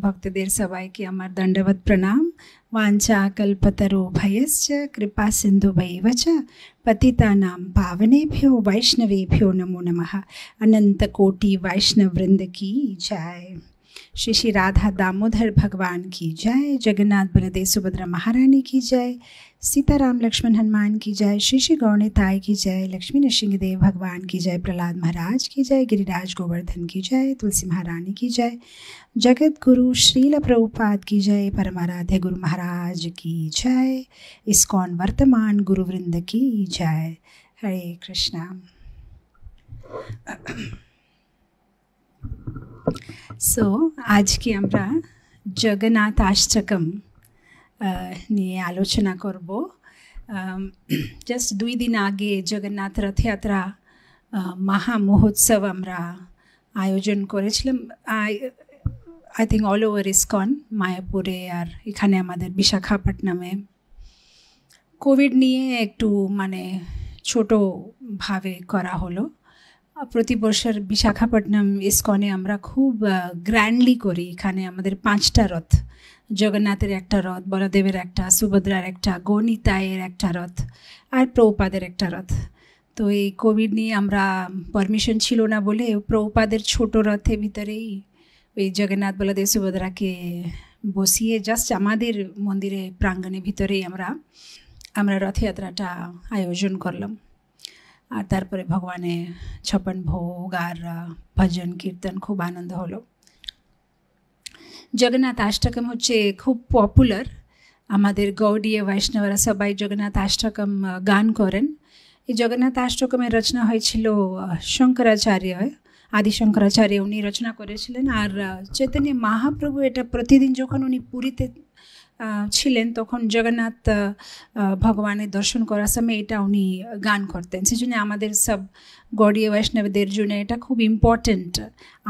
भक्तदेर सवाई के अमर दंडवत प्रणाम वांछा कल्पतरो भयश्च कृपा सिंधु वैवच पतितानाम पावनेभ्यो वैष्णवेभ्यो नमो नमः अनंत कोटि वैष्णव वृंद की जय श्री श्री राधा दामोदर भगवान की जय जगन्नाथ बलदेव सुभद्रा महारानी की जय सीताराम लक्ष्मण हनुमान की जय श्री श्री गौणताय की जय लक्ष्मी नृसिंहदेव भगवान की जय प्रहलाद महाराज की जय गिरिराज गोवर्धन की जय तुलसी महारानी की जय जगत गुरु श्रील प्रभुपाद की जय परमाराध्य गुरु महाराज की जय इस्कॉन वर्तमान गुरुवृंद की जय हरे कृष्णा সো আজকে আমরা জগন্নাথ আশ্চকম নিয়ে আলোচনা করব जस्ट দুই দিন আগে জগন্নাথ রাধ্যাত্র মহামহ উৎসবমরা আয়োজন করেছিলাম I think all over ISKCON মায়াপুরে আর এখানে আমাদের বিশাখাপাটনা মে কোভিড নিয়ে অ্যাকটু মানে ছোট ভাবে করা হলো প্রতি বর্ষের বিশাখাপট্টনম ইস্কনে আমরা খুব গ্র্যান্ডলি করি এখানে আমাদের পাঁচটা রথ জগন্নাথের একটা রথ বলদেবের একটা সুভদ্রার একটা গণিতায়ের একটা রথ আর প্রৌপাদের একটা রথ তো এই কোভিড নিয়ে আমরা পারমিশন ছিল না বলে প্রৌপাদের ছোট রথের ভিতরেই ওই জগন্নাথ বলদেব সুভদ্রাকে বসিয়ে জাস্ট আমাদের মন্দিরে প্রাঙ্গণের ভিতরেই আমরা আমরা রথযাত্রাটা আয়োজন করলাম আর তারপরে ভগবানের ছপন ভোগ আর ভজন কীর্তন খুব আনন্দ হলো জগন্নাথ আষ্টকম হচ্ছে খুব পপুলার আমাদের গৌড়ীয় বৈষ্ণবরা সবাই জগন্নাথ আষ্টকম গান করেন এই জগন্নাথ আষ্টকমের রচনা হয়েছিল শঙ্করাচার্য আদি শঙ্করাচার্য উনি রচনা করেছিলেন আর চৈতন্য মহাপ্রভু এটা প্রতিদিন যখন উনি পুরীতে ছিলেন তখন জগন্নাথ ভগবানের দর্শন করার সময় এটা উনি গান করতেন সেই জন্য আমাদের সব গড়িয়া বৈষ্ণবদের জন্য এটা খুব ইম্পর্টেন্ট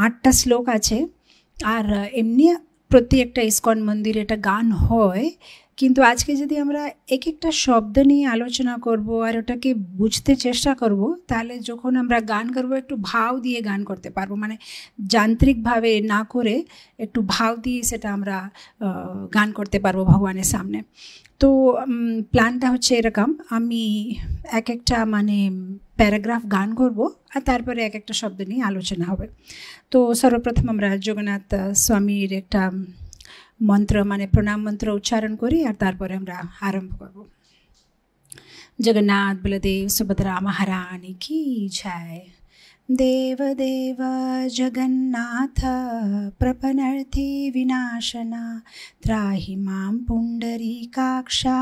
আটটা শ্লোক আছে আর এমনি প্রতি একটা ইস্কন মন্দিরে এটা গান হয় কিন্তু আজকে যদি আমরা এক একটা শব্দ নিয়ে আলোচনা করব আর ওটাকে বুঝতে চেষ্টা করব তাহলে যখন আমরা গান করব একটু ভাও দিয়ে গান করতে পারবো মানে যান্ত্রিকভাবে না করে একটু ভাব দিয়ে সেটা আমরা গান করতে পারবো ভগবানের সামনে তো প্ল্যানটা হচ্ছে এরকম আমি এক একটা মানে প্যারাগ্রাফ গান করব আর তারপরে এক একটা শব্দ নিয়ে আলোচনা হবে তো সর্বপ্রথম আমরা জগন্নাথ স্বামীর একটা মন্ত্র মানে প্রণাম মন্ত্র উচ্চারণ করি আর তারপরে আমরা আরম্ভ করব জগন্নাথ বলদেব সুভদ্রা মহারানী কি যায় देवदेव जगन्नाथ प्रपनर्थी विनाशना त्राहि मां पुण्डरीकाक्षा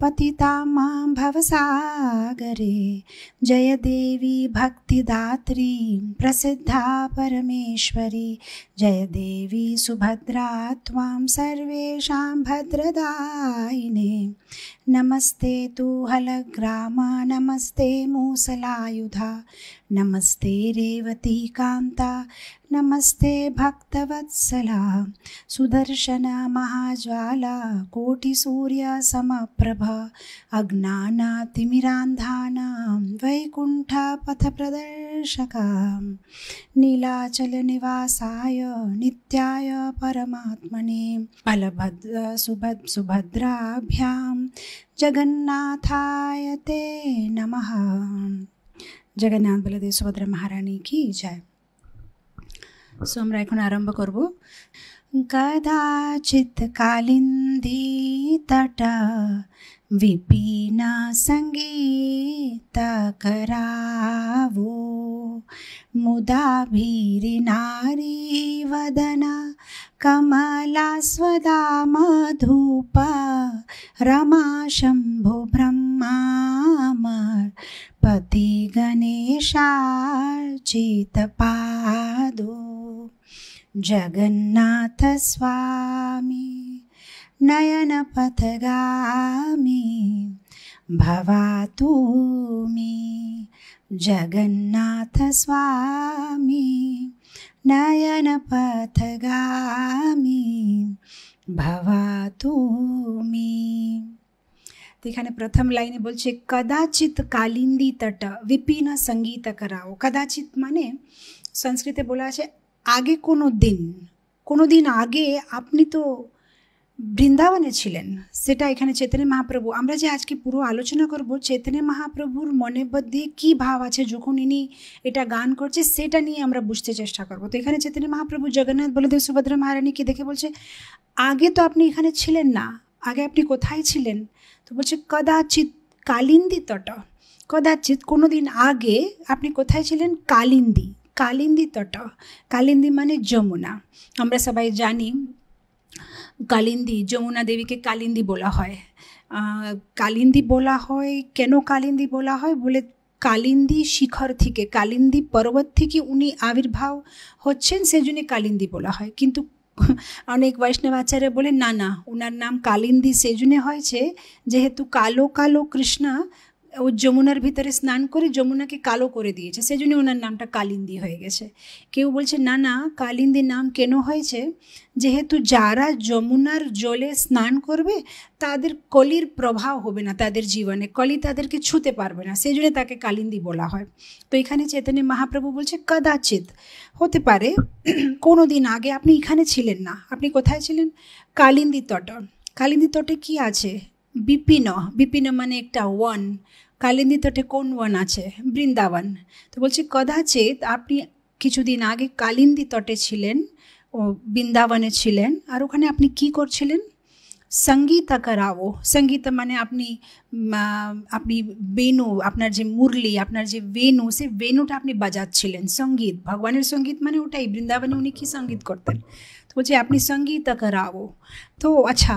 पतिता मां भवसागरे जय देवी भक्तिदात्री प्रसिद्धा परमेश्वरी जय देवी सुभद्रा त्वां सर्वेषां भद्रदायिने नमस्ते तूहलग्रामा नमस्ते मूसलायुधा नमस्ते रेवती कांता नमस्ते भक्तवत्सला सुदर्शन महाज्वाला कोटिसूर्यसमप्रभा अज्ञानातिमिरान्धानां वैकुण्ठपथप्रदर्शका नीलाचलनिवासाय नित्याय परमात्मने बलभद्र सुभद् सुभद्राभ्यां जगन्नाथाय ते नमः जगन्नाथ बलदेव सुभद्रा महारानी की जय সো আমরা এখন আরম্ভ করব কদাচিত কালিন্দি তট विपीना सङ्गीता करावो मुदा भीरिनारी वदना कमलास्वदा मधुपा रमा शम्भो ब्रह्मा पति पादो जगन्नाथ पतिगणेशार्चितपादो जगन्नाथस्वामी नयनपथगामि भवातु मे जगन्नाथस्वामी नयनपथगामि भवातु मे ঠিক আছে প্রথম লাইনে বলছে कदाचित কালিন্দি तट विपিন সংগীত করাও कदाचित মানে সংস্কৃতে বলাছে আগে কোন দিন কোন দিন আগে আপনি তো বৃন্দাবনে ছিলেন সেটা এখানে চৈতন্য মহাপ্রভু আমরা যে আজকে পুরো আলোচনা করব চৈতন্য মহাপ্রভুর মনে বধি কি ভাব আছে যক উনি এটা গান করছে সেটা নিয়ে আমরা বুঝতে চেষ্টা করব তো এখানে চৈতন্য মহাপ্রভু জগন্নাথ বলদেব সুভদ্রা মহারানিকে দেখে বলছে আগে তো আপনি এখানে ছিলেন না আগে আপনি কোথায় ছিলেন তো বলছে কদাচিৎ কালিন্দি তট কদাচিৎ কোনো দিন আগে আপনি কোথায় ছিলেন কালিন্দি কালিন্দি তট কালিন্দি মানে যমুনা আমরা সবাই জানি কালিন্দি যমুনা দেবীকে কালিন্দি বলা হয় কালিন্দি বলা হয় কেন কালিন্দি বলা হয় বলে কালিন্দি শিখর থেকে কালিন্দি পর্বত থেকে উনি আবির্ভাব হচ্ছেন সেজন্য কালিন্দি বলা হয় কিন্তু অনেক বৈষ্ণব আচার্য বলে না না ওনার নাম কালিন্দি সেজনে হয়েছে যেহেতু কালো কালো কৃষ্ণা ও যমুনার ভিতরে স্নান করে যমুনাকে কালো করে দিয়েছে সেজন্য ওনার নামটা কালিন্দি হয়ে গেছে কেউ বলছে না না কালিন্দি নাম কেন হয়েছে যেহেতু যারা যমুনার জলে স্নান করবে তাদের কলির প্রভাব হবে না তাদের জীবনে কলি তাদেরকে ছুতে পারবে না সেই জন্যে তাকে কালিন্দি বলা হয় তো এখানে চেতনে মহাপ্রভু বলছে কদাচিত হতে পারে কোনো দিন আগে আপনি এখানে ছিলেন না আপনি কোথায় ছিলেন কালিন্দি তট কালিন্দি তটে কি আছে বিপিন বিপিন মানে একটা ওয়ান কালিন্দী তটে কোন বন আছে বৃন্দাবন তো বলছি কদাচে আপনি কিছুদিন আগে কালিন্দী তটে ছিলেন ও বৃন্দাবনে ছিলেন আর ওখানে আপনি কি করেছিলেন সংগীতা করাবো সংগীত মানে আপনি আপনি বেনো আপনার যে মুরলি আপনার যে বেনো সে বেনোটা আপনি বাজাতছিলেন সংগীত ভগবানের সংগীত মানে ওই বৃন্দাবনে উনি কি সংগীত করতেন তো বলে আপনি সংগীতা করাবো তো আচ্ছা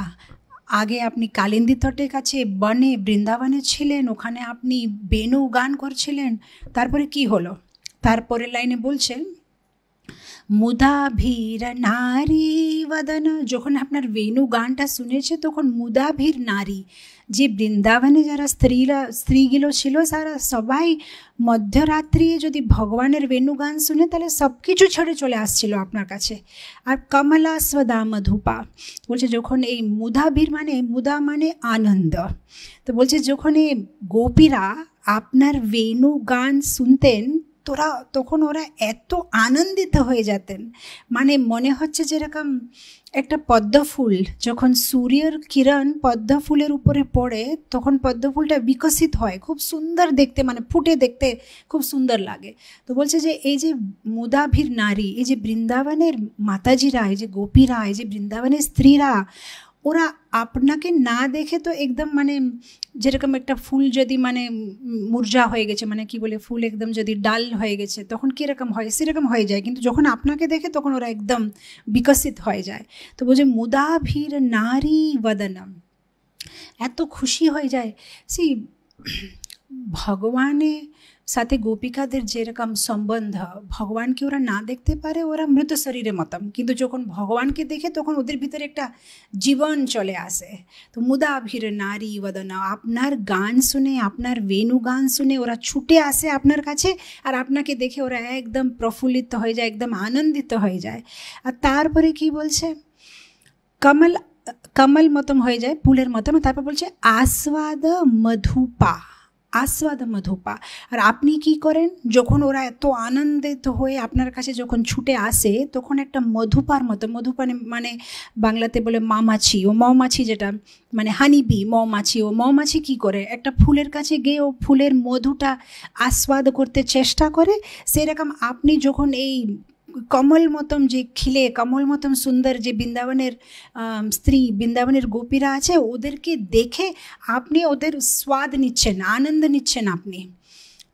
আগে আপনি কালিন্দি তটের কাছে বনে বৃন্দাবনে ছিলেন ওখানে আপনি বেনু গান করছিলেন তারপরে কি হলো তারপরে লাইনে বলছেন মুদা ভীর নারী বদন যখন আপনার বেনু গানটা শুনেছে তখন মুদা ভীর নারী જે বৃন্দাবনে যারা স্ত্রীরা স্ত্রীগুলো ছিল সারা সবাই মধ্যরাত্রি যদি ভগবানের বেণুগান শুনে তাহলে সব কিছু ছেড়ে চলে আসছিল আপনার কাছে আর কমলা স্বদা মধুপা বলছে যখন এই মুদাভির মানে মুদা মানে আনন্দ তো বলছে যখন এই গোপীরা আপনার বেণু গান শুনতেন তোরা তখন ওরা এত আনন্দিত হয়ে যেতেন মানে মনে হচ্ছে যেরকম একটা পদ্ম ফুল যখন সূর্যের কিরণ পদ্ম ফুলের উপরে পড়ে তখন পদ্ম ফুলটা বিকশিত হয় খুব সুন্দর দেখতে মানে ফুটে দেখতে খুব সুন্দর লাগে তো বলছে যে এই যে মুদাভির নারী এই যে বৃন্দাবনের মাতাজিরা এই যে গোপীরা এই যে বৃন্দাবনের স্ত্রীরা ওরা আপনাকে না দেখে তো একদম মানে যেরকম একটা ফুল যদি মানে মুরজা হয়ে গেছে মানে কি বলে ফুল একদম যদি ডাল হয়ে গেছে তখন কীরকম হয় সেরকম হয়ে যায় কিন্তু যখন আপনাকে দেখে তখন ওরা একদম বিকশিত হয়ে যায় তো বলছে মুদাভির নারী বদনম এত খুশি হয়ে যায় সি ভগবানে সাথে গোপিকাদের যেরকম সম্বন্ধ ভগবানকে ওরা না দেখতে পারে ওরা মৃত শরীরে মতম কিন্তু যখন ভগবানকে দেখে তখন ওদের ভিতরে একটা জীবন চলে আসে তো মুদা নারী বদনা আপনার গান শুনে আপনার বেনু গান শুনে ওরা ছুটে আসে আপনার কাছে আর আপনাকে দেখে ওরা একদম প্রফুল্লিত হয়ে যায় একদম আনন্দিত হয়ে যায় আর তারপরে কি বলছে কমল কমল মতম হয়ে যায় ফুলের মতম তারপর বলছে আস্বাদ মধুপা আস্বাদ মধুপা আর আপনি কি করেন যখন ওরা এত আনন্দিত হয়ে আপনার কাছে যখন ছুটে আসে তখন একটা মধুপার মতো মধুপা মানে বাংলাতে বলে মামাছি ও মৌমাছি যেটা মানে হানিবি মৌমাছি ও মৌমাছি কি করে একটা ফুলের কাছে গিয়ে ও ফুলের মধুটা আস্বাদ করতে চেষ্টা করে সেরকম আপনি যখন এই কমল মতম যে খিলে কমল মতম সুন্দর যে বৃন্দাবনের স্ত্রী বৃন্দাবনের গোপীরা আছে ওদেরকে দেখে আপনি ওদের স্বাদ নিচ্ছেন আনন্দ নিচ্ছেন আপনি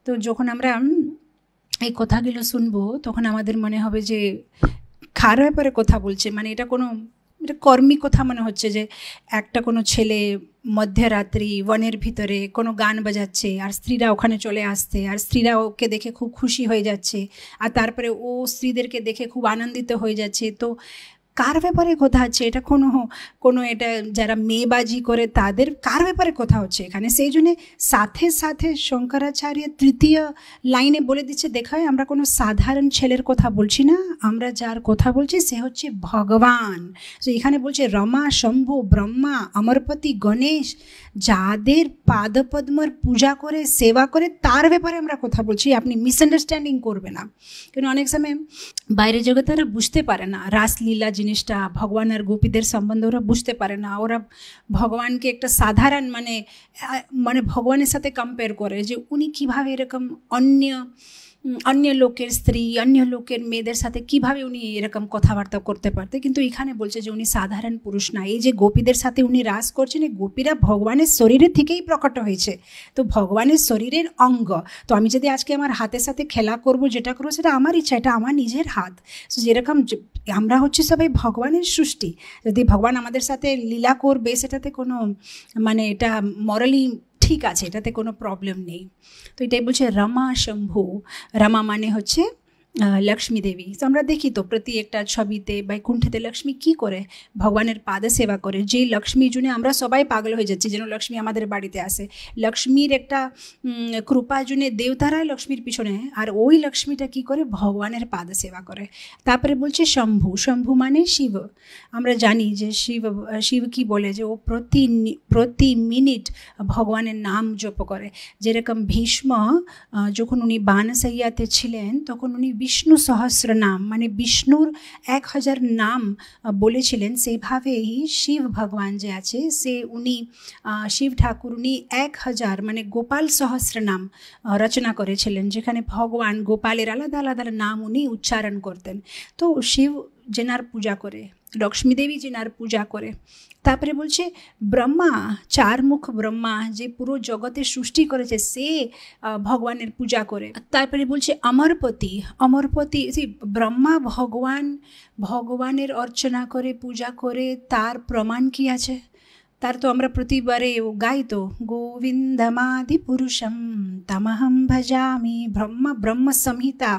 তো যখন আমরা এই কথাগুলো শুনবো তখন আমাদের মনে হবে যে খারাপ পরে কথা বলছে মানে এটা কোনো এটা কর্মী কথা মনে হচ্ছে যে একটা কোনো ছেলে মধ্যরাত্রি বনের ভিতরে কোনো গান বাজাচ্ছে আর স্ত্রীরা ওখানে চলে আসছে আর স্ত্রীরা ওকে দেখে খুব খুশি হয়ে যাচ্ছে আর তারপরে ও স্ত্রীদেরকে দেখে খুব আনন্দিত হয়ে যাচ্ছে তো কার ব্যাপারে কথা হচ্ছে এটা কোনো কোনো এটা যারা মেয়েবাজি করে তাদের কার ব্যাপারে কথা হচ্ছে এখানে সেই জন্যে সাথে সাথে শঙ্করাচার্য তৃতীয় লাইনে বলে দিচ্ছে দেখায় আমরা কোনো সাধারণ ছেলের কথা বলছি না আমরা যার কথা বলছি সে হচ্ছে ভগবান এখানে বলছে রমা শম্ভু ব্রহ্মা অমরপতি গণেশ যাদের পাদপদ্মমর পূজা করে সেবা করে তার ব্যাপারে আমরা কথা বলছি আপনি মিস আন্ডারস্ট্যান্ডিং করবেন না কারণ অনেক সময় বাইরের জগতের বুঝতে পারে না রাসলীলা জিনিসটা ভগবানের গোপীদের সম্পর্ক ধরে বুঝতে পারে না আর ভগবানকে একটা সাধারণ মানে মানে ভগবানের সাথে কম্পেয়ার করে যে উনি কিভাবে এরকম অন্য অন্য লোকের স্ত্রী অন্য লোকের মেয়েদের সাথে কিভাবে উনি এরকম কথাবার্তা করতে পারতে কিন্তু এখানে বলছে যে উনি সাধারণ পুরুষ না এই যে গোপীদের সাথে উনি রাস করছেন এই গোপীরা ভগবানের শরীরের থেকেই প্রকট হয়েছে তো ভগবানের শরীরের অঙ্গ তো আমি যদি আজকে আমার হাতের সাথে খেলা করব যেটা করবো সেটা আমার ইচ্ছা এটা আমার নিজের হাত তো যেরকম আমরা হচ্ছে সবাই ভগবানের সৃষ্টি যদি ভগবান আমাদের সাথে লীলা করবে সেটাতে কোনো মানে এটা মরালি ঠিক আছে এটাতে কোনো প্রবলেম নেই তো এটাই বলছে রমা শম্ভু রমা মানে হচ্ছে লক্ষ্মী দেবী তো আমরা দেখি তো প্রতি একটা ছবিতে বৈকুণ্ঠেতে লক্ষ্মী কি করে ভগবানের পাদে সেবা করে যেই লক্ষ্মী জুনে আমরা সবাই পাগল হয়ে যাচ্ছি যেন লক্ষ্মী আমাদের বাড়িতে আসে লক্ষ্মীর একটা কৃপা জুনে দেবতারাই লক্ষ্মীর পিছনে আর ওই লক্ষ্মীটা কি করে ভগবানের পাদে সেবা করে তারপরে বলছে শম্ভু শম্ভু মানে শিব আমরা জানি যে শিব শিব কি বলে যে ও প্রতি প্রতি মিনিট ভগবানের নাম জপ করে যেরকম ভীষ্ম যখন উনি বানসাইয়াতে ছিলেন তখন উনি বিষ্ণু সহস্র নাম মানে বিষ্ণুর এক হাজার নাম বলেছিলেন সেইভাবেই শিব ভগবান যে আছে সে উনি শিব ঠাকুর উনি এক হাজার মানে গোপাল সহস্র নাম রচনা করেছিলেন যেখানে ভগবান গোপালের আলাদা আলাদা নাম উনি উচ্চারণ করতেন তো শিব জেনার পূজা করে লক্ষ্মীদেবীজিনার পূজা করে তারপরে বলছে ব্রহ্মা চারমুখ ব্রহ্মা যে পুরো জগতে সৃষ্টি করেছে সে ভগবানের পূজা করে তারপরে বলছে অমরপতি অমরপতি ব্রহ্মা ভগবান ভগবানের অর্চনা করে পূজা করে তার প্রমাণ কি আছে তারতো আমরা প্রতিবারে ওই গায়তো গোবিন্দ আদি পুরুষম তমহম ভজামি ব্রহ্ম ব্রহ্ম संहिता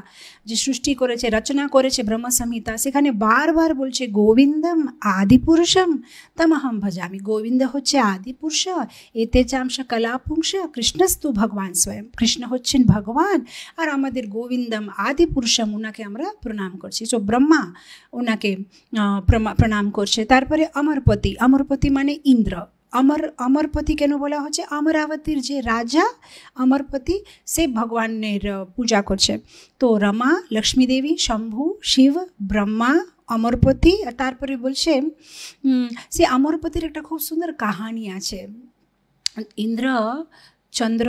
যে সৃষ্টি করেছে রচনা করেছে ব্রহ্ম संहिता সেখানে বারবার বলছে গোবিন্দম আদি পুরুষম তমহম ভজামি গোবিন্দ হচ্ছে আদি পুরুষ এতে চம்ச কলাপুংস কৃষ্ণസ്തു ভগবান স্বয়ং কৃষ্ণ হচ্ছে ভগবান আর আমরা গোবিন্দম আদি পুরুষম উনাকে আমরা প্রণাম করছি তো ব্রহ্মা উনাকে প্রণাম প্রণাম করছে তারপরে অমরপতি অমরপতি মানে અમર અમરપતિ કેનો બોલા હોય છે અમરાવતીર જે રાજા અમરપતિ સે ભગવાનને પૂજા કરશે તો રમા લક્ષ્મીદેવી શંભુ শিব ব্রহ্মা অমরপতি আর তারপরে বলছে সে অমরপতির একটা খুব সুন্দর কাহানি আছে ইন্দ্র চন্দ্র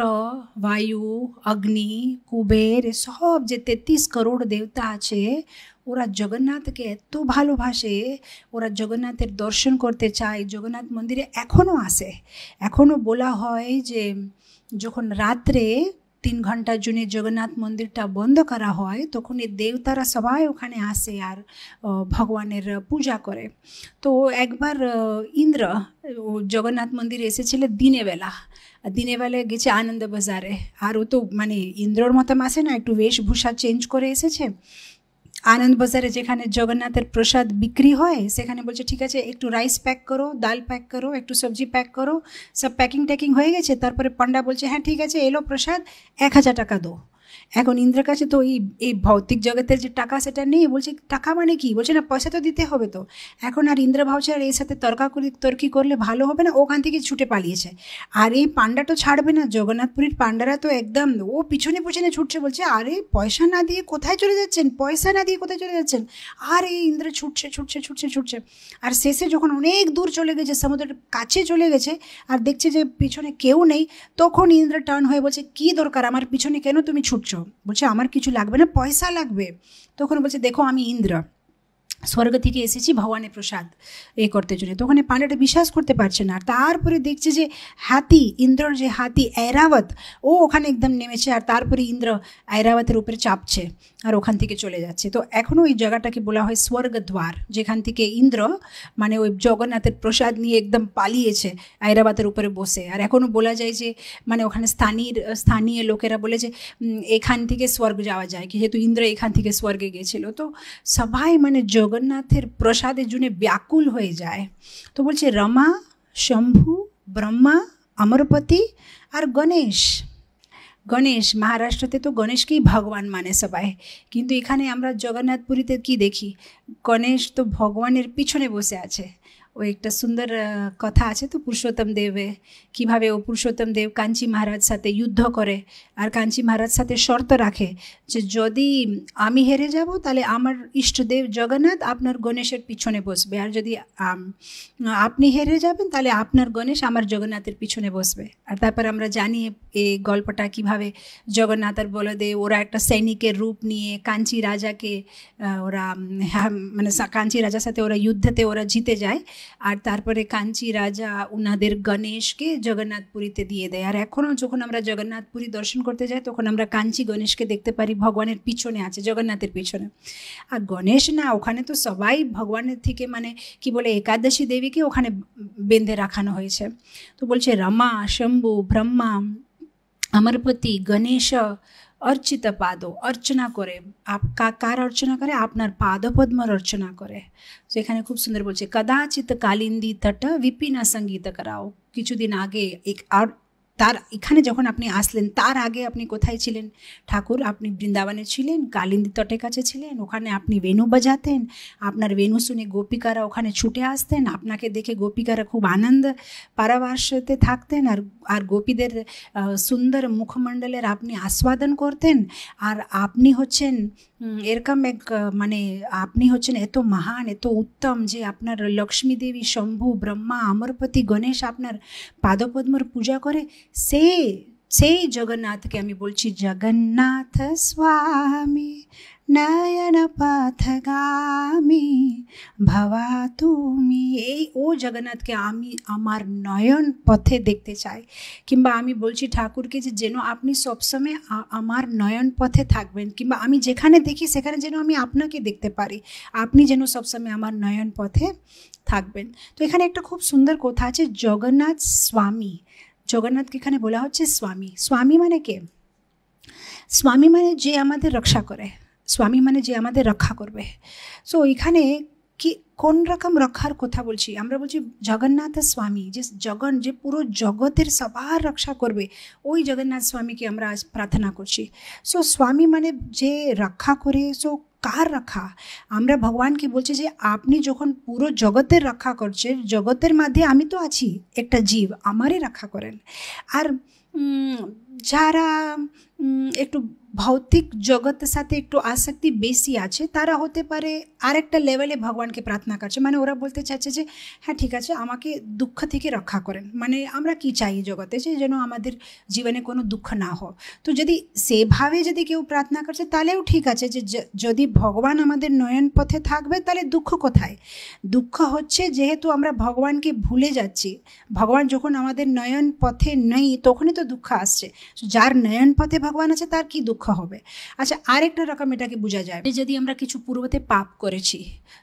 বায়ু অগ্নি কুবের সব যে তেত্রিশ করোড় দেবতা আছে ওরা জগন্নাথকে এত ভালোবাসে ওরা জগন্নাথের দর্শন করতে চায় জগন্নাথ মন্দিরে এখনও আসে এখনও বলা হয় যে যখন রাত্রে তিন ঘন্টার জন্য জগন্নাথ মন্দিরটা বন্ধ করা হয় তখন এই দেবতারা সবাই ওখানে আসে আর ভগবানের পূজা করে তো একবার ইন্দ্র জগন্নাথ মন্দিরে এসেছিল দিনে বেলা দিনে বেলায় গেছে আনন্দ বাজারে আর ও তো মানে ইন্দ্রর মতো আসে না একটু বেশভূষা চেঞ্জ করে এসেছে আনন্দ বাজারে যেখানে জগন্নাথের প্রসাদ বিক্রি হয় সেখানে বলছে ঠিক আছে একটু রাইস প্যাক করো ডাল প্যাক করো একটু সবজি প্যাক করো সব প্যাকিং ট্যাকিং হয়ে গেছে তারপরে পান্ডা বলছে হ্যাঁ ঠিক আছে এলো প্রসাদ এক হাজার টাকা দো এখন ইন্দ্রার কাছে তো এই এই ভৌতিক জগতের যে টাকা সেটা নেই বলছে টাকা মানে কি বলছে না পয়সা তো দিতে হবে তো এখন আর ভাবছে আর এর সাথে তর্কা তর্কি করলে ভালো হবে না ওখান থেকে ছুটে পালিয়েছে আর এই পাণ্ডা তো ছাড়বে না জগন্নাথপুরীর পাণ্ডারা তো একদম ও পিছনে পিছনে ছুটছে বলছে আরে পয়সা না দিয়ে কোথায় চলে যাচ্ছেন পয়সা না দিয়ে কোথায় চলে যাচ্ছেন আর এই ইন্দ্র ছুটছে ছুটছে ছুটছে ছুটছে আর শেষে যখন অনেক দূর চলে গেছে সমুদ্রের কাছে চলে গেছে আর দেখছে যে পিছনে কেউ নেই তখন ইন্দ্র টার্ন হয়ে বলছে কি দরকার আমার পিছনে কেন তুমি ছুটছো বলছে আমার কিছু লাগবে না পয়সা লাগবে তখন বলছে দেখো আমি ইন্দ্রা স্বর্গ থেকে এসেছি ভগবানের প্রসাদ এ করতে জন্য তো ওখানে পাণ্ডাটা বিশ্বাস করতে পারছে না আর তারপরে দেখছে যে হাতি ইন্দ্রর যে হাতি অ্যারাবত ও ওখানে একদম নেমেছে আর তারপরে ইন্দ্র অ্যারাবতের উপরে চাপছে আর ওখান থেকে চলে যাচ্ছে তো এখনও ওই জায়গাটাকে বলা হয় স্বর্গদ্বার যেখান থেকে ইন্দ্র মানে ওই জগন্নাথের প্রসাদ নিয়ে একদম পালিয়েছে ঐরাবতের উপরে বসে আর এখনও বলা যায় যে মানে ওখানে স্থানীয় স্থানীয় লোকেরা বলে যে এখান থেকে স্বর্গ যাওয়া যায় যেহেতু ইন্দ্র এখান থেকে স্বর্গে গেছিলো তো সবাই মানে যোগ জগন্নাথের প্রসাদের জুনে ব্যাকুল হয়ে যায় তো বলছে রমা শম্ভু ব্রহ্মা অমরপতি আর গণেশ গণেশ মহারাষ্ট্রতে তো গণেশকেই ভগবান মানে সবাই কিন্তু এখানে আমরা জগন্নাথপুরীতে কি দেখি গণেশ তো ভগবানের পিছনে বসে আছে ও একটা সুন্দর কথা আছে তো পুরুষোত্তম দেবে কিভাবে ও পুরুষোত্তম দেব কাঞ্চি মহারাজ সাথে যুদ্ধ করে আর কাঞ্চি মহারাজ সাথে শর্ত রাখে যে যদি আমি হেরে যাব তাহলে আমার ইষ্টদেব জগন্নাথ আপনার গণেশের পিছনে বসবে আর যদি আপনি হেরে যাবেন তাহলে আপনার গণেশ আমার জগন্নাথের পিছনে বসবে আর তারপর আমরা জানি এই গল্পটা কিভাবে জগন্নাথ আর দে ওরা একটা সৈনিকের রূপ নিয়ে কাঞ্চি রাজাকে ওরা হ্যাঁ, মানে কাঞ্চি রাজার সাথে ওরা যুদ্ধতে ওরা জিতে যায় আর তারপরে কাঞ্চি রাজা ওনাদের গণেশকে জগন্নাথপুরীতে দিয়ে দেয় আর এখনও যখন আমরা জগন্নাথপুরী দর্শন করতে যাই তখন আমরা কাঞ্চি গণেশকে দেখতে পারি ভগবানের পিছনে আছে জগন্নাথের পিছনে আর গণেশ না ওখানে তো সবাই ভগবানের থেকে মানে কি বলে একাদশী দেবীকে ওখানে বেঁধে রাখানো হয়েছে তো বলছে রমা শম্ভু ব্রহ্মা অমরপতি গণেশ অর্চিত পাদ অর্চনা করে আপ কার অর্চনা করে আপনার পাদপদ্মর অর্চনা করে তো এখানে খুব সুন্দর বলছে কদাচিত কালিন্দি তট বিপিনা সঙ্গীত করাও কিছুদিন আগে এক আর তার এখানে যখন আপনি আসলেন তার আগে আপনি কোথায় ছিলেন ঠাকুর আপনি বৃন্দাবনে ছিলেন কালিন্দি তটের কাছে ছিলেন ওখানে আপনি বেনু বাজাতেন আপনার বেনু শুনে গোপিকারা ওখানে ছুটে আসতেন আপনাকে দেখে গোপিকারা খুব আনন্দ পারাবাসতে থাকতেন আর আর গোপীদের সুন্দর মুখমণ্ডলের আপনি আস্বাদন করতেন আর আপনি হচ্ছেন এরকম এক মানে আপনি হচ্ছেন এত মহান এত উত্তম যে আপনার লক্ষ্মী দেবী শম্ভু ব্রহ্মা অমরপতি গণেশ আপনার পাদপদ্মর পূজা করে সে সেই জগন্নাথকে আমি বলছি জগন্নাথ স্বামী নয়ন পথাগামী ভবাতুমী এই ও জগন্নাথ কে আমি আমার নয়ন পথে দেখতে চাই কিংবা আমি বলছি ঠাকুর কে যেন আপনি সব সময় আমার নয়ন পথে থাকবেন কিংবা আমি যেখানে দেখি সেখানে যেন আমি আপনাকে দেখতে পারি আপনি যেন সব সময় আমার নয়ন পথে থাকবেন তো এখানে একটা খুব সুন্দর কথা আছে জগন্নাথ স্বামী জগন্নাথ কে এখানে বলা হচ্ছে স্বামী স্বামী মানে কে স্বামী মানে যে আমাদের রক্ষা করে স্বামী মানে যে আমাদের রক্ষা করবে সো এখানে কি কোন রকম রক্ষার কথা বলছি আমরা বলছি জগন্নাথ স্বামী যে জগন যে পুরো জগতের সবার রক্ষা করবে ওই জগন্নাথ স্বামীকে আমরা আজ প্রার্থনা করছি সো স্বামী মানে যে রক্ষা করে সো কার রক্ষা আমরা ভগবানকে বলছি যে আপনি যখন পুরো জগতের রক্ষা করছেন জগতের মাধ্যমে আমি তো আছি একটা জীব আমারই রক্ষা করেন আর যারা একটু ভৌতিক জগতের সাথে একটু আসক্তি বেশি আছে তারা হতে পারে আরেকটা লেভেলে ভগবানকে প্রার্থনা করছে মানে ওরা বলতে চাইছে যে হ্যাঁ ঠিক আছে আমাকে দুঃখ থেকে রক্ষা করেন মানে আমরা কি চাই জগতে যে যেন আমাদের জীবনে কোনো দুঃখ না হোক তো যদি সেভাবে যদি কেউ প্রার্থনা করছে তাহলেও ঠিক আছে যে যদি ভগবান আমাদের নয়ন পথে থাকবে তাহলে দুঃখ কোথায় দুঃখ হচ্ছে যেহেতু আমরা ভগবানকে ভুলে যাচ্ছি ভগবান যখন আমাদের নয়ন পথে নেই তখনই তো দুঃখ আসছে যার নয়ন পথে ভগবান আছে তার কি দুঃখ দুঃখ হবে আচ্ছা আরেকটা রকম এটাকে বোঝা যায় যদি আমরা কিছু পূর্বতে পাপ করেছি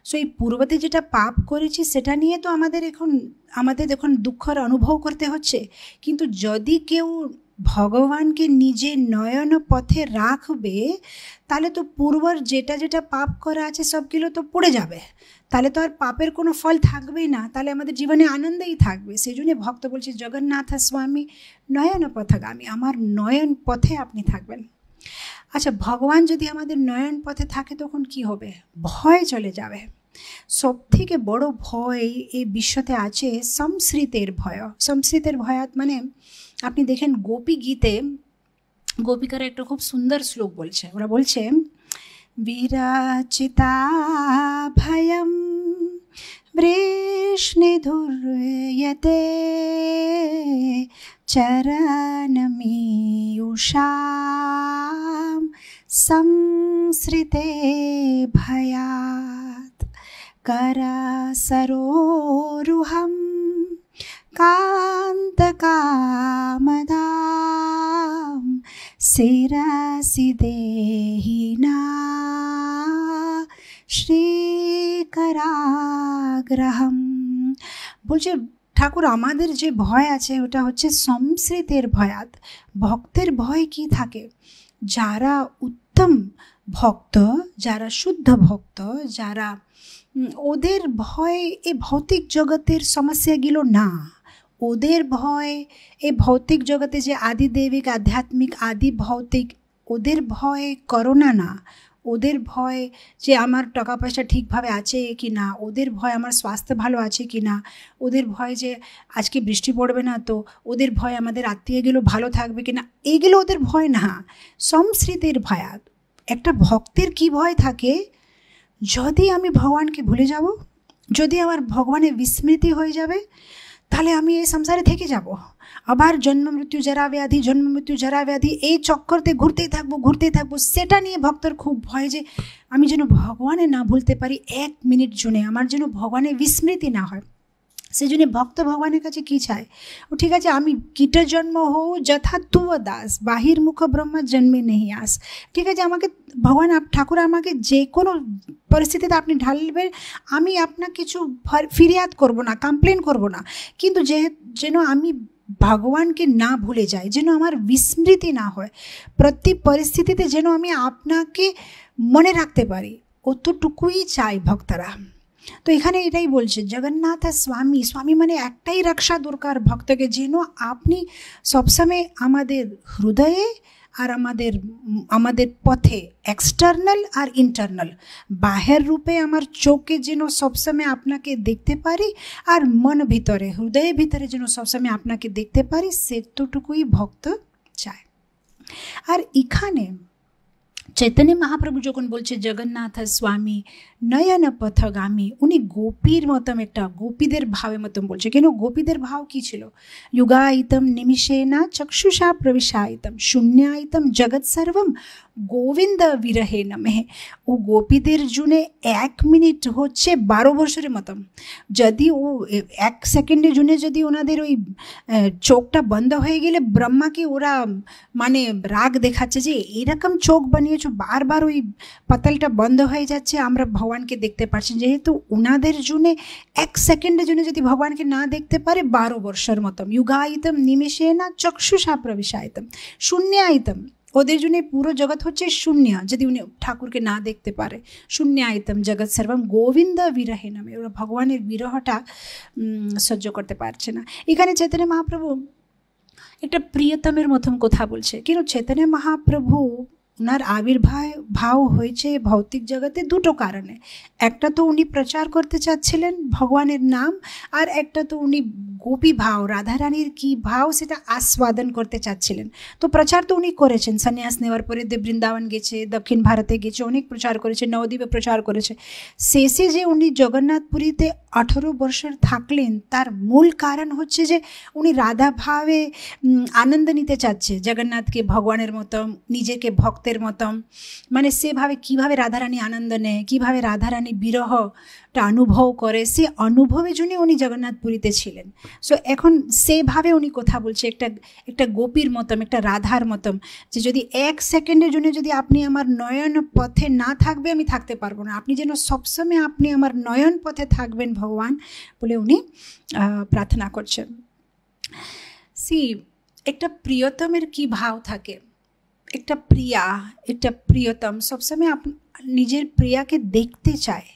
সো এই পূর্বতে যেটা পাপ করেছি সেটা নিয়ে তো আমাদের এখন আমাদের এখন দুঃখের অনুভব করতে হচ্ছে কিন্তু যদি কেউ ভগবানকে নিজে নয়ন পথে রাখবে তাহলে তো পূর্বর যেটা যেটা পাপ করা আছে সবগুলো তো পড়ে যাবে তাহলে তো আর পাপের কোনো ফল থাকবেই না তাহলে আমাদের জীবনে আনন্দেই থাকবে সেই জন্য ভক্ত বলছে জগন্নাথ স্বামী নয়ন পথগামী আমার নয়ন পথে আপনি থাকবেন আচ্ছা ভগবান যদি আমাদের নয়ন পথে থাকে তখন কি হবে ভয় চলে যাবে সবথেকে বড় ভয় এই বিশ্বতে আছে সংস্কৃতের ভয় সংস্কৃতের ভয়াত মানে আপনি দেখেন গোপী গীতে গোপীকার একটা খুব সুন্দর শ্লোক বলছে ওরা বলছে বিরাচিতা ভয়ম ধুর चरणमीयुषां संसृते भयात् करसरोरुहं कान्तकामदां शिरसि देहिना श्रीकराग्रहम् बोलिए ঠাকুর আমাদের যে ভয় আছে ওটা হচ্ছে সংস্মৃতের ভয়াত ভক্তের ভয় কি থাকে যারা উত্তম ভক্ত যারা শুদ্ধ ভক্ত যারা ওদের ভয় এ ভৌতিক জগতের সমস্যাগুলো না ওদের ভয় এ ভৌতিক জগতে যে আদি দেবিক আধ্যাত্মিক আদি ভৌতিক ওদের ভয় করোনা না ওদের ভয় যে আমার টাকা পয়সা ঠিকভাবে আছে কি না ওদের ভয় আমার স্বাস্থ্য ভালো আছে কি না ওদের ভয় যে আজকে বৃষ্টি পড়বে না তো ওদের ভয় আমাদের আত্মীয়গুলো ভালো থাকবে কি না এইগুলো ওদের ভয় না সমস্মৃতির ভয়া একটা ভক্তের কি ভয় থাকে যদি আমি ভগবানকে ভুলে যাব যদি আমার ভগবানের বিস্মৃতি হয়ে যাবে তাহলে আমি এই সংসারে থেকে যাব আবার জন্ম মৃত্যু জরা ব্যাধি জন্ম মৃত্যু জরা ব্যাধি এই চক্করতে ঘুরতেই থাকবো ঘুরতেই থাকবো সেটা নিয়ে ভক্তর খুব ভয় যে আমি যেন ভগবানে না ভুলতে পারি এক মিনিট জুনে আমার যেন ভগবানের বিস্মৃতি না হয় সেই জন্য ভক্ত ভগবানের কাছে কি চায় ও ঠিক আছে আমি কীটের জন্ম হোক যথা তু দাস বাহির মুখ ব্রহ্মা জন্মে নেই আস ঠিক আছে আমাকে ভগবান আপ ঠাকুর আমাকে যে কোনো পরিস্থিতিতে আপনি ঢালবেন আমি আপনার কিছু ফিরিয়াদ করব না কমপ্লেন করব না কিন্তু যে যেন আমি ભગવાન કે ના ભૂલે જાય જેનો আমার বিস্মৃতি না হয় প্রত্যেক পরিস্থিতিতে যেন আমি আপনাকে মনে রাখতে পারি অতটুকুই চাই ভক্তরা তো এখানে এটাই বলছে জগন্নাথ স্বামী স্বামী মানে একটাই রক্ষা দরকার ভক্তকে যেন আপনি সবসময় আমাদের হৃদয়ে আর আমাদের আমাদের পথে এক্সটার্নাল আর ইন্টারনাল বাহের রূপে আমার চোখে যেন সবসময় আপনাকে দেখতে পারি আর মন ভিতরে হৃদয়ের ভিতরে যেন সবসময় আপনাকে দেখতে পারি সেতুটুকুই ভক্ত চায় আর এখানে चैतन्य महाप्रभु जो बोल जगन्नाथ स्वामी नयन पथ गामी उन्नी गोपी मतम एक गोपी भाव मतम बोल क्यों गोपी भाव की छिल युगा आईतम चक्षुषा प्रविशा आईतम जगत सर्वम गोविन्द विरहे नमः ओ गोपी দের জুনে 1 मिनिट হচ্ছে 12 বছরের মত যদি ও 1 সেকেন্ডে জুনে যদি উনাদের ওই চোকটা বন্ধ হয়ে গেলে ব্রহ্মা কি ওরা মানে রাগ দেখাচ্ছে যে এই রকম চোক বنيه যে বারবার ওই পतलটা বন্ধ হয়ে যাচ্ছে আমরা ভগবান কে দেখতে পারছি যেহেতু উনাদের জুনে 1 সেকেন্ডে জুনে যদি ভগবান কে না দেখতে পারে 12 বছরের মত యుগায়িতম নিমেষেনা চক্ষু샤 প্রวิ샤য়িতম শূন্যায়িতম ওদের জন্য পুরো জগৎ হচ্ছে শূন্য যদি উনি ঠাকুরকে না দেখতে পারে শূন্য আইতম জগৎ সর্বম গোবিন্দ বিরহে নামে ওরা ভগবানের বিরহটা সহ্য করতে পারছে না এখানে চেতনে মহাপ্রভু একটা প্রিয়তমের মতন কথা বলছে কিন্তু চেতনে মহাপ্রভু ওনার আবির্ভাব হয়েছে ভৌতিক জগতে দুটো কারণে একটা তো উনি প্রচার করতে চাচ্ছিলেন ভগবানের নাম আর একটা তো উনি গোপী ভাব রাধারানীর কী ভাব সেটা আস্বাদন করতে চাচ্ছিলেন তো প্রচার তো উনি করেছেন সন্ন্যাস নেওয়ার পরে বৃন্দাবন গেছে দক্ষিণ ভারতে গেছে অনেক প্রচার করেছে নবদ্বীপে প্রচার করেছে শেষে যে উনি জগন্নাথপুরীতে আঠেরো বর্ষের থাকলেন তার মূল কারণ হচ্ছে যে উনি রাধাভাবে আনন্দ নিতে চাচ্ছে জগন্নাথকে ভগবানের মতো নিজেকে ভক্ত রক্তের মতন মানে সেভাবে কিভাবে রাধারানী আনন্দ নেয় কীভাবে রাধারানী বিরহটা অনুভব করে সে অনুভবের জন্য উনি জগন্নাথ পুরীতে ছিলেন সো এখন সেভাবে উনি কথা বলছে একটা একটা গোপীর মতন একটা রাধার মতন যে যদি এক সেকেন্ডের জন্য যদি আপনি আমার নয়ন পথে না থাকবে আমি থাকতে পারবো না আপনি যেন সবসময় আপনি আমার নয়ন পথে থাকবেন ভগবান বলে উনি প্রার্থনা করছেন সি একটা প্রিয়তমের কি ভাব থাকে একটা প্রিয়া এটা প্রিয়তম সবসময় আপ নিজের প্রিয়াকে দেখতে চায়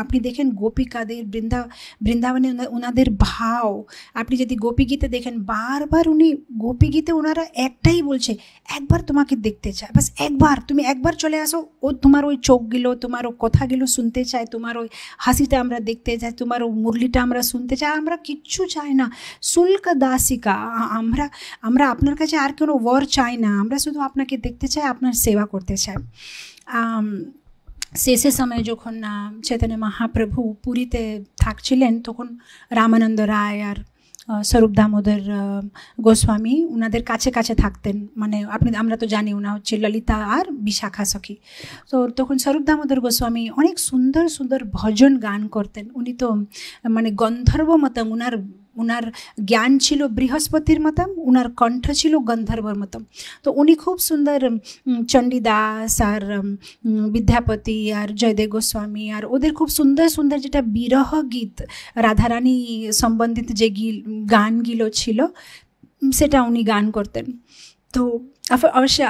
আপনি দেখেন গোপী কাদের বৃন্দা বৃন্দাবনে উনাদের ভাব আপনি যদি গোপী গীতে দেখেন বারবার উনি গোপী গীতে উনারা একটাই বলছে একবার তোমাকে দেখতে চায় بس একবার তুমি একবার চলে আসো ও তোমার ওই চোখ গিলো তোমার কথা গিলো শুনতে চায় তোমার ওই হাসিতে আমরা দেখতে চায় তোমার ও মুরলিটা আমরা শুনতে চায় আমরা কিচ্ছু চায় না সুলক দাসিকা আমরা আমরা আপনার কাছে আর কোনো ওর চায় না আমরা শুধু আপনাকে দেখতে চায় আপনার সেবা করতে চায় শেষে সময় যখন চৈতন্য মহাপ্রভু পুরীতে থাকছিলেন তখন রামানন্দ রায় আর স্বরূপ দামোদর গোস্বামী ওনাদের কাছে কাছে থাকতেন মানে আপনি আমরা তো জানি ওনা হচ্ছে ললিতা আর বিশাখা সখী তো তখন স্বরূপ দামোদর গোস্বামী অনেক সুন্দর সুন্দর ভজন গান করতেন উনি তো মানে গন্ধর্ব মতো ওনার উনার জ্ঞান ছিল বৃহস্পতির মতাম উনার কণ্ঠ ছিল গন্ধর্বর মতাম তো উনি খুব সুন্দর চণ্ডীদাস আর বিদ্যাপতি আর জয়দেব গোস্বামী আর ওদের খুব সুন্দর সুন্দর যেটা বিরহ গীত রাধারানী সম্বন্ধিত যে গানগুলো ছিল সেটা উনি গান করতেন তো অবশ্যই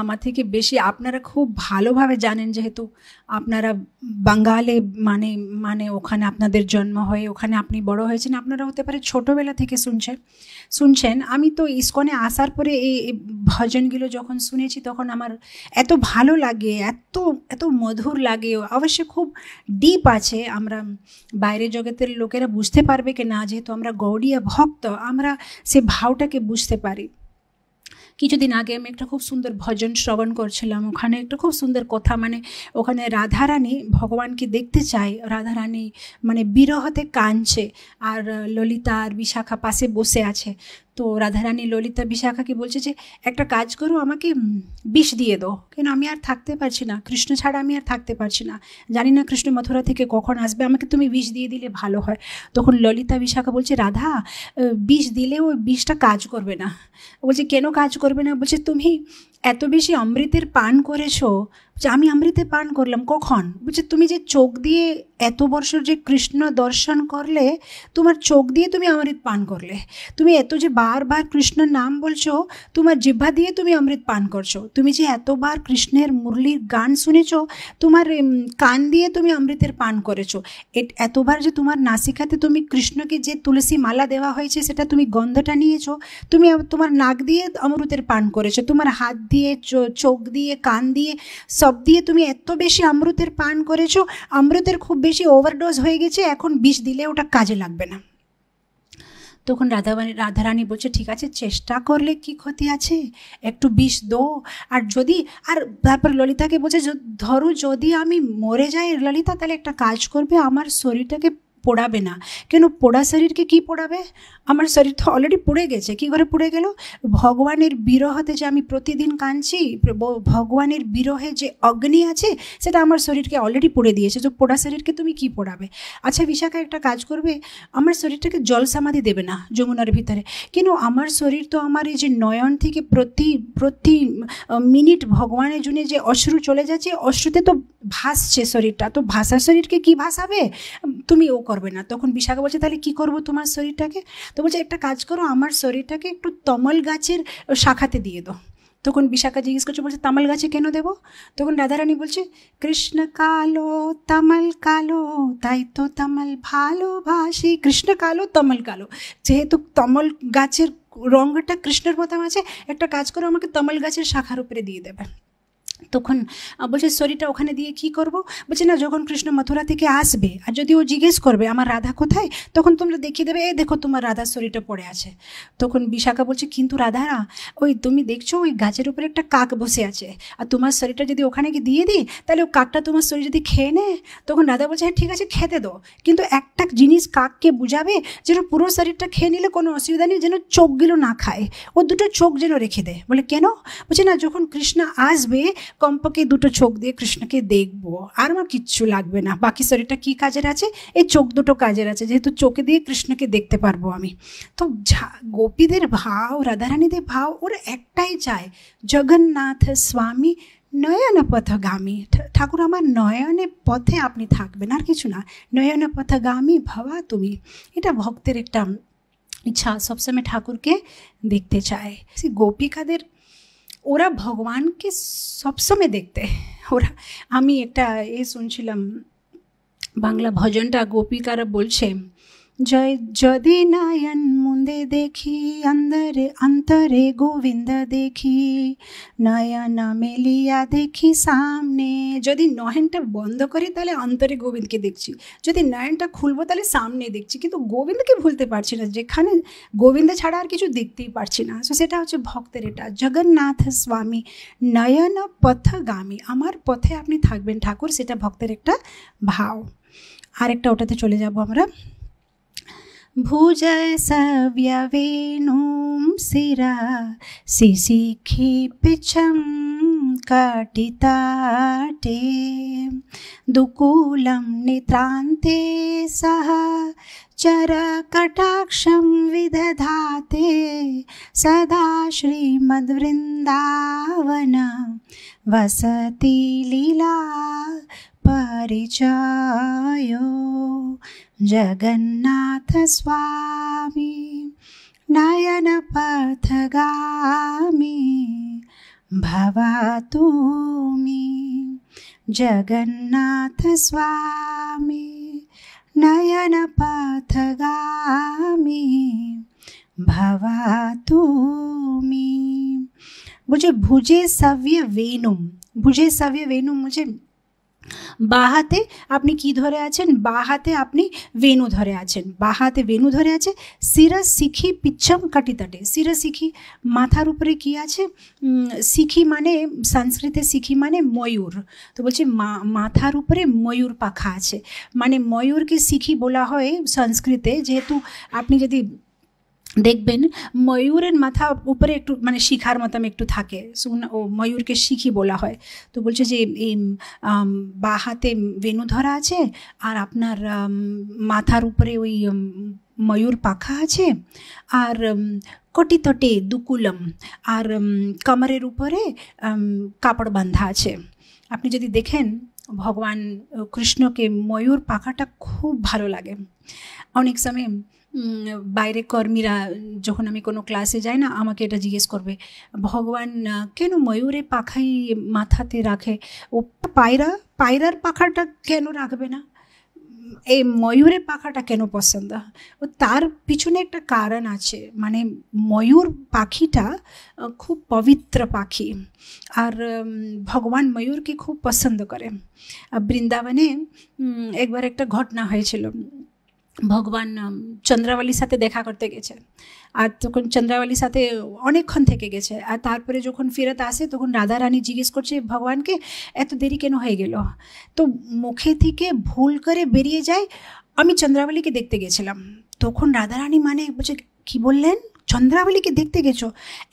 আমার থেকে বেশি আপনারা খুব ভালোভাবে জানেন যেহেতু আপনারা বাঙালে মানে মানে ওখানে আপনাদের জন্ম হয়ে ওখানে আপনি বড় হয়েছেন আপনারা হতে পারে ছোটোবেলা থেকে শুনছেন শুনছেন আমি তো ইস্কনে আসার পরে এই ভজনগুলো যখন শুনেছি তখন আমার এত ভালো লাগে এত এত মধুর লাগে অবশ্যই খুব ডিপ আছে আমরা বাইরে জগতের লোকেরা বুঝতে পারবে কি না যেহেতু আমরা গৌড়িয়া ভক্ত আমরা সে ভাওটাকে বুঝতে পারি কিছুদিন আগে আমি একটা খুব সুন্দর ভজন শ্রবণ করছিলাম ওখানে একটা খুব সুন্দর কথা মানে ওখানে রাধারানী ভগবানকে দেখতে চায় রাধারানী মানে বিরহতে কাঁদছে আর ললিতা আর বিশাখা পাশে বসে আছে তো রাধারানী ললিতা বিশাখাকে বলছে যে একটা কাজ করো আমাকে বিষ দিয়ে দাও কেন আমি আর থাকতে পারছি না কৃষ্ণ ছাড়া আমি আর থাকতে পারছি না জানি না কৃষ্ণ মথুরা থেকে কখন আসবে আমাকে তুমি বিষ দিয়ে দিলে ভালো হয় তখন ললিতা বিশাখা বলছে রাধা বিষ দিলে ওই বিষটা কাজ করবে না বলছে কেন কাজ করবে না বলছে তুমি এত বেশি অমৃতের পান করেছো যে আমি অমৃতে পান করলাম কখন বলছে তুমি যে চোখ দিয়ে এত বছর যে কৃষ্ণ দর্শন করলে তোমার চোখ দিয়ে তুমি অমৃত পান করলে তুমি এত যে বারবার কৃষ্ণ নাম বলছো তোমার জিহ্বা দিয়ে তুমি অমৃত পান করছো তুমি যে এতবার কৃষ্ণের মুরলির গান শুনেছ তোমার কান দিয়ে তুমি অমৃতের পান করেছো এতবার যে তোমার নাসিকাতে তুমি কৃষ্ণকে যে তুলসী মালা দেওয়া হয়েছে সেটা তুমি গন্ধটা নিয়েছো তুমি তোমার নাক দিয়ে অমৃতের পান করেছো তোমার হাত দিয়ে চোখ দিয়ে কান দিয়ে সব দিয়ে তুমি এত বেশি আমৃতের পান করেছো আমৃতের খুব বেশি ওভারডোজ হয়ে গেছে এখন বিষ দিলে ওটা কাজে লাগবে না তখন রাধাবানী রাধারানী বলছে ঠিক আছে চেষ্টা করলে কি ক্ষতি আছে একটু বিষ দো আর যদি আর তারপর ললিতাকে বলছে ধরো যদি আমি মরে যাই ললিতা তাহলে একটা কাজ করবে আমার শরীরটাকে পোড়াবে না কেন পোড়া শরীরকে কি পোড়াবে আমার শরীর তো অলরেডি পুড়ে গেছে কি করে পুড়ে গেল ভগবানের বিরহতে যে আমি প্রতিদিন কাঁদছি ভগবানের বিরহে যে অগ্নি আছে সেটা আমার শরীরকে অলরেডি পুড়ে দিয়েছে তো পোড়া শরীরকে তুমি কি পোড়াবে আচ্ছা বিশাখা একটা কাজ করবে আমার শরীরটাকে জল সামাধি দেবে না যমুনার ভিতরে কেন আমার শরীর তো আমার এই যে নয়ন থেকে প্রতি প্রতি মিনিট ভগবানের জন্য যে অশ্রু চলে যাচ্ছে অশ্রুতে তো ভাসছে শরীরটা তো ভাসা শরীরকে কি ভাসাবে তুমি ও করবে না তখন বিশাখা বলছে তাহলে কি করব তোমার শরীরটাকে তো বলছে একটা কাজ করো আমার শরীরটাকে একটু তমল গাছের শাখাতে দিয়ে দাও তখন বিশাখা জিজ্ঞেস করছে বলছে তামাল গাছে কেন দেব তখন রাধারানী বলছে কৃষ্ণ কালো তামাল কালো তাই তো তামাল ভালোবাসি কৃষ্ণ কালো তামাল কালো যেহেতু তমল গাছের রঙটা কৃষ্ণের মতন আছে একটা কাজ করে আমাকে তামাল গাছের শাখার উপরে দিয়ে দেবে তখন বলছে শরীরটা ওখানে দিয়ে কি করব বলছে না যখন কৃষ্ণ মথুরা থেকে আসবে আর যদি ও জিজ্ঞেস করবে আমার রাধা কোথায় তখন তোমরা দেখিয়ে দেবে এ দেখো তোমার রাধার শরীরটা পড়ে আছে তখন বিশাখা বলছে কিন্তু রাধারা ওই তুমি দেখছো ওই গাছের উপরে একটা কাক বসে আছে আর তোমার শরীরটা যদি ওখানে গিয়ে দিয়ে দিই তাহলে ও কাকটা তোমার শরীর যদি খেয়ে নেয় তখন রাধা বলছে হ্যাঁ ঠিক আছে খেতে দো কিন্তু একটা জিনিস কাককে বুঝাবে যেন পুরো শরীরটা খেয়ে নিলে কোনো অসুবিধা নেই যেন চোখগুলো না খায় ও দুটো চোখ যেন রেখে দেয় বলে কেন বলছে না যখন কৃষ্ণ আসবে কম্পকে দুটো চোখ দিয়ে কৃষ্ণকে দেখবো আর আমার কিছু লাগবে না বাকি শরীরটা কি কাজে আছে এই চোখ দুটো কাজে আছে যেহেতু চোখে দিয়ে কৃষ্ণকে দেখতে পারবো আমি তো গোপীদের ভাব রাধা রানীর দে ভাব ওর একটাই যায় জগন্নাথ স্বামী নয়নপথ গামী ঠাকুর আমার নয়নে পথে আপনি থাকবেন আর কিছু না নয়নপথ গামী भवा तुम्ही এটা ভক্তের একটা ইচ্ছা সবসময় ঠাকুরকে দেখতে চায় গোপিকাদের ওরা ভগবানকে সবসময় দেখতে ওরা আমি একটা এ শুনছিলাম বাংলা ভজনটা গোপিকারা বলছে যদি যদি নয়ন মুন্দে দেখি অন্তরে অন্তরে गोविंद দেখি নায়া না মেলিয়া দেখি সামনে যদি নহেনটা বন্ধ করি তাহলে অন্তরে गोविंद কে দেখছি যদি নয়নটা খুলবো তাহলে সামনে দেখছি কিন্তু गोविंद কে বলতে পারছি না যেখানে गोविंदে ছাড়া আর কিছু দেখতেই পারছি না সেটা হচ্ছে ভক্তের এটা জগন্নাথ স্বামী নয়ন পথগামী আমার পথে আপনি থাকবেন ঠাকুর সেটা ভক্তের একটা ভাব আর একটা ওটাতে চলে যাব আমরা भुज सव्यवेणुं शिरा शिशिखिपिच्छं कटिताटे दुकूलं सह सः चरकटाक्षं विदधाते सदा श्रीमद्वृन्दावन वसति लीला परिचायो जगन्नाथ स्वामी जगन्नाथस्वामी नयनपथगामि जगन्नाथ स्वामी जगन्नाथस्वामी नयनपथगामि भवातु मे मुझे भुजे सव्य वेणु भुजे सव्य वेणु मुझे বা হাতে আপনি কি ধরে আছেন বা হাতে আপনি ভেনু ধরে আছেন বা হাতে ভেনু ধরে আছে শিরা শিখি পিচ্ছম কাটিতাটে শিরা শিখি মাথার উপরে কি আছে শিখি মানে সংস্কৃতে শিখি মানে ময়ূর তো বলছে মাথার উপরে ময়ূর পাখা আছে মানে ময়ূরকে শিখি বলা হয় সংস্কৃতে যেহেতু আপনি যদি দেখবেন ময়ূরের মাথা উপরে একটু মানে শিখার মতাম একটু থাকে ও ময়ূরকে শিখি বলা হয় তো বলছে যে এই বা হাতে বেনু ধরা আছে আর আপনার মাথার উপরে ওই ময়ূর পাখা আছে আর কটি তটে দুকুলম আর কামারের উপরে কাপড় বাঁধা আছে আপনি যদি দেখেন ভগবান কৃষ্ণকে ময়ূর পাখাটা খুব ভালো লাগে অনেক সময় বাইরে কর্মীরা যখন আমি কোনো ক্লাসে যাই না আমাকে এটা জিজ্ঞেস করবে ভগবান কেন ময়ূরে পাখাই মাথাতে রাখে ও পায়রা পায়রার পাখাটা কেন রাখবে না এই ময়ূরের পাখাটা কেন পছন্দ ও তার পিছনে একটা কারণ আছে মানে ময়ূর পাখিটা খুব পবিত্র পাখি আর ভগবান ময়ূরকে খুব পছন্দ করে বৃন্দাবনে একবার একটা ঘটনা হয়েছিল ভগবান চন্দ্রাবলীর সাথে দেখা করতে গেছে আর তখন চন্দ্রাবলীর সাথে অনেকক্ষণ থেকে গেছে আর তারপরে যখন ফেরত আসে তখন রাধা রানী জিজ্ঞেস করছে ভগবানকে এত দেরি কেন হয়ে গেল তো মুখে থেকে ভুল করে বেরিয়ে যায় আমি চন্দ্রাবলীকে দেখতে গেছিলাম তখন রাধারানী মানে বলছে কি বললেন চন্দ্রাবলীকে দেখতে গেছো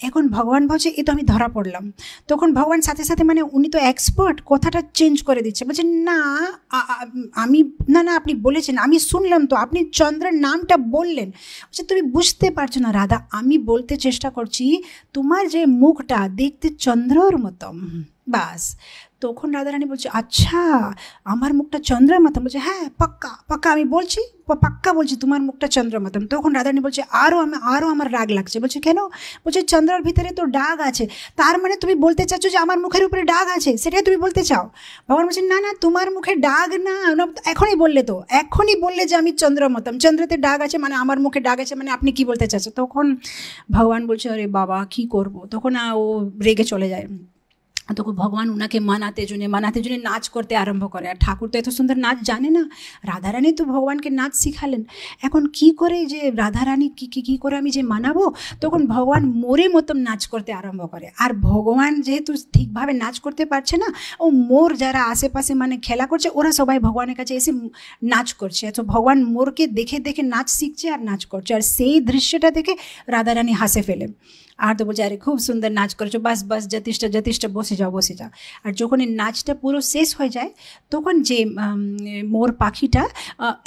এখন ভগবান ভাবছে এ তো আমি ধরা পড়লাম তখন ভগবান সাথে সাথে মানে উনি তো এক্সপার্ট কথাটা চেঞ্জ করে দিচ্ছে বলছে না আমি না না আপনি বলেছেন আমি শুনলাম তো আপনি চন্দ্রের নামটা বললেন বলছে তুমি বুঝতে পারছো না রাধা আমি বলতে চেষ্টা করছি তোমার যে মুখটা দেখতে চন্দ্রর মতো বাস তখন রাধারানী বলছে আচ্ছা আমার মুখটা চন্দ্রমাতম বলছে হ্যাঁ পাক্কা পাক্কা আমি বলছি পাক্কা বলছি তোমার মুখটা চন্দ্রমাতাম তখন রাধারানী বলছে আরও আমি আরও আমার রাগ লাগছে বলছে কেন বলছে চন্দ্রর ভিতরে তো ডাগ আছে তার মানে তুমি বলতে চাচ্ছ যে আমার মুখের উপরে ডাগ আছে সেটাই তুমি বলতে চাও ভগবান বলছে না না তোমার মুখে ডাগ না এখনই বললে তো এখনই বললে যে আমি চন্দ্রমতম চন্দ্রতে ডাগ আছে মানে আমার মুখে ডাগ আছে মানে আপনি কি বলতে চাচ্ছ তখন ভগবান বলছে আরে বাবা কি করব তখন ও রেগে চলে যায় তো ভগবান ওনাকে মানাতে জন্যে মানাতে জন্যে নাচ করতে আরম্ভ করে আর ঠাকুর তো এত সুন্দর নাচ জানে না রাধারানী তো ভগবানকে নাচ শিখালেন এখন কি করে যে রাধারানী কী কী কী করে আমি যে মানাবো তখন ভগবান মোরে মতন নাচ করতে আরম্ভ করে আর ভগবান যেহেতু ঠিকভাবে নাচ করতে পারছে না ও মোর যারা আশেপাশে মানে খেলা করছে ওরা সবাই ভগবানের কাছে এসে নাচ করছে তো ভগবান মোরকে দেখে দেখে নাচ শিখছে আর নাচ করছে আর সেই দৃশ্যটা দেখে রাধারানী হাসে ফেলে আর তো বলছে আরে খুব সুন্দর নাচ করেছো বাস বাস যথেষ্ট যথেষ্ট বসে যাও বসে যাও আর যখন এই নাচটা পুরো শেষ হয়ে যায় তখন যে মোর পাখিটা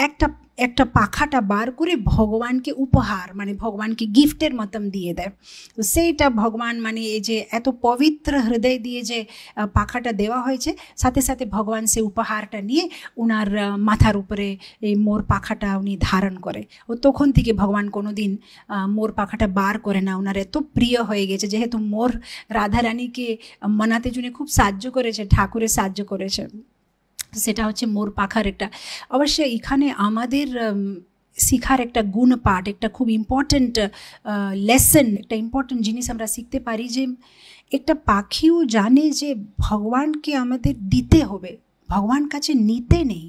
একটা একটা পাখাটা বার করে ভগবানকে উপহার মানে ভগবানকে গিফটের মতন দিয়ে দেয় তো সেইটা ভগবান মানে এই যে এত পবিত্র হৃদয় দিয়ে যে পাখাটা দেওয়া হয়েছে সাথে সাথে ভগবান সে উপহারটা নিয়ে উনার মাথার উপরে এই মোর পাখাটা উনি ধারণ করে ও তখন থেকে ভগবান কোনো দিন মোর পাখাটা বার করে না ওনার এত প্রিয় হয়ে গেছে যেহেতু মোর রাধারানীকে মানাতে জুনে খুব সাহায্য করেছে ঠাকুরের সাহায্য করেছে সেটা হচ্ছে মোর পাখার একটা অবশ্যই এখানে আমাদের শিখার একটা গুণ পাঠ একটা খুব ইম্পর্ট্যান্ট লেসন একটা ইম্পর্ট্যান্ট জিনিস আমরা শিখতে পারি যে একটা পাখিও জানে যে ভগবানকে আমাদের দিতে হবে ভগবান কাছে নিতে নেই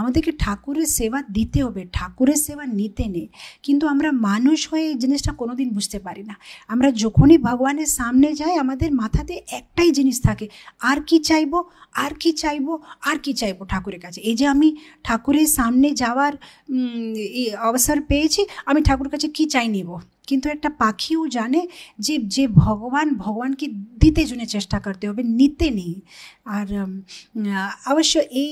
আমাদেরকে ঠাকুরের সেবা দিতে হবে ঠাকুরের সেবা নিতে নেই কিন্তু আমরা মানুষ হয়ে এই জিনিসটা কোনোদিন বুঝতে পারি না আমরা যখনই ভগবানের সামনে যাই আমাদের মাথাতে একটাই জিনিস থাকে আর কি চাইবো আর কি চাইবো আর কি চাইবো ঠাকুরের কাছে এই যে আমি ঠাকুরের সামনে যাওয়ার অবসর পেয়েছি আমি ঠাকুরের কাছে কি চাই নেব কিন্তু একটা পাখিও জানে যে যে ভগবান ভগবানকে দিতে জন্য চেষ্টা করতে হবে নিতে নেই আর অবশ্য এই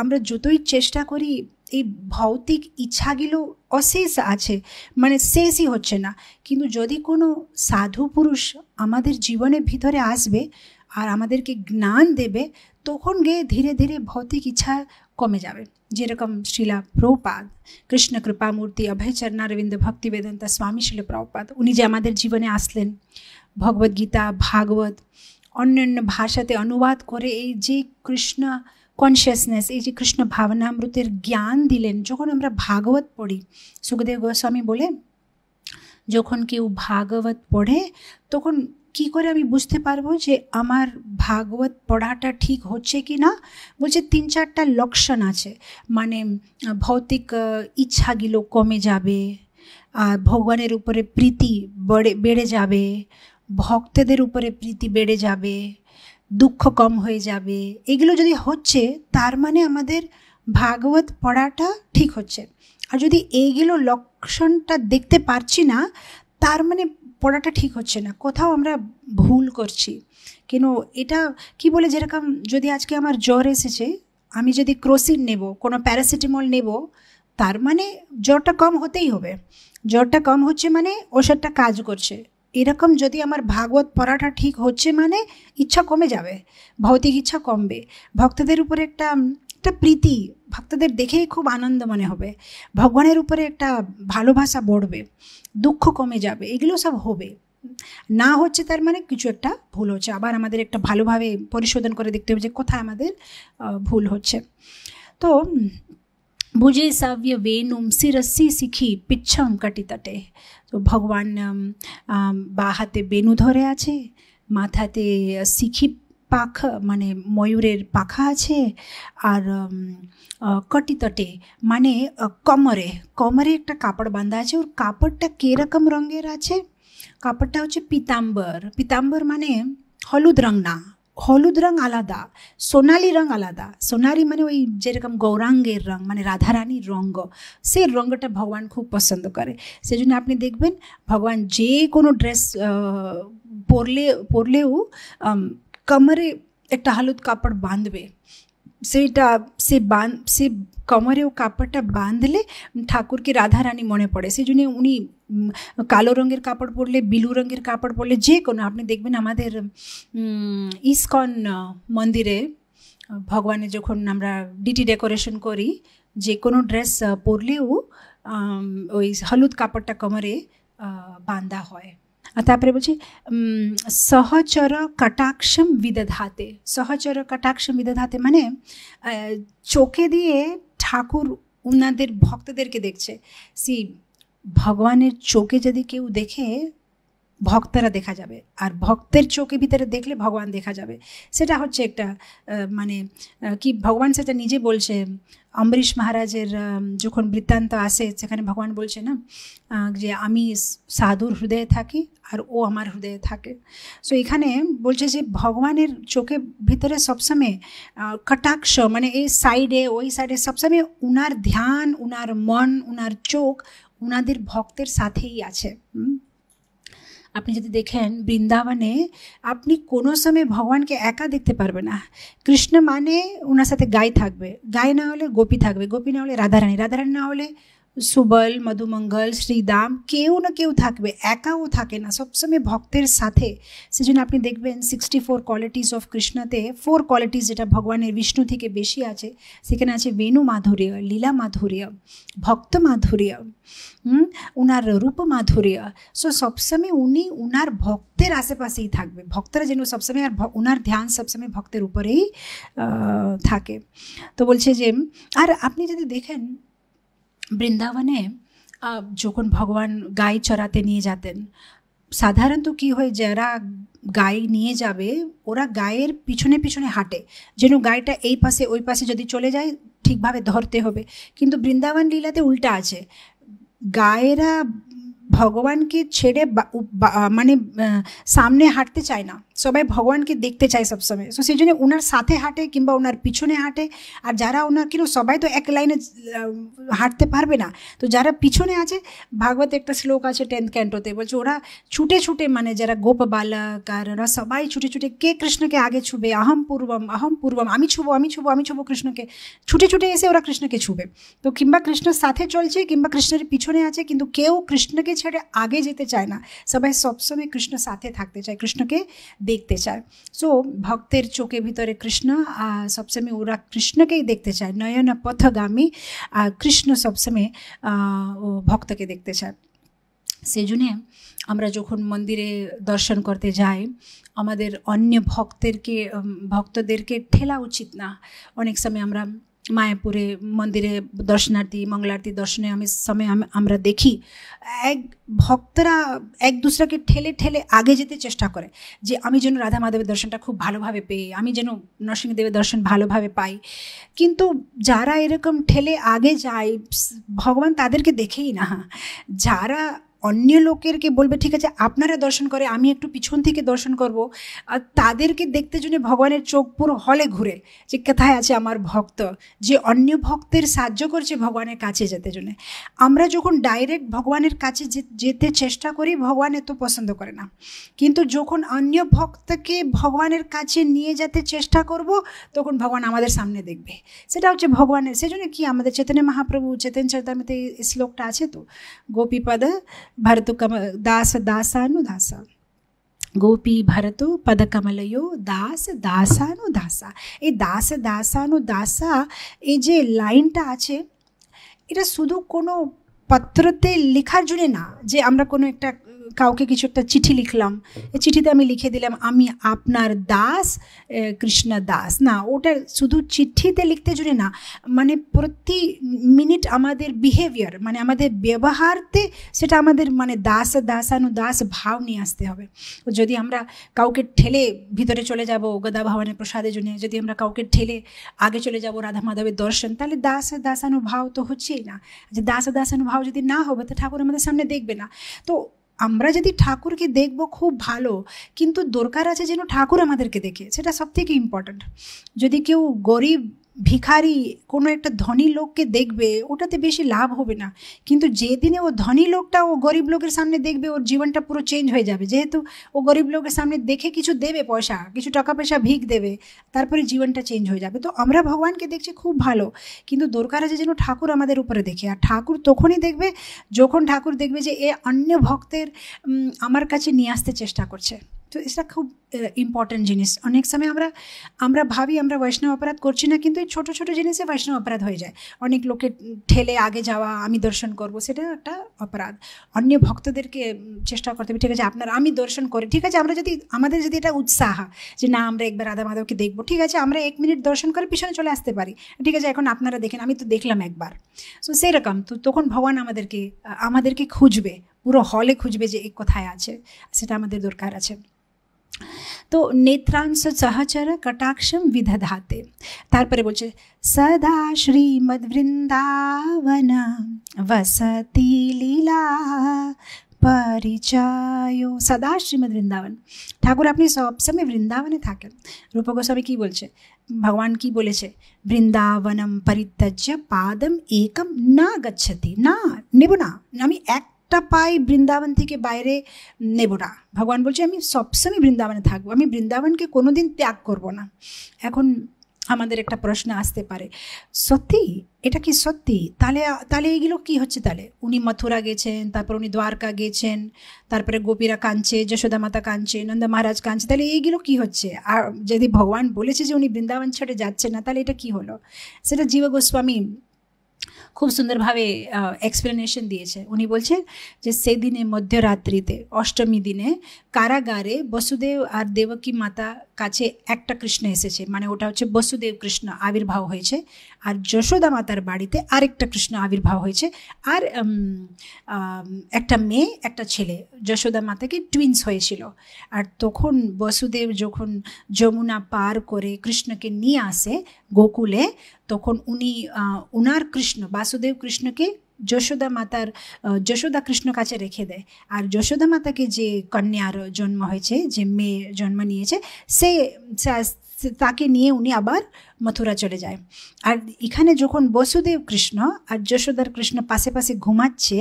আমরা যতই চেষ্টা করি এই ভৌতিক ইচ্ছাগুলো অশেষ আছে মানে শেষই হচ্ছে না কিন্তু যদি কোনো সাধু পুরুষ আমাদের জীবনের ভিতরে আসবে আর আমাদেরকে জ্ঞান দেবে তখন যে ধীরে ধীরে ভৌত ইচ্ছা কমে যাবে যেরকম শ্রীলা প্রভপ কৃষ্ণ কৃপামূর্তি অভেচরণ অরবিন্দ ভক্তি বেদান্ত স্বামী শрила প্রভপাদ উনি যা আমাদের জীবনে আসলেন ভগবত গীতা ভাগবত অন্যন্য ভাষাতে অনুবাদ করে এই যে কৃষ্ণ কনসিয়াসনেস এই যে কৃষ্ণ ভাওনা অমৃতের জ্ঞান দিলেন যখন আমরা ভাগবত পড়ে সুখেদেব গোস্বামী বলেন যখন কেউ ভাগবত পড়ে তখন কি করে আমি বুঝতে পারবো যে আমার ভাগবত পড়াটা ঠিক হচ্ছে কি না বলছে তিন চারটা লক্ষণ আছে মানে ভৌতিক ইচ্ছাগুলো কমে যাবে আর ভগবানের উপরে প্রীতি বেড়ে বেড়ে যাবে ভক্তদের উপরে প্রীতি বেড়ে যাবে দুঃখ কম হয়ে যাবে এগুলো যদি হচ্ছে তার মানে আমাদের ভাগবত পড়াটা ঠিক হচ্ছে আর যদি এইগুলো লক্ষণটা দেখতে পারছি না তার মানে পড়াটা ঠিক হচ্ছে না কোথাও আমরা ভুল করছি কেন এটা কি বলে যেরকম যদি আজকে আমার জ্বর এসেছে আমি যদি ক্রোসিন নেব কোনো প্যারাসিটামল নেব তার মানে জ্বরটা কম হতেই হবে জ্বরটা কম হচ্ছে মানে ওষুধটা কাজ করছে এরকম যদি আমার ভাগবত পড়াটা ঠিক হচ্ছে মানে ইচ্ছা কমে যাবে ভৌতিক ইচ্ছা কমবে ভক্তদের উপরে একটা একটা প্রীতি ভক্তদের দেখেই খুব আনন্দ মনে হবে ভগবানের উপরে একটা ভালোবাসা বড়বে দুঃখ কমে যাবে এগুলো সব হবে না হচ্ছে তার মানে কিছু একটা ভুল হচ্ছে আবার আমাদের একটা ভালোভাবে পরিশোধন করে দেখতে হবে যে কোথায় আমাদের ভুল হচ্ছে তো বুঝে সাব্য বেনুম শিরসি শিখি পিচ্ছম কাটি তাটে তো ভগবান বা হাতে বেনু ধরে আছে মাথাতে শিখি পাখা মানে ময়ূরের পাখা আছে আর কটি তটে মানে কমরে কমরে একটা কাপড় বাঁধা আছে ওর কাপড়টা কেরকম রঙের আছে কাপড়টা হচ্ছে পিতাম্বর পিতাম্বর মানে হলুদ রং না হলুদ রং আলাদা সোনালি রং আলাদা সোনালি মানে ওই যেরকম গৌরাঙ্গের রং মানে রাধারানীর রঙ সেই রঙটা ভগবান খুব পছন্দ করে সেজন্য আপনি দেখবেন ভগবান যে কোনো ড্রেস পরলে পরলেও কমরে একটা হলুদ কাপড় बांधवे সেইটা সে বাঁধ সে কমরে ও কাপড়টা বাঁধলে ठाकुर की राधा रानी मने पड़े से जूनी उनी কালো রঙের কাপড় পরলে নীল রঙের কাপড় পরলে जे कोना आपने देखबेन আমাদের ইসকন মন্দিরে ভগবান যেখন আমরা ডিটি ডেকোরেশন করি जे कोनो ड्रेस পরলে ও ওই হলুদ কাপড়টা কমরে बांधा হয় तापर बोल सहचर कटाक्षम विदधाते सहचर कटाक्षम विदधाते মানে চোখে দিয়ে ঠাকুর উনাদের ভক্তদেরকে দেখছে সি ভগবানের চোখে যদি কেউ দেখে ভক্তেরা দেখা যাবে আর ভক্তের চোখে ভিতরে দেখলে ভগবান দেখা যাবে সেটা হচ্ছে একটা মানে কি ভগবান সেটা নিজে বলছে অম্বরীশ মহারাজের যখন বৃত্তান্ত আসে সেখানে ভগবান বলছে না যে আমি সাধুর হৃদয়ে থাকি আর ও আমার হৃদয়ে থাকে সো এখানে বলছে যে ভগবানের চোখে ভিতরে সবসময় কটাক্ষ মানে এই সাইডে ওই সাইডে সবসময় উনার ধ্যান উনার মন উনার চোখ উনাদের ভক্তের সাথেই আছে আপনি যদি দেখেন বৃন্দাবনে আপনি কোন সময়ে ভগবান কে একা দেখতে পারবেন না কৃষ্ণ মানে উনি সাথে গায় থাকবে গায় না হলে গোপি থাকবে গোপি না হলে রাধা রানী রাধা রানী না হলে সুবল মধুমঙ্গল শ্রীদাম কেউ না কেউ থাকবে একাও থাকে না সবসময় ভক্তের সাথে সেজন্য আপনি দেখবেন সিক্সটি ফোর কোয়ালিটিস অফ কৃষ্ণাতে ফোর কোয়ালিটিস যেটা ভগবানের বিষ্ণু থেকে বেশি আছে সেখানে আছে বেণু মাধুর্য লীলা মাধুর্য ভক্ত মাধুর্য উনার রূপ মাধুর্য সো সবসময় উনি উনার ভক্তের আশেপাশেই থাকবে ভক্তরা যেন সবসময় আর উনার ধ্যান সবসময় ভক্তের উপরেই থাকে তো বলছে যে আর আপনি যদি দেখেন বৃন্দাবনে যখন ভগবান গাই চড়াতে নিয়ে যেতেন সাধারণত কি হয় যারা গাই নিয়ে যাবে ওরা গায়ের পিছনে পিছনে হাঁটে যেন গাইটা এই পাশে ওই পাশে যদি চলে যায় ঠিকভাবে ধরতে হবে কিন্তু বৃন্দাবন লীলাতে উল্টা আছে গায়েরা ভগবানকে ছেড়ে মানে সামনে হাঁটতে চায় না সবাই ভগবান কে দেখতে চাই সব সময় সো সিজনে উনার সাথে হাঁটে কিংবা উনার পিছনে হাঁটে আর যারা উনার কি নো সবাই তো এক লাইনে হাঁটতে পারবে না তো যারা পিছনে আছে ভাগবতের একটা শ্লোক আছে 10th ক্যান্টতে বলে ওরা ছুটে ছুটে মানে যারা গোপ বালকার রসবাই ছুটে ছুটে কে কৃষ্ণ কে আগে छुবে অহম পূর্বম অহম পূর্বম আমি छुবো আমি छुবো আমি छुবো কৃষ্ণ কে ছুটে ছুটে এসে ওরা কৃষ্ণ কে छुবে তো কিংবা কৃষ্ণ সাথে চলছে কিংবা কৃষ্ণ এর পিছনে আছে কিন্তু কেউ কৃষ্ণ কে ছেড়ে আগে যেতে চায় না সবাই সব সময় কৃষ্ণ সাথে থাকতে চায় কৃষ্ণ কে দেখতে চায় সো ভক্তের চোখে ভিতরে কৃষ্ণ সবসময় ওরা কৃষ্ণকেই দেখতে চায় নয়ন পথগামী কৃষ্ণ সবসময় ও ভক্তকে দেখতে চায় সেই জন্যে আমরা যখন মন্দিরে দর্শন করতে যাই আমাদের অন্য ভক্তেরকে ভক্তদেরকে ঠেলা উচিত না অনেক সময় আমরা মায়াপুরে মন্দিরে দর্শনার্থী মঙ্গলার্থী দর্শনে আমি সময় আমরা দেখি এক ভক্তরা এক দুসরাকে ঠেলে ঠেলে আগে যেতে চেষ্টা করে যে আমি যেন রাধা মাধবের দর্শনটা খুব ভালোভাবে পেয়ে আমি যেন নরসিংহদেবের দর্শন ভালোভাবে পাই কিন্তু যারা এরকম ঠেলে আগে যায় ভগবান তাদেরকে দেখেই না যারা অন্য লোকেরকে বলবে ঠিক আছে আপনারা দর্শন করে আমি একটু পিছন থেকে দর্শন করব আর তাদেরকে দেখতে জন্য ভগবানের চোখ পুরো হলে ঘুরে যে কোথায় আছে আমার ভক্ত যে অন্য ভক্তের সাহায্য করছে ভগবানের কাছে যেতে জন্য আমরা যখন ডাইরেক্ট ভগবানের কাছে যেতে চেষ্টা করি ভগবান এত পছন্দ করে না কিন্তু যখন অন্য ভক্তকে ভগবানের কাছে নিয়ে যেতে চেষ্টা করব তখন ভগবান আমাদের সামনে দেখবে সেটা হচ্ছে ভগবানের সেজন্য কি আমাদের চেতনে মহাপ্রভু চেতন এই শ্লোকটা আছে তো গোপীপদ భరతుకమ దాస దాసాను దాస ગોપી ભરતો પદકમલયો દાસ દાસાનો દાસા એ દાસ દાસાનો દાસા એ যে লাইনটা আছে এটা শুধু কোনো পত্রতে লেখার জন্য না যে আমরা কোনো একটা কাউকে কিছু একটা চিঠি লিখলাম চিঠিতে আমি লিখে দিলাম আমি আপনার দাস কৃষ্ণ দাস না ওটা শুধু চিঠিতে লিখতে জুড়ে না মানে প্রতি মিনিট আমাদের বিহেভিয়ার মানে আমাদের ব্যবহারতে সেটা আমাদের মানে দাস দাসানু দাস ভাব নিয়ে আসতে হবে যদি আমরা কাউকে ঠেলে ভিতরে চলে যাব গদা ভবনের প্রসাদের জন্য যদি আমরা কাউকে ঠেলে আগে চলে যাব রাধা মাধবের দর্শন তাহলে দাস দাসানুভাব তো হচ্ছেই না যে দাস দাসানুভাব যদি না হবে তো ঠাকুর আমাদের সামনে দেখবে না তো আমরা যদি ঠাকুরকে দেখব খুব ভালো কিন্তু দরকার আছে যেন ঠাকুর আমাদেরকে দেখে সেটা সবথেকে ইম্পর্ট্যান্ট যদি কেউ গরিব ভিখারি কোনো একটা ধনী লোককে দেখবে ওটাতে বেশি লাভ হবে না কিন্তু যেদিনে ও ধনী লোকটা ও গরিব লোকের সামনে দেখবে ওর জীবনটা পুরো চেঞ্জ হয়ে যাবে যেহেতু ও গরিব লোকের সামনে দেখে কিছু দেবে পয়সা কিছু টাকা পয়সা ভিক দেবে তারপরে জীবনটা চেঞ্জ হয়ে যাবে তো আমরা ভগবানকে দেখছি খুব ভালো কিন্তু দরকার আছে যেন ঠাকুর আমাদের উপরে দেখে আর ঠাকুর তখনই দেখবে যখন ঠাকুর দেখবে যে এ অন্য ভক্তের আমার কাছে নিয়ে আসতে চেষ্টা করছে তো এটা খুব ইম্পর্ট্যান্ট জিনিস অনেক সময় আমরা আমরা ভাবি আমরা বৈষ্ণব অপরাধ করছি না কিন্তু এই ছোটো ছোটো জিনিসে বৈষ্ণব অপরাধ হয়ে যায় অনেক লোকে ঠেলে আগে যাওয়া আমি দর্শন করব সেটা একটা অপরাধ অন্য ভক্তদেরকে চেষ্টা করতে হবে ঠিক আছে আপনার আমি দর্শন করি ঠিক আছে আমরা যদি আমাদের যদি এটা উৎসাহ যে না আমরা একবার আদা মাধবকে দেখবো ঠিক আছে আমরা এক মিনিট দর্শন করে পিছনে চলে আসতে পারি ঠিক আছে এখন আপনারা দেখেন আমি তো দেখলাম একবার সো সেরকম তো তখন ভগবান আমাদেরকে আমাদেরকে খুঁজবে পুরো হলে খুঁজবে যে এক কোথায় আছে সেটা আমাদের দরকার আছে তো নেত্রাংশ সহচর কটাক্ষম বিধধাতে তারপরে বলছে সদা শ্রীমদ্বৃন্দাবন বসতি লীলা পরিচয় সদা শ্রীমদ বৃন্দাবন ঠাকুর আপনি সবসময় বৃন্দাবনে থাকেন রূপ গোস্বামী কী বলছে ভগবান কি বলেছে বৃন্দাবনম পরিত্যাজ্য পাদম একম না গচ্ছতি না নেব না আমি এক একটা পাই বৃন্দাবন থেকে বাইরে নেব না ভগবান বলছে আমি সবসময় বৃন্দাবনে থাকবো আমি বৃন্দাবনকে কোনো দিন ত্যাগ করব না এখন আমাদের একটা প্রশ্ন আসতে পারে সত্যি এটা কি সত্যি তাহলে তাহলে এইগুলো কি হচ্ছে তাহলে উনি মথুরা গেছেন তারপর উনি দ্বারকা গেছেন তারপরে গোপীরা কাঁদছে যশোদা মাতা কাঁদছে নন্দ মহারাজ কাঁদছে তাহলে এইগুলো কি হচ্ছে আর যদি ভগবান বলেছে যে উনি বৃন্দাবন ছেড়ে যাচ্ছে না তাহলে এটা কি হলো সেটা জীব গোস্বামী খুব সুন্দরভাবে এক্সপ্লেনেশন দিয়েছে উনি বলছেন যে সেদিনে মধ্যরাত্রিতে অষ্টমী দিনে কারাগারে বসুদেব আর দেবকী মাতা কাছে একটা কৃষ্ণ এসেছে মানে ওটা হচ্ছে বসুদেব কৃষ্ণ আবির্ভাব হয়েছে আর যশোদা মাতার বাড়িতে আরেকটা কৃষ্ণ আবির্ভাব হয়েছে আর একটা মেয়ে একটা ছেলে যশোদা মাতাকে টুইন্স হয়েছিল আর তখন বসুদেব যখন যমুনা পার করে কৃষ্ণকে নিয়ে আসে গোকুলে তখন উনি উনার কৃষ্ণ বাসুদেব কৃষ্ণকে যশোদা মাতার যশোদা কৃষ্ণ কাছে রেখে দেয় আর যশোদা মাতাকে যে কন্যার জন্ম হয়েছে যে মেয়ে জন্ম নিয়েছে সে তাকে নিয়ে উনি আবার মথুরা চলে যায় আর এখানে যখন বসুদেব কৃষ্ণ আর যশোদার কৃষ্ণ পাশে পাশে ঘুমাচ্ছে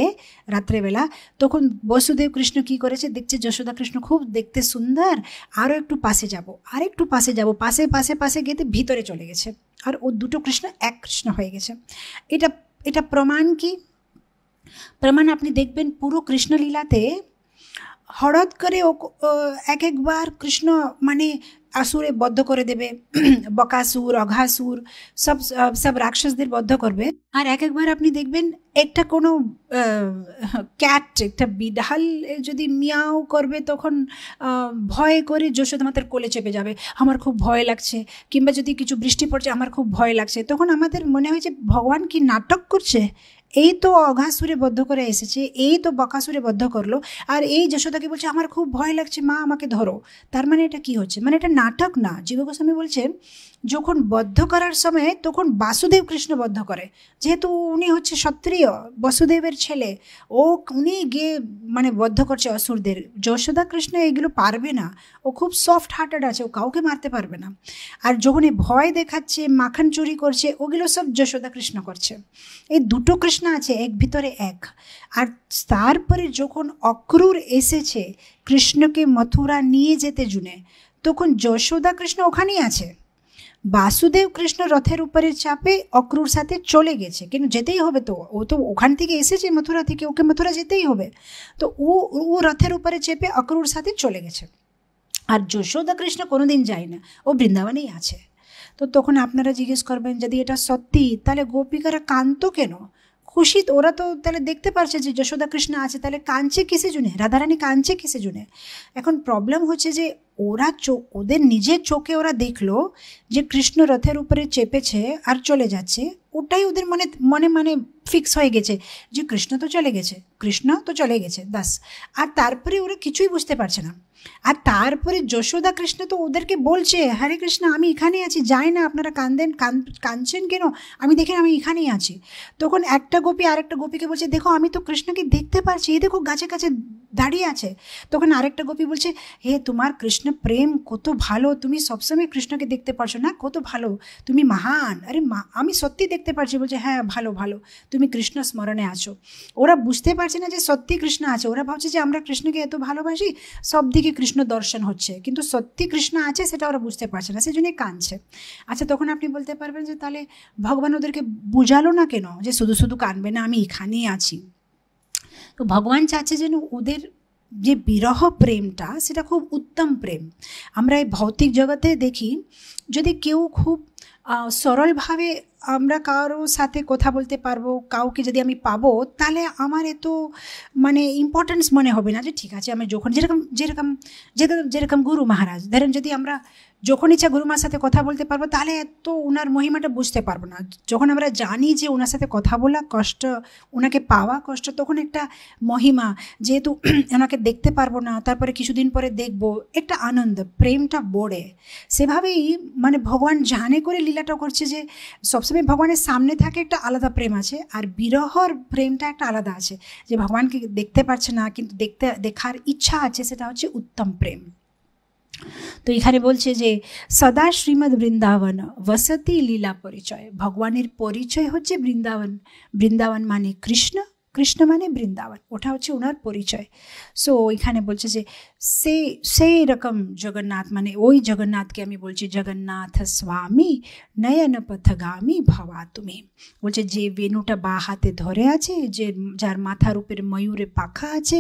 রাত্রেবেলা তখন বসুদেব কৃষ্ণ কি করেছে দেখছে যশোদা কৃষ্ণ খুব দেখতে সুন্দর আরও একটু পাশে যাব আর একটু পাশে যাব পাশে পাশে পাশে গেতে ভিতরে চলে গেছে আর ও দুটো কৃষ্ণ এক কৃষ্ণ হয়ে গেছে এটা এটা প্রমাণ কি প্রমাণ আপনি দেখবেন পুরো কৃষ্ণলীলাতে হঠাৎ করে ও এক একবার কৃষ্ণ মানে আসুরে বদ্ধ করে দেবে বকাসুর অঘাসুর সব সব রাক্ষসদের বদ্ধ করবে আর এক একবার আপনি দেখবেন একটা কোনো ক্যাট একটা বিড়াল যদি মিয়াও করবে তখন ভয় করে যশোদ আমাদের কোলে চেপে যাবে আমার খুব ভয় লাগছে কিংবা যদি কিছু বৃষ্টি পড়ছে আমার খুব ভয় লাগছে তখন আমাদের মনে হয় যে ভগবান কি নাটক করছে এই তো অঘাসুরে বদ্ধ করে এসেছে এই তো বকাসুরে বদ্ধ করলো আর এই যশোদাকে বলছে আমার খুব ভয় লাগছে মা আমাকে ধরো তার মানে এটা কি হচ্ছে মানে এটা নাটক না জীব গোস্বামী বলছে যখন বদ্ধ করার সময় তখন বাসুদেব কৃষ্ণ বদ্ধ করে যেহেতু উনি হচ্ছে সত্রিয় বসুদেবের ছেলে ও উনি গিয়ে মানে বদ্ধ করছে অসুরদের যশোদা কৃষ্ণ এগুলো পারবে না ও খুব সফট হার্টেড আছে ও কাউকে মারতে পারবে না আর যখন এ ভয় দেখাচ্ছে মাখন চুরি করছে ওগুলো সব যশোদা কৃষ্ণ করছে এই দুটো কৃষ্ণ আছে এক ভিতরে এক আর তারপরে যখন অক্রুর এসেছে কৃষ্ণকে মথুরা নিয়ে যেতে জুনে তখন যশোদা কৃষ্ণ ওখানেই আছে বাসুদেব কৃষ্ণ রথের উপরে চাপে অক্রুর সাথে চলে গেছে কিন্তু যেতেই হবে তো ও তো ওখান থেকে এসেছে মথুরা থেকে ওকে মথুরা যেতেই হবে তো ও ও রথের উপরে চেপে অক্রুর সাথে চলে গেছে আর যশোদা কৃষ্ণ কোনোদিন যায় না ও বৃন্দাবনেই আছে তো তখন আপনারা জিজ্ঞেস করবেন যদি এটা সত্যি তাহলে গোপিকারা কান্ত কেন খুশি ওরা তো তাহলে দেখতে পারছে যে যশোদা কৃষ্ণ আছে তাহলে কাঞ্চে কিসে জুনে রাধারানী কাঞ্চে কিসে জুনে এখন প্রবলেম হচ্ছে যে ওরা চোখ ওদের নিজের চোখে ওরা দেখলো যে কৃষ্ণ রথের উপরে চেপেছে আর চলে যাচ্ছে ওটাই ওদের মানে, মনে মনে মানে ফিক্স হয়ে গেছে যে কৃষ্ণ তো চলে গেছে কৃষ্ণ তো চলে গেছে দাস আর তারপরে ওরা কিছুই বুঝতে পারছে না আর তারপরে যশোদা কৃষ্ণ তো ওদেরকে বলছে হরে কৃষ্ণ আমি এখানেই আছি যাই না আপনারা কান্দেন কান কাঁদছেন কেন আমি দেখেন আমি এখানেই আছি তখন একটা গোপী আরেকটা গোপীকে বলছে দেখো আমি তো কৃষ্ণকে দেখতে পারছি এই দেখো গাছে কাছে দাঁড়িয়ে আছে তখন আরেকটা গোপী বলছে হে তোমার কৃষ্ণ প্রেম কত ভালো তুমি সবসময় কৃষ্ণকে দেখতে পারছো না কত ভালো তুমি মহান আরে মা আমি সত্যি দেখতে পারছি বলছে হ্যাঁ ভালো ভালো তুমি কৃষ্ণ স্মরণে আছো ওরা বুঝতে পারছে না যে সত্যি কৃষ্ণ আছে ওরা ভাবছে যে আমরা কৃষ্ণকে এত ভালোবাসি সব দিকে কৃষ্ণ দর্শন হচ্ছে কিন্তু সত্যি কৃষ্ণ আছে সেটা ওরা বুঝতে পারছে না সেই জন্যই কাঁদছে আচ্ছা তখন আপনি বলতে পারবেন যে তাহলে ভগবান ওদেরকে বুঝালো না কেন যে শুধু শুধু কানবে না আমি এখানেই আছি তো ভগবান চাচ্ছে যেন ওদের যে বিরহ প্রেমটা সেটা খুব উত্তম প্রেম আমরা এই ভৌতিক জগতে দেখি যদি কেউ খুব সরলভাবে আমরা কারো সাথে কথা বলতে পারবো কাউকে যদি আমি পাবো তাহলে আমার এত মানে ইম্পর্টেন্স মনে হবে না যে ঠিক আছে আমি যখন যেরকম যেরকম যেরকম যেরকম গুরু মহারাজ ধরেন যদি আমরা যখন ইচ্ছা গুরু মার সাথে কথা বলতে পারবো তাহলে এত ওনার মহিমাটা বুঝতে পারবো না যখন আমরা জানি যে ওনার সাথে কথা বলা কষ্ট ওনাকে পাওয়া কষ্ট তখন একটা মহিমা যেহেতু ওনাকে দেখতে পারবো না তারপরে কিছুদিন পরে দেখব একটা আনন্দ প্রেমটা বড়ে সেভাবেই মানে ভগবান জানে করে লীলাটা করছে যে সবসময় ভগবানের সামনে থাকে একটা আলাদা প্রেম আছে আর বিরহর প্রেমটা একটা আলাদা আছে যে ভগবানকে দেখতে পারছে না কিন্তু দেখতে দেখার ইচ্ছা আছে সেটা হচ্ছে উত্তম প্রেম তো ইখানে বলছে যে সদা শ্রীমদ বৃন্দাবন বসতি লীলা পরিচয় ভগবানের পরিচয় হচ্ছে বৃন্দাবন বৃন্দাবন মানে কৃষ্ণ কৃষ্ণ মানে বৃন্দাবন ওটাও চি উনার পরিচয় সো এখানে বলছে যে সেই সেই রকম জগন্নাথ মানে ওই জগন্নাথ কে আমি বলছি জগন্নাথ স্বামী নয়নপথগামী ভাতুমে ও যে বেণুত বাহতে ধরে আছে যে যার মাথার উপর ময়ূরের পাখা আছে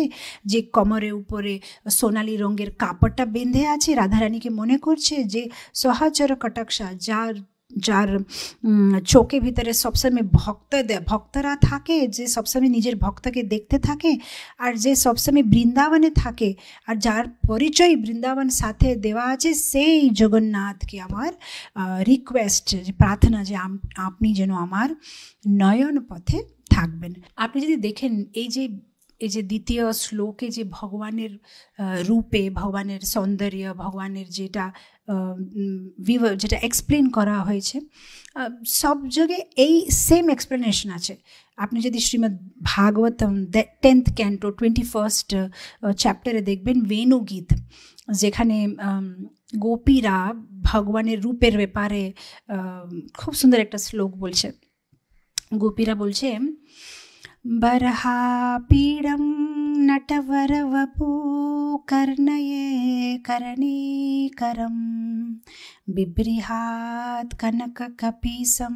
যে কোমরে উপরে সোনালী রঙের কাপড়টা বেঁধে আছে রাধা রানীকে মনে করছে যে সহাচার কটক্ষা যার যার চোখে ভিতরে সবসময় ভক্ত ভক্তরা থাকে যে সবসময় নিজের ভক্তকে দেখতে থাকে আর যে সবসময় বৃন্দাবনে থাকে আর যার পরিচয় বৃন্দাবন সাথে দেওয়া আছে সেই জগন্নাথকে আমার রিকোয়েস্ট প্রার্থনা যে আপনি যেন আমার নয়ন পথে থাকবেন আপনি যদি দেখেন এই যে এই যে দ্বিতীয় শ্লোকে যে ভগবানের রূপে ভগবানের সৌন্দর্য ভগবানের যেটা ভিভ যেটা এক্সপ্লেন করা হয়েছে সব জায়গায় এই সেম এক্সপ্লেনেশন আছে আপনি যদি Srimad Bhagavatam tenth canto twenty first চ্যাপ্টারে দেখবেন গীত যেখানে গোপীরা ভগবানের রূপের ব্যাপারে খুব সুন্দর একটা শ্লোক বলছে গোপীরা বলছে पीडं नटवरवपूकर्णये करणीकरं कनककपीसं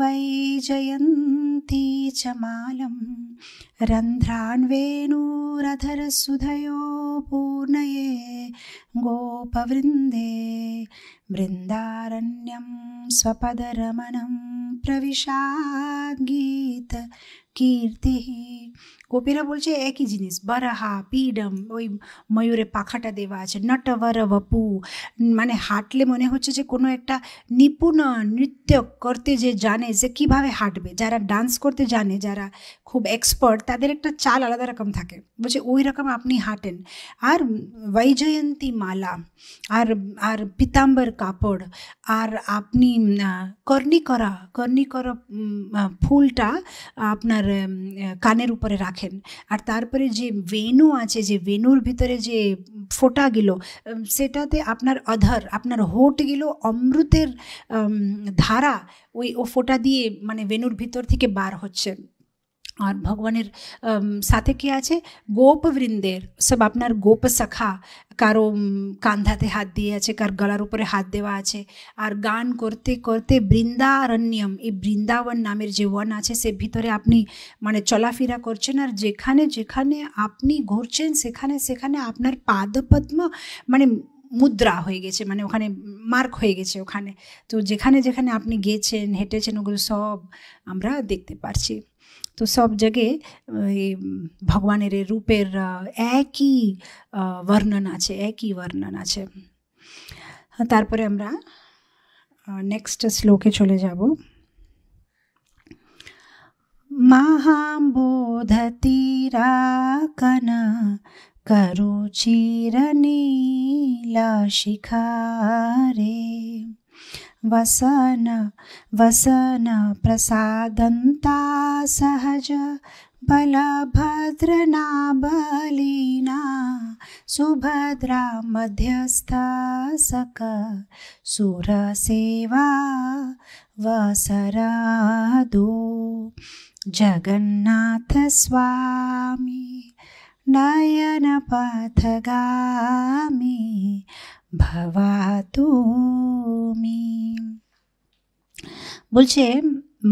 वैजयन्ती च मालं रन्ध्रान् पूर्णये गोपवृन्दे वृन्दारण्यं स्वपदरमणं गीत कीर्ति কবিরা বলছে একই জিনিস 바라হা পীডম ওই ময়ুরে পাখাটা देवा আছে নট অরবপু মানে হাটলে মনে হচ্ছে যে কোন একটা নিপুণ নৃত্য করতে যে জানে যে কিভাবে হাঁটবে যারা ডান্স করতে জানে যারা খুব এক্সপার্ট তাদের একটা চাল আলাদা রকম থাকে বুঝছে ওই রকম আপনি হাঁটেন আর বিজয়ন্তী মালা আর আর পিТАম্বর কাপড় আর আপনি কর্ণিকরা কর্ণিকরা ফুলটা আপনার কানের উপরে কেন আর তারপরে যে وینু আছে যে وینুর ভিতরে যে ফোঁটা গেল সেটাতে আপনার অধর আপনার হুট গেল অমৃতের ধারা ওই ফোঁটা দিয়ে মানে وینুর ভিতর থেকে বার হচ্ছে আর ভগবানের সাথে কে আছে গোপ বৃন্দের সব আপনার গোপ শাখা কারো কান্ধাতে হাত দিয়ে আছে কার গলার উপরে হাত দেওয়া আছে আর গান করতে করতে বৃন্দারণ্যম এই বৃন্দাবন নামের যে ওয়ান আছে সে ভিতরে আপনি মানে চলাফেরা করছেন আর যেখানে যেখানে আপনি ঘুরছেন সেখানে সেখানে আপনার পাদপদ্ম মানে মুদ্রা হয়ে গেছে মানে ওখানে মার্ক হয়ে গেছে ওখানে তো যেখানে যেখানে আপনি গেছেন হেঁটেছেন ওগুলো সব আমরা দেখতে পারছি तो सब जगह ভগবানের রূপের একই বর্ণনা আছে একই বর্ণনা আছে তারপরে আমরা নেক্সট শ্লোকে চলে যাব महाम्बोधतीराकन करुचिरनीलाशिखा रे वसन वसन प्रसादन्ता सहज बलभद्रना बलिना सुभद्रा मध्यस्था सक वसरा दो जगन्नाथ स्वामी भवा भवातु মি বলছে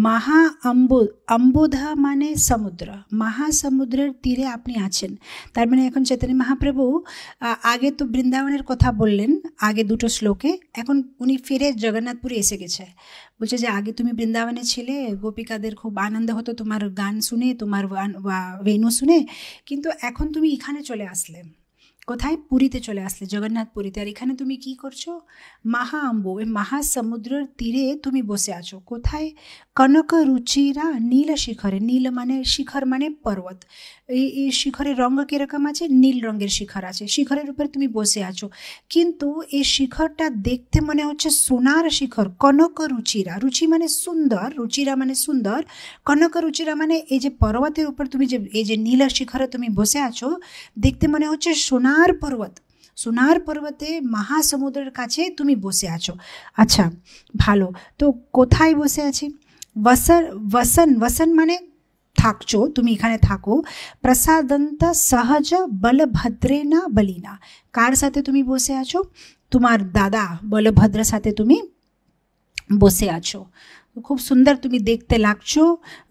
মহা অম্বু অম্বুধা মানে সমুদ্র মহাসমুদ্রের তীরে আপনি আছেন তার মানে এখন চৈতন্য মহাপ্রভু আগে তো বৃন্দাবনের কথা বললেন আগে দুটো শ্লোকে এখন উনি ফিরে জগন্নাথপুরে এসে গেছে বলছে যে আগে তুমি বৃন্দাবনে ছিলে গোপিকাদের খুব আনন্দ হতো তোমার গান শুনে তোমার ভেনু শুনে কিন্তু এখন তুমি এখানে চলে আসলে কোথায় পুরীতে চলে আসলে জগন্নাথ পুরীতে আর এখানে তুমি কি করছো মাহা আম্ব এই মহাসমুদ্রের তীরে তুমি বসে আছো কোথায় কনক রুচিরা নীল শিখরে নীল মানে শিখর মানে পর্বত এই এই শিখরের রঙ কীরকম আছে নীল রঙের শিখর আছে শিখরের উপরে তুমি বসে আছো কিন্তু এই শিখরটা দেখতে মনে হচ্ছে সোনার শিখর কনক রুচিরা রুচি মানে সুন্দর রুচিরা মানে সুন্দর কনক রুচিরা মানে এই যে পর্বতের উপর তুমি যে এই যে নীল শিখরে তুমি বসে আছো দেখতে মনে হচ্ছে সোনা পার পর্বত সুনার পর্বতে মহাসমুদ্রের কাছে তুমি বসে আছো আচ্ছা ভালো তো কোথায় বসে আছো বসন বসন মানে থাকছো তুমি এখানে থাকো প্রসাদন্ত সহজ বলভদ্রেনা বলিনা কার সাথে তুমি বসে আছো তোমার দাদা বলভদ্র সাথে তুমি বসে আছো খুব সুন্দর তুমি দেখতে লাগছো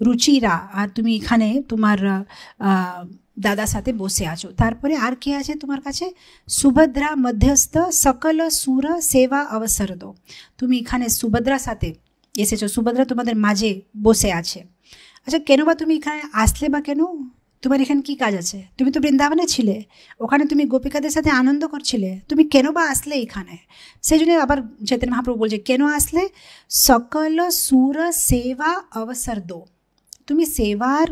রুচিরা আর তুমি এখানে তোমার দাদা সাথে বসে আছো তারপরে আর কে আছে তোমার কাছে সুভদ্রা মধ্যস্থ সকল সুর সেবা অবসর দো তুমি এখানে সুভদ্রা সাথে এসেছো সুভদ্রা তোমাদের মাঝে বসে আছে আচ্ছা কেন বা তুমি এখানে আসলে বা কেন তোমার এখানে কি কাজ আছে তুমি তো বৃন্দাবনে ছিলে ওখানে তুমি গোপিকাদের সাথে আনন্দ করছিলে তুমি কেন বা আসলে এখানে সেই জন্য আবার চৈতন্য মহাপ্রভু বলছে কেন আসলে সকল সুর সেবা অবসর দো তুমি সেবার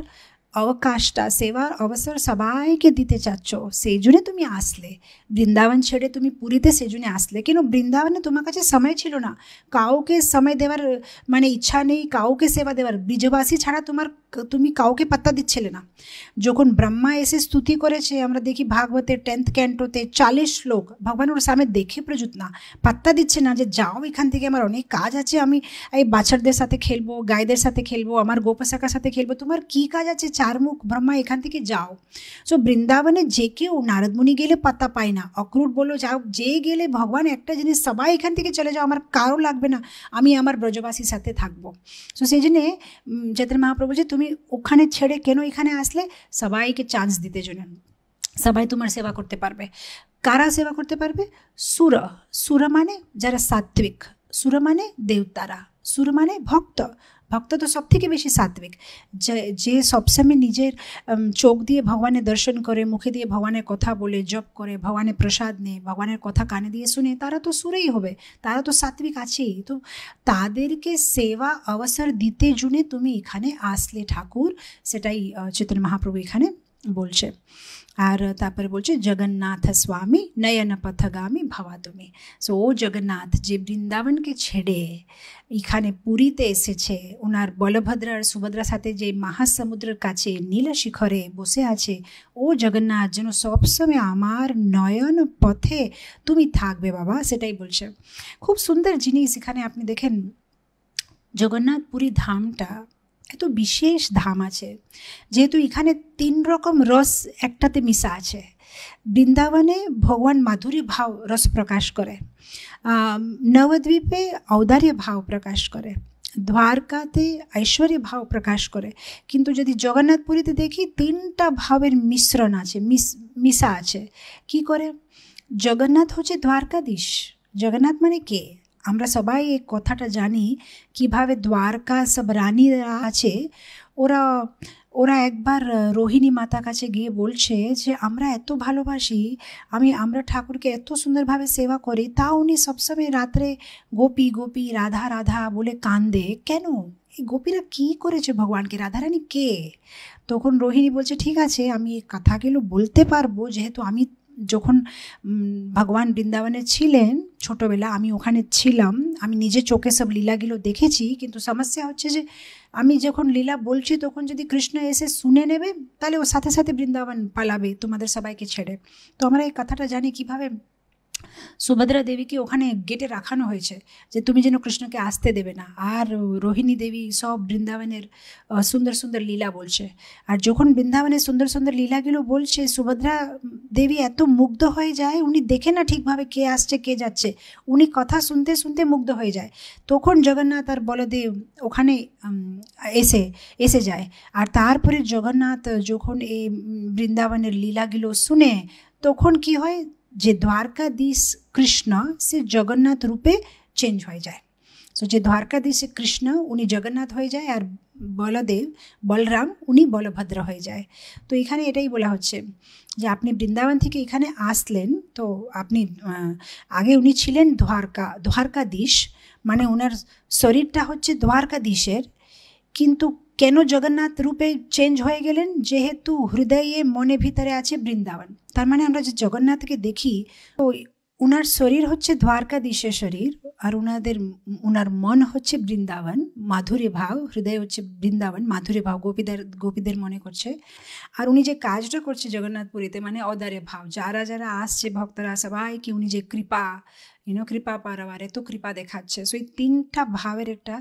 अवकाष्टा सेवा अवसर सबायके दिते চাচ্ছো সেই জন্য তুমি আসলে বৃন্দাবন ছেড়ে তুমি পুরীতে সেই জন্য আসলে কেন বৃন্দাবনে তোমার কাছে সময় ছিল না কাউকে সময় দেওয়ার মানে ইচ্ছা নেই কাউকে সেবা দেওয়ার ব্রিজবাসী ছাড়া তোমার তো তুমি কাওকে পাতা দিতে চলে না যখন ব্রহ্মা এসে স্তুতি করেছে আমরা দেখি ভাগবতের 10th ক্যান্টোতে 40 শ্লোক ভগবানোর সামনে দেখে প্রজুতনা পাতা দিতে না যে যাও এইখান থেকে আমার অনেক কাজ আছে আমি এই বাছরদের সাথে খেলবো গাইদের সাথে খেলবো আমার গোপাসাকার সাথে খেলবো তোমার কি কাজ আছে চার মুখ ব্রহ্মা এইখান থেকে যাও সো বৃন্দাবনে যে কি নারদ মুনি গেলে পাতা পায় না অকরুত বলো যাও যেই গেলে ভগবান একটা জেনে সবাই এইখান থেকে চলে যাও আমার কারো লাগবে না আমি আমার ব্রজবাসী সাথে থাকবো সো সেই জেনে জেত মহাপ্রভুজি মি ওখানে ছেড়ে কেন এখানে আসলে সবাইকে চান্স দিতে যখন সবাই তোমার সেবা করতে পারবে কারা সেবা করতে পারবে সুর সুর মানে যারা সাত্বিক সুর মানে దేవতারা সুর মানে ভক্ত ভক্ত তো সব থেকে বেশি সাত্বিক যে সবসময় নিজের চোখ দিয়ে ভগবানের দর্শন করে মুখে দিয়ে ভগবানের কথা বলে জপ করে ভগবানের প্রসাদ নেয় ভগবানের কথা কানে দিয়ে শুনে তারা তো সুরেই হবে তারা তো সাত্বিক আছেই তো তাদেরকে সেবা অবসর দিতে জুনে তুমি এখানে আসলে ঠাকুর সেটাই চৈতন্য মহাপ্রভু এখানে বলছে আর তারপরে বলছে জগন্নাথ স্বামী নয়নপথগামী ভবতুমে সো জগন্নাথ যে বৃন্দাবন কে ছেড়ে ইহানে পুরিতে এসেছে উনার বলভদ্র আর সুভদ্রা সাথে যে মহাসমুদ্রের কাছে নীল শিখরে বসে আছে ও জগন্নাথ যে নো সবসময়ে আমার নয়ন পথে তুমি থাকবে বাবা সেটাই বলছে খুব সুন্দর জিনি ইহানে আপনি দেখেন জগন্নাথ পুরি धामটা এত বিশেষ ধাম আছে যেহেতু এখানে তিন রকম রস একটাতে মিশা আছে বৃন্দাবনে ভগবান মাধুরী ভাব রস প্রকাশ করে নবদ্বীপে ঔদার্য ভাব প্রকাশ করে দ্বারকাতে ঐশ্বর্য ভাব প্রকাশ করে কিন্তু যদি জগন্নাথপুরীতে দেখি তিনটা ভাবের মিশ্রণ আছে মিশা আছে কি করে জগন্নাথ হচ্ছে দ্বারকাধীশ জগন্নাথ মানে কে আমরা সবাই এই কথাটা জানি কিভাবে দ্বারকা সব রানী আছে ওরা ওরা একবার রোহিণী মাতা কাছে গিয়ে বলছে যে আমরা এত ভালোবাসি আমি আমরা ঠাকুরকে এত সুন্দরভাবে সেবা করি তাও উনি সব সময় রাতে গোপি গোপি রাধা রাধা বলে কান্দে কেন এই গোপীরা কি করেছে ভগবানকে রাধা রানী কে তখন রোহিণী বলছে ঠিক আছে আমি কথাগুলো বলতে পারবো যেহেতু আমি যখন ভগবান বৃন্দাবনে ছিলেন ছোটোবেলা আমি ওখানে ছিলাম আমি নিজে চোখে সব লীলাগুলো দেখেছি কিন্তু সমস্যা হচ্ছে যে আমি যখন লীলা বলছি তখন যদি কৃষ্ণ এসে শুনে নেবে তাহলে ও সাথে সাথে বৃন্দাবন পালাবে তোমাদের সবাইকে ছেড়ে তো আমরা এই কথাটা জানি কিভাবে সুভদ্রা দেবীকে ওখানে গেটে রাখানো হয়েছে যে তুমি যেন কৃষ্ণকে আসতে দেবে না আর রোহিণী দেবী সব বৃন্দাবনের সুন্দর সুন্দর লীলা বলছে আর যখন বৃন্দাবনের সুন্দর সুন্দর লীলাগুলো বলছে সুভদ্রা দেবী এত মুগ্ধ হয়ে যায় উনি দেখে না ঠিকভাবে কে আসছে কে যাচ্ছে উনি কথা শুনতে শুনতে মুগ্ধ হয়ে যায় তখন জগন্নাথ আর বলদেব ওখানে এসে এসে যায় আর তারপরে জগন্নাথ যখন এই বৃন্দাবনের লীলাগুলো শুনে তখন কি হয় যে দ্বারকাधीश কৃষ্ণ সে জগন্নাথ রূপে চেঞ্জ হয়ে যায় সো যে দ্বারকাधीश কৃষ্ণ উনি জগন্নাথ হয়ে যায় আর বলদেব বলরাম উনি বলভদ্র হয়ে যায় তো এখানে এটাই বলা হচ্ছে যে আপনি বৃন্দাবন থেকে এখানে আসলেন তো আপনি আগে উনি ছিলেন দ্বারকা দ্বারকাधीश মানে উনার শরীরটা হচ্ছে দ্বারকাधीशের কিন্তু কেন জগন্নাথ রূপে চেঞ্জ হয়ে গেলেন যেহেতু হৃদয়ে মনে ভিতরে আছে বৃন্দাবন তার মানে আমরা যে জগন্নাথকে দেখি ওই উনার শরীর হচ্ছে দিশে শরীর আর উনাদের উনার মন হচ্ছে বৃন্দাবন মাধুরী ভাব হৃদয় হচ্ছে বৃন্দাবন মাধুরী ভাব গোপীদের গোপীদের মনে করছে আর উনি যে কাজটা করছে জগন্নাথপুরীতে মানে অদারে ভাব যারা যারা আসছে ভক্তরা সবাই কি উনি যে কৃপা ইউনো কৃপা পারবার এত কৃপা দেখাচ্ছে সো এই তিনটা ভাবের একটা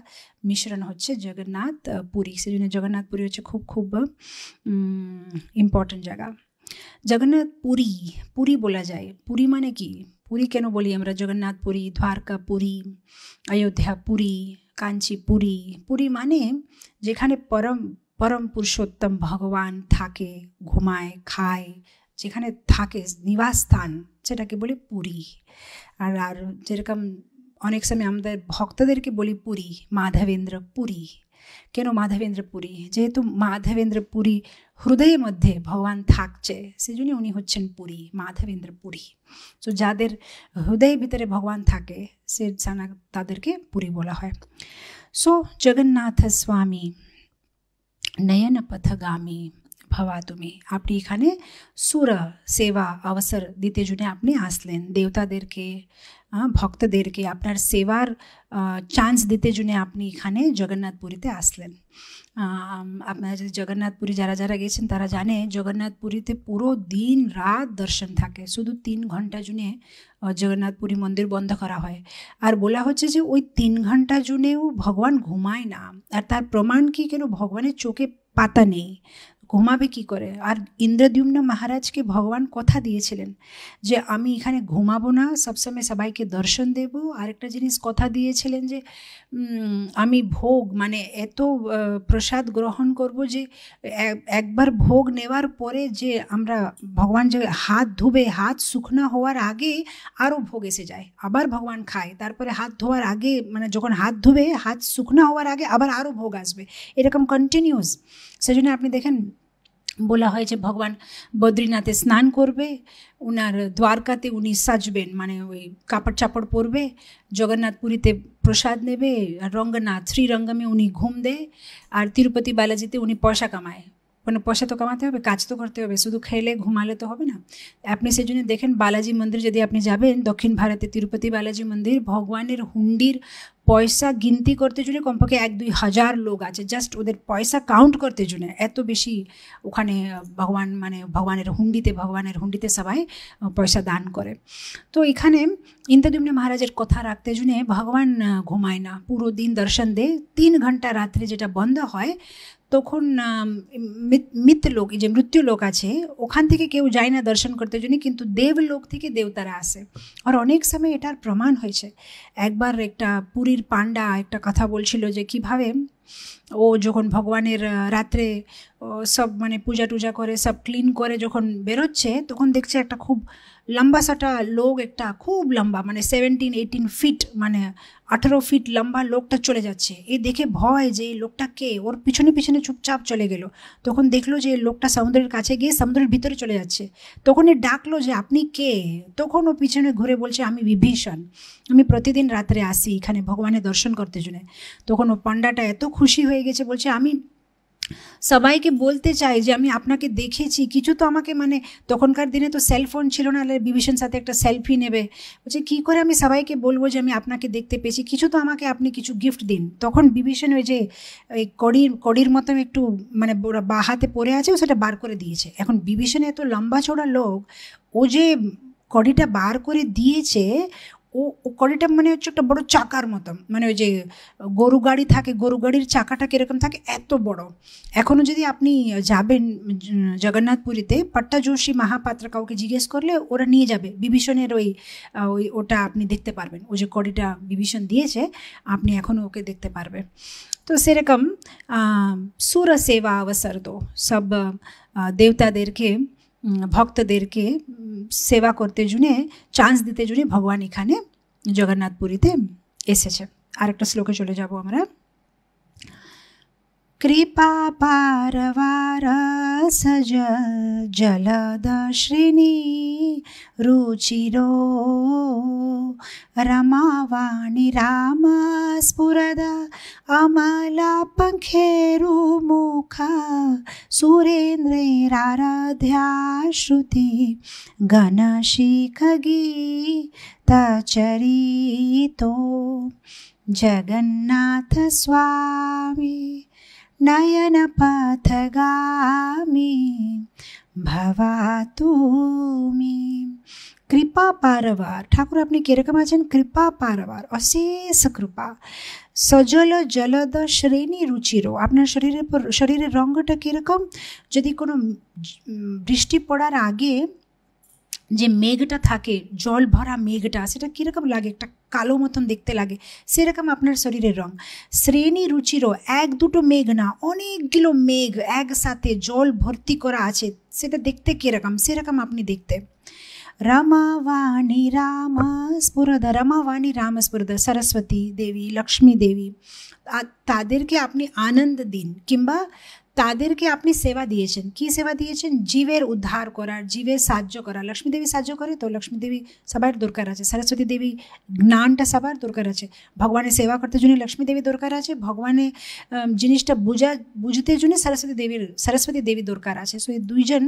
মিশ্রণ হচ্ছে জগন্নাথ পুরী সেজন্য জগন্নাথ পুরী হচ্ছে খুব খুব ইম্পর্টেন্ট জায়গা জগন্নাথ পুরী পুরী বলা যায় পুরী মানে কি পুরী কেন বলি আমরা জগন্নাথ পুরী দ্বারকা পুরী অযোধ্যা পুরী কাঞ্চি পুরী পুরী মানে যেখানে পরম পরম পুরুষোত্তম ভগবান থাকে ঘুমায় খায় যেখানে থাকে নিবাসস্থান সেটাকে বলি পুরী আর আর যেরকম অনেক সময় আমাদের ভক্তদেরকে বলি পুরী মাধবেন্দ্র পুরী કેનો માધવેન્દ્ર પુরী যেহেতু মাধবেন্দ্র পুরী হৃদয়ের মধ্যে ভগবান থাকছে সেজন্য উনি হচ্ছেন পুরী মাধবেন্দ্র পুরী সো যাদের হৃদয়ের ভিতরে ভগবান থাকে সে জানা তাদেরকে পুরী বলা হয় সো জগন্নাথ স্বামী नयन पथगामी ভবাতুমি আপনি এখানে সুরা সেবা অবসর দিতে জন্য আপনি আসলেন দেবতাদেরকে ভক্তদেরকে আপনার সেবার চান্স দিতে জন্য আপনি এখানে জগন্নাথপুরীতে আসলেন আপনারা যদি জগন্নাথপুরী যারা যারা গেছেন তারা জানে জগন্নাথপুরীতে পুরো দিন রাত দর্শন থাকে শুধু তিন ঘন্টা জুনে জগন্নাথপুরী মন্দির বন্ধ করা হয় আর বলা হচ্ছে যে ওই তিন ঘন্টা জুনেও ভগবান ঘুমায় না আর তার প্রমাণ কি কেন ভগবানের চোখে পাতা নেই ঘুমাবে কি করে আর ইন্দ্রদ্যুম্ন মহারাজকে ভগবান কথা দিয়েছিলেন যে আমি এখানে ঘুমাবো না সবসময় সবাইকে দর্শন দেব একটা জিনিস কথা দিয়েছিলেন যে আমি ভোগ মানে এত প্রসাদ গ্রহণ করব যে একবার ভোগ নেওয়ার পরে যে আমরা ভগবান যে হাত ধুবে হাত শুকনো হওয়ার আগে আরও ভোগ এসে যায় আবার ভগবান খায় তারপরে হাত ধোয়ার আগে মানে যখন হাত ধুবে হাত শুকনো হওয়ার আগে আবার আরও ভোগ আসবে এরকম কন্টিনিউস সেজন্য আপনি দেখেন বলা হয় যে ভগবান বদ্রীনাথে স্নান করবে ওনার দ্বারকাতে উনি সাজবেন মানে ওই কাপড় চাপড় পরবে জগন্নাথ পুরীতে প্রসাদ নেবে আর রঙ্গনাথ শ্রীরঙ্গমে উনি ঘুম দেয় আর তিরুপতি বালাজিতে উনি পয়সা কামায় মানে পয়সা তো কামাতে হবে কাজ তো করতে হবে শুধু খেলে ঘুমালে তো হবে না আপনি সেই জন্য দেখেন বালাজি মন্দির যদি আপনি যাবেন দক্ষিণ ভারতে তিরুপতি বালাজি মন্দির ভগবানের হুন্ডির পয়সা গিনতি করতে জন্য কমপক্ষে এক দুই হাজার লোক আছে জাস্ট ওদের পয়সা কাউন্ট করতে জন্য এত বেশি ওখানে ভগবান মানে ভগবানের হুন্ডিতে ভগবানের হুন্ডিতে সবাই পয়সা দান করে তো এখানে ইন্দ্রদেবনে মহারাজের কথা রাখতে জন্য ভগবান ঘুমায় না পুরো দিন দর্শন দেয় তিন ঘন্টা রাত্রে যেটা বন্ধ হয় তখন মিত্রলোক যে মৃত্যু লোক আছে ওখান থেকে কেউ যায় না দর্শন করতে জন্য কিন্তু দেবলোক থেকে দেবতারা আসে আর অনেক সময় এটার প্রমাণ হয়েছে একবার একটা পুরীর পাণ্ডা একটা কথা বলছিল যে কিভাবে ও যখন ভগবানের রাত্রে সব মানে পূজা টুজা করে সব ক্লিন করে যখন বেরোচ্ছে তখন দেখছে একটা খুব লম্বা সাটা লোক একটা খুব লম্বা মানে সেভেন্টিন এইটিন ফিট মানে আঠেরো ফিট লম্বা লোকটা চলে যাচ্ছে এ দেখে ভয় যে এই লোকটা কে ওর পিছনে পিছনে চুপচাপ চলে গেল তখন দেখলো যে লোকটা সমুদ্রের কাছে গিয়ে সমুদ্রের ভিতরে চলে যাচ্ছে তখনই ডাকলো যে আপনি কে তখন ও পিছনে ঘুরে বলছে আমি বিভীষণ আমি প্রতিদিন রাত্রে আসি এখানে ভগবানের দর্শন করতে জন্য তখন ও পান্ডাটা এত খুশি হয়ে গেছে বলছে আমি সবাইকে বলতে চাই যে আমি আপনাকে দেখেছি কিছু তো আমাকে মানে তখনকার দিনে তো সেলফোন ছিল না বিভীষণ সাথে একটা সেলফি নেবে বলছে কী করে আমি সবাইকে বলবো যে আমি আপনাকে দেখতে পেয়েছি কিছু তো আমাকে আপনি কিছু গিফট দিন তখন বিভীষণ ওই যে ওই কড়ির কড়ির মতো একটু মানে বা হাতে পরে আছে ও সেটা বার করে দিয়েছে এখন বিভীষণ এত লম্বা চড়া লোক ও যে কড়িটা বার করে দিয়েছে ও কড়িটা মানে হচ্ছে একটা বড় চাকার মতো মানে ওই যে গরু গাড়ি থাকে গরু গাড়ির চাকাটা কীরকম থাকে এত বড় এখনও যদি আপনি যাবেন জগন্নাথপুরীতে পুরীতে পাট্টা যোশী মহাপাত্র কাউকে জিজ্ঞেস করলে ওরা নিয়ে যাবে বিভীষণের ওই ওই ওটা আপনি দেখতে পারবেন ওই যে কড়িটা বিভীষণ দিয়েছে আপনি এখনও ওকে দেখতে পারবেন তো সেরকম সুর সেবা অবসর তো সব দেবতাদেরকে ভক্তদেরকে সেবা করতে জুনে চান্স দিতে জুনে ভগবান এখানে জগন্নাথপুরীতে এসেছে আরেকটা শ্লোকে চলে যাব আমরা कृपापारवारसज जलदश्रिणी रुचिरो रमावाणि रामस्फुरद अमलापङ्खेरुमुख सुरेन्द्रैराराध्याश्रुति गणशिखगीतचरितो जगन्नाथस्वामी नयनपथगामि ভবাতু মে কৃপা পারবার ঠাকুর আপনি কীরকম আছেন কৃপা পারবার অশেষ কৃপা সজল জলদ শ্রেণী রুচিরও আপনার শরীরের শরীরের রঙটা কীরকম যদি কোনো বৃষ্টি পড়ার আগে যে মেঘটা থাকে জল ভরা মেঘটা সেটা কিরকম লাগে একটা কালো মতম দেখতে লাগে সেরকম আপনার শরীরে রং শ্রীনি রুচিরো এক দুটো মেঘ না অনেক গুলো মেঘ একসাথে জল ভর্তি করা আছে সেটা দেখতে কিরকম সেরকম আপনি देखते রামাwani rama spuradharamwani rama spuradhar saraswati devi lakshmi devi আ তাদের কে আপনি আনন্দ দিন কিংবা তাদেরকে আপনি সেবা দিয়েছেন কি সেবা দিয়েছেন জীবের উদ্ধার করার জীবের সাহায্য করা লক্ষ্মী দেবী সাহায্য করে তো লক্ষ্মী দেবী সবার দরকার আছে সরস্বতী দেবী জ্ঞানটা সবার দরকার আছে ভগবানের সেবা করতে জন্য লক্ষ্মী দেবী দরকার আছে ভগবানে জিনিসটা বোঝা বুঝতে জন্য সরস্বতী দেবীর সরস্বতী দেবী দরকার আছে সো এই দুইজন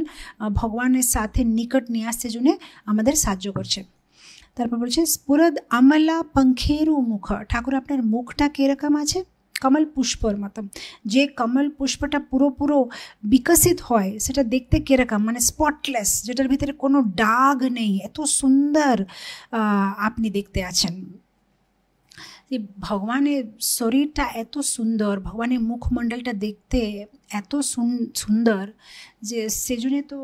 ভগবানের সাথে নিকট নিয়ে আসতে জন্য আমাদের সাহায্য করছে তারপর বলছে স্পুরদ আমলা পঙ্খেরু মুখ ঠাকুর আপনার মুখটা কীরকম আছে कमल पुष्प पर मतलब जे कमल पुष्पটা পুরো পুরো বিকশিত হয় সেটা দেখতে কি রকম মানে स्पॉटलेस যেটা ভিতরে কোনো দাগ নেই এত সুন্দর আপনি দেখতে আছেন যে ভগবানের সরিটা এত সুন্দর ভগবানের মুখमंडलটা দেখতে এত সুন্দর যে সেজুনিয়ে তো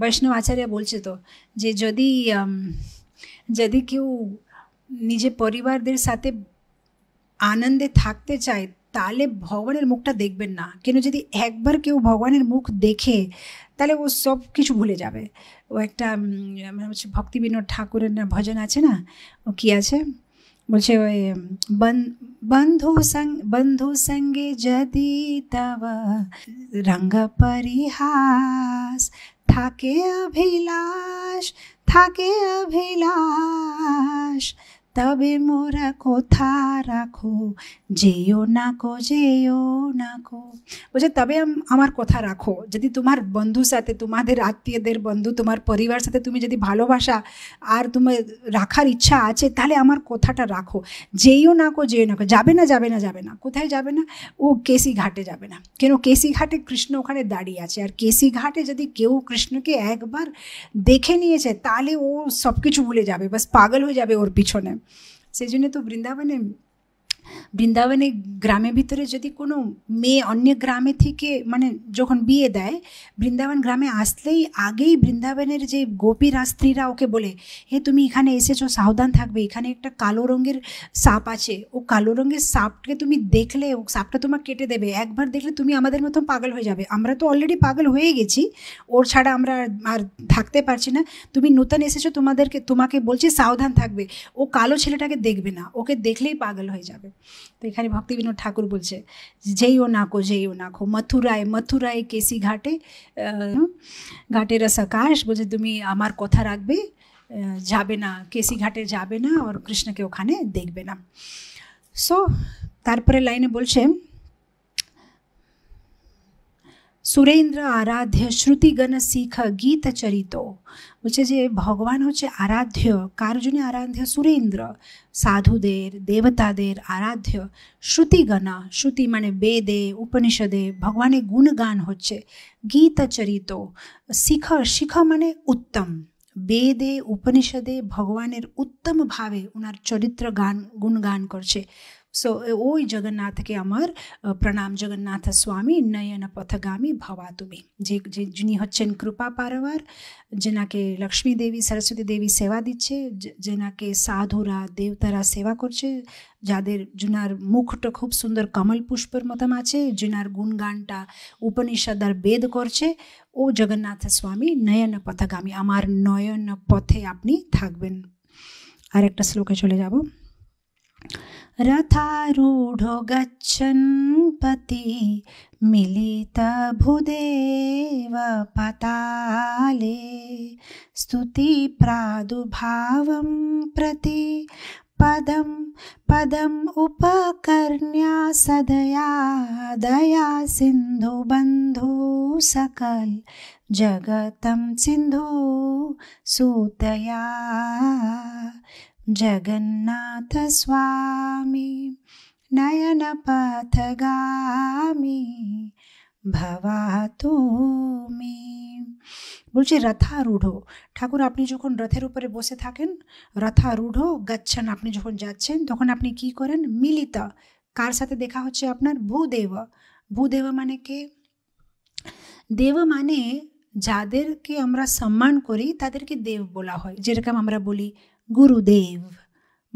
বৈষ্ণব आचार्य बोलते तो जे যদি যদি কেউ নিজ পরিবার দের সাথে আনন্দে থাকতে চাই তাহলে ভগবানের মুখটা দেখবেন না কেন যদি একবার কেউ ভগবানের মুখ দেখে তাহলে ও সব কিছু ভুলে যাবে ও একটা মানে হচ্ছে ভক্তি বিনোদ ঠাকুরের ভজন আছে না ও কী আছে বলছে ওই বন্ধু সঙ্গ বন্ধু সঙ্গে যদি তব রঙ্গ পরিহাস থাকে অভিলাষ থাকে অভিলাষ তবে মোরা কোথা রাখো যেও না কো যেও না কো বলছে তবে আমার কথা রাখো যদি তোমার বন্ধু সাথে তোমাদের আত্মীয়দের বন্ধু তোমার পরিবার সাথে তুমি যদি ভালোবাসা আর তোমার রাখার ইচ্ছা আছে তাহলে আমার কথাটা রাখো যেও না কো যেও না কো যাবে না যাবে না যাবে না কোথায় যাবে না ও কেসি ঘাটে যাবে না কেন কেসি ঘাটে কৃষ্ণ ওখানে দাঁড়িয়ে আছে আর কেসি ঘাটে যদি কেউ কৃষ্ণকে একবার দেখে নিয়েছে তাহলে ও সব কিছু ভুলে যাবে বাস পাগল হয়ে যাবে ওর পিছনে से जो ने तो वृंदावन বৃন্দাবনে গ্রামের ভিতরে যদি কোনো মেয়ে অন্য গ্রামে থেকে মানে যখন বিয়ে দেয় বৃন্দাবন গ্রামে আসলেই আগেই বৃন্দাবনের যে গোপী স্ত্রীরা ওকে বলে হে তুমি এখানে এসেছো সাবধান থাকবে এখানে একটা কালো রঙের সাপ আছে ও কালো রঙের সাপকে তুমি দেখলে ও সাপটা তোমার কেটে দেবে একবার দেখলে তুমি আমাদের মতন পাগল হয়ে যাবে আমরা তো অলরেডি পাগল হয়ে গেছি ওর ছাড়া আমরা আর থাকতে পারছি না তুমি নূতন এসেছো তোমাদেরকে তোমাকে বলছি সাবধান থাকবে ও কালো ছেলেটাকে দেখবে না ওকে দেখলেই পাগল হয়ে যাবে দেখানি ভক্তি বিনোদ ঠাকুর বলছে জেইও না কো জেইও না কো মথুরায়ে মথুরায়ে কেসি ঘাটে ঘাটে রসকাস বুঝ তুমি আমার কথা রাখবে যাবে না কেসি ঘাটে যাবে না আর কৃষ্ণ কে ওখানে দেখবে না সো তারপরে লাইনে বলছে सुरेंद्र आराध्य श्रुति गण सीख गीत चरितो বলছে যে ভগবান হচ্ছে আরাধ্য কার জন্য আরাধ্য সুরেন্দ্র সাধুদের দেবতাদের আরাধ্য শ্রুতিগণ শ্রুতি মানে বেদে উপনিষদে ভগবানের গুণগান হচ্ছে গীতচরিত শিখ শিখ মানে উত্তম বেদে উপনিষদে ভগবানের উত্তমভাবে ওনার চরিত্র গান গুণগান করছে সো ও জগন্নাথ কে অমর প্রণাম জগন্নাথ স্বামী নয়নপথগামী ভবাতুমী যে জুনি হছেন কৃপা পারবার জেনা কে লক্ষ্মী দেবী সরস্বতী দেবী সেবা দিতছে জেনা কে সাধুরা দেবতারা সেবা করছে যাদের জুনার মুখটো খুব সুন্দর কমল পুষ্পর মত আছে জিনার গুন গানটা উপনিষদ আর বেদ করছে ও জগন্নাথ স্বামী নয়নপথগামী আমার নয়ন পথে আপনি থাকবেন আর একটা শ্লোকে চলে যাব रथारूढो गच्छन् पति मिलितभुदेव पताले स्तुतिप्रादुभावं प्रति पदं पदम् उपकर्ण्या सदया दया सिन्धुबन्धु सकल जगतं सिन्धु सूतया जगन्नाथस्वामी নয়নপথগামী ভবাতু মি বলছে রথারূঢ় ঠাকুর আপনি যখন রথের উপরে বসে থাকেন রথারূঢ় গাচ্ছান আপনি যখন যাচ্ছেন তখন আপনি কি করেন মিলিত কার সাথে দেখা হচ্ছে আপনার ভূদেব ভূদেব মানে কে দেব মানে যাদেরকে আমরা সম্মান করি তাদেরকে দেব বলা হয় যেরকম আমরা বলি গুরুদেব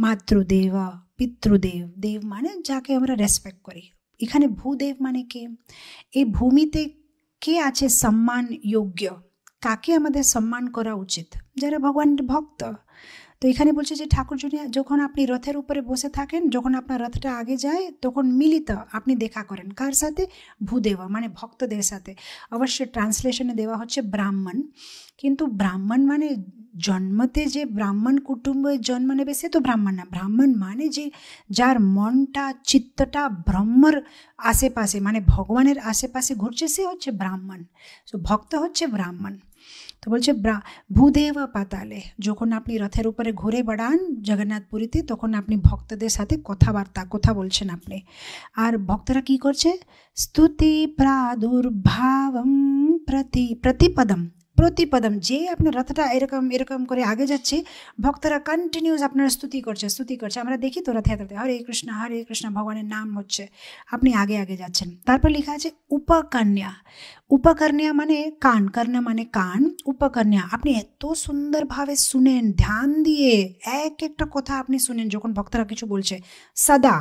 মাতৃদেব পিতৃদেব দেব মানে যাকে আমরা রেসপেক্ট করি এখানে ভূদেব মানে কে এই ভূমিতে কে আছে সম্মান যোগ্য কাকে আমাদের সম্মান করা উচিত যারা ভগবানের ভক্ত তো এখানে বলছে যে ঠাকুর যখন আপনি রথের উপরে বসে থাকেন যখন আপনার রথটা আগে যায় তখন মিলিত আপনি দেখা করেন কার সাথে ভূদেব মানে ভক্তদের সাথে অবশ্য ট্রান্সলেশনে দেওয়া হচ্ছে ব্রাহ্মণ কিন্তু ব্রাহ্মণ মানে जन्मते जे ब्राह्मण कुटुंब जन्मने वैसे तो ब्राह्मण ब्राह्मण माने जे जार मोंटा चित्तटा ब्रह्मर आसे पासे माने ভগবানের আশে-पासे ঘুরছে সে হচ্ছে ব্রাহ্মণ সো ভক্ত হচ্ছে ব্রাহ্মণ তো বলছে भूदेव पाताले যখন আপনি রথের উপরে ঘোরে বडान जगन्नाथ पुरी তে তখন আপনি ভক্তদের সাথে কথাবার্তা কথা বলছেন আপনি আর ভক্তরা কি করছে স্তুতি ব্রা দুর্ভাবম প্রতি প্রতিপদম প্রতিপদম যে আপনি রথটা এরকম এরকম করে আগে যাচ্ছে ভক্তরা কন্টিনিউস আপনার স্তুতি করছে স্তুতি করছে আমরা দেখি তো রথে আতে আর কৃষ্ণ আর কৃষ্ণ ভগবানের নাম হচ্ছে আপনি আগে আগে যাচ্ছেন তারপর লেখা আছে উপকর্ণ্য উপকর্ণ্য মানে কান কর্ণ মানে কান উপকর্ণ্য আপনি তো সুন্দর ভাবে শুনেন ধ্যান দিয়ে এক একটা কথা আপনি শুনেন যখন ভক্তরা কিছু বলছে সদা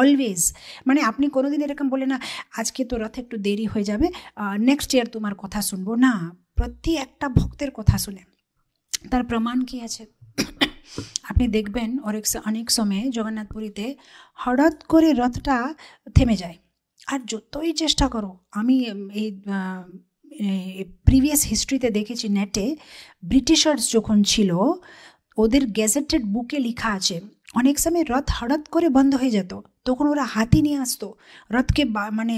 অলওয়েজ মানে আপনি কোনোদিন এরকম বলে না আজকে তো রথে একটু দেরি হয়ে যাবে আর নেক্সট ইয়ার তোমার কথা শুনবো না প্রতি একটা ভক্তের কথা শুনে তার প্রমাণ কি আছে আপনি দেখবেন অনেক অনেক সময় জগন্নাথপুরীতে হঠাৎ করে রথটা থেমে যায় আর যতই চেষ্টা করো আমি এই প্রিভিয়াস হিস্ট্রিতে দেখেছি নেটে ব্রিটিশার্স যখন ছিল ওদের গ্যাজেটেড বুকে লেখা আছে অনেক সময় রথ হঠাৎ করে বন্ধ হয়ে যেত তখন ওরা হাতি নিয়ে আসতো রথকে মানে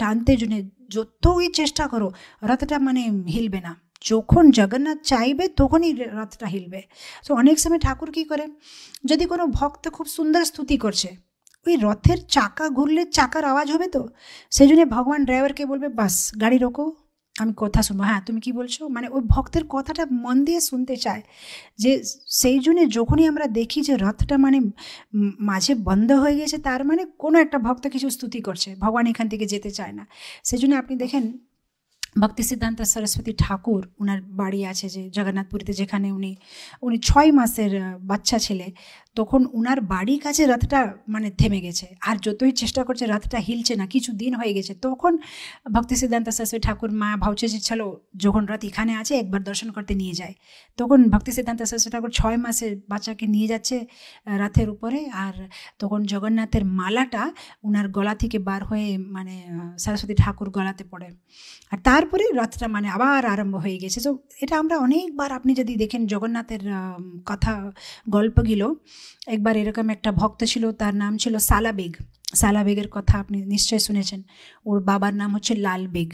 টানতে জন্য যতই চেষ্টা করো রথটা মানে হিলবে না যখন জগন্নাথ চাইবে তখনই রথটা হিলবে তো অনেক সময় ঠাকুর কি করে যদি কোনো ভক্ত খুব সুন্দর স্তুতি করছে ওই রথের চাকা ঘুরলে চাকার আওয়াজ হবে তো সেই জন্য ভগবান ড্রাইভারকে বলবে বাস গাড়ি রোকো আমি কথা শুনবো হ্যাঁ তুমি কি বলছো মানে ওই ভক্তের কথাটা মন দিয়ে শুনতে চায় যে সেই জন্যে যখনই আমরা দেখি যে রথটা মানে মাঝে বন্ধ হয়ে গেছে তার মানে কোনো একটা ভক্ত কিছু স্তুতি করছে ভগবান এখান থেকে যেতে চায় না সেই জন্য আপনি দেখেন ভক্তি সিদ্ধান্ত সরস্বতী ঠাকুর ওনার বাড়ি আছে যে জগন্নাথপুরীতে যেখানে উনি উনি ছয় মাসের বাচ্চা ছেলে তখন উনার বাড়ির কাছে রথটা মানে থেমে গেছে আর যতই চেষ্টা করছে রথটা হিলছে না কিছু দিন হয়ে গেছে তখন ভক্তি সিদ্ধান্ত শাশুড়ি ঠাকুর মা ভাবছে যে চলো যখন রথ এখানে আছে একবার দর্শন করতে নিয়ে যায় তখন ভক্তি সিদ্ধান্ত শাশুড়ি ঠাকুর ছয় মাসের বাচ্চাকে নিয়ে যাচ্ছে রথের উপরে আর তখন জগন্নাথের মালাটা উনার গলা থেকে বার হয়ে মানে সরস্বতী ঠাকুর গলাতে পড়ে আর তারপরে রথটা মানে আবার আরম্ভ হয়ে গেছে তো এটা আমরা অনেকবার আপনি যদি দেখেন জগন্নাথের কথা গল্পগুলো একবার এরকম একটা ভক্ত ছিল তার নাম ছিল সালাবেগ সালাবেগের কথা আপনি নিশ্চয় শুনেছেন ওর বাবার নাম হচ্ছে লাল বেগ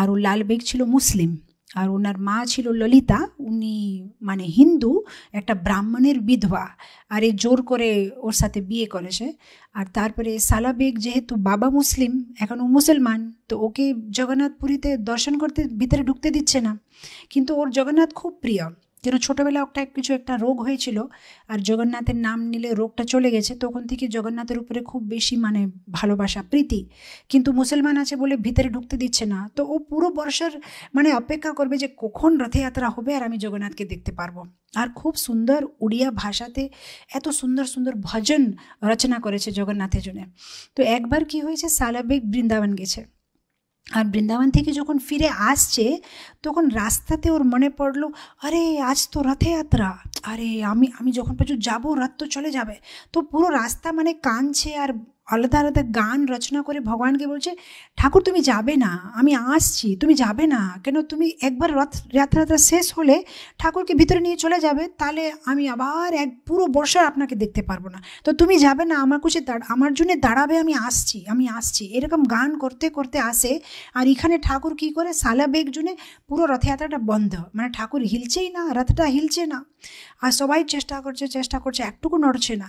আর ও লাল বেগ ছিল মুসলিম আর ওনার মা ছিল ললিতা উনি মানে হিন্দু একটা ব্রাহ্মণের বিধবা আর এ জোর করে ওর সাথে বিয়ে করেছে আর তারপরে সালাবেগ যেহেতু বাবা মুসলিম এখন ও মুসলমান তো ওকে জগন্নাথপুরীতে দর্শন করতে ভিতরে ঢুকতে দিচ্ছে না কিন্তু ওর জগন্নাথ খুব প্রিয় যেন ছোটোবেলা একটা কিছু একটা রোগ হয়েছিল আর জগন্নাথের নাম নিলে রোগটা চলে গেছে তখন থেকে জগন্নাথের উপরে খুব বেশি মানে ভালোবাসা প্রীতি কিন্তু মুসলমান আছে বলে ভিতরে ঢুকতে দিচ্ছে না তো ও পুরো বর্ষার মানে অপেক্ষা করবে যে কখন রথযাত্রা হবে আর আমি জগন্নাথকে দেখতে পারবো আর খুব সুন্দর উড়িয়া ভাষাতে এত সুন্দর সুন্দর ভজন রচনা করেছে জগন্নাথের জন্য তো একবার কি হয়েছে সালাবিক বৃন্দাবন গেছে আর বৃন্দাবন থেকে যখন ফিরে আসছে তখন রাস্তাতে ওর মনে পড়লো আরে আজ তো রথযাত্রা আরে আমি আমি যখন প্রচুর যাবো রথ তো চলে যাবে তো পুরো রাস্তা মানে কাঁদছে আর আলাদা আলাদা গান রচনা করে ভগবানকে বলছে ঠাকুর তুমি যাবে না আমি আসছি তুমি যাবে না কেন তুমি একবার রথ যাত্রাটা শেষ হলে ঠাকুরকে ভিতরে নিয়ে চলে যাবে তাহলে আমি আবার এক পুরো বর্ষার আপনাকে দেখতে পারবো না তো তুমি যাবে না আমার কুচে আমার জন্য দাঁড়াবে আমি আসছি আমি আসছি এরকম গান করতে করতে আসে আর এখানে ঠাকুর কি করে বেগ জুনে পুরো রথযাত্রাটা বন্ধ মানে ঠাকুর হিলছেই না রথটা হিলছে না আর সবাই চেষ্টা করছে চেষ্টা করছে একটুকু নড়ছে না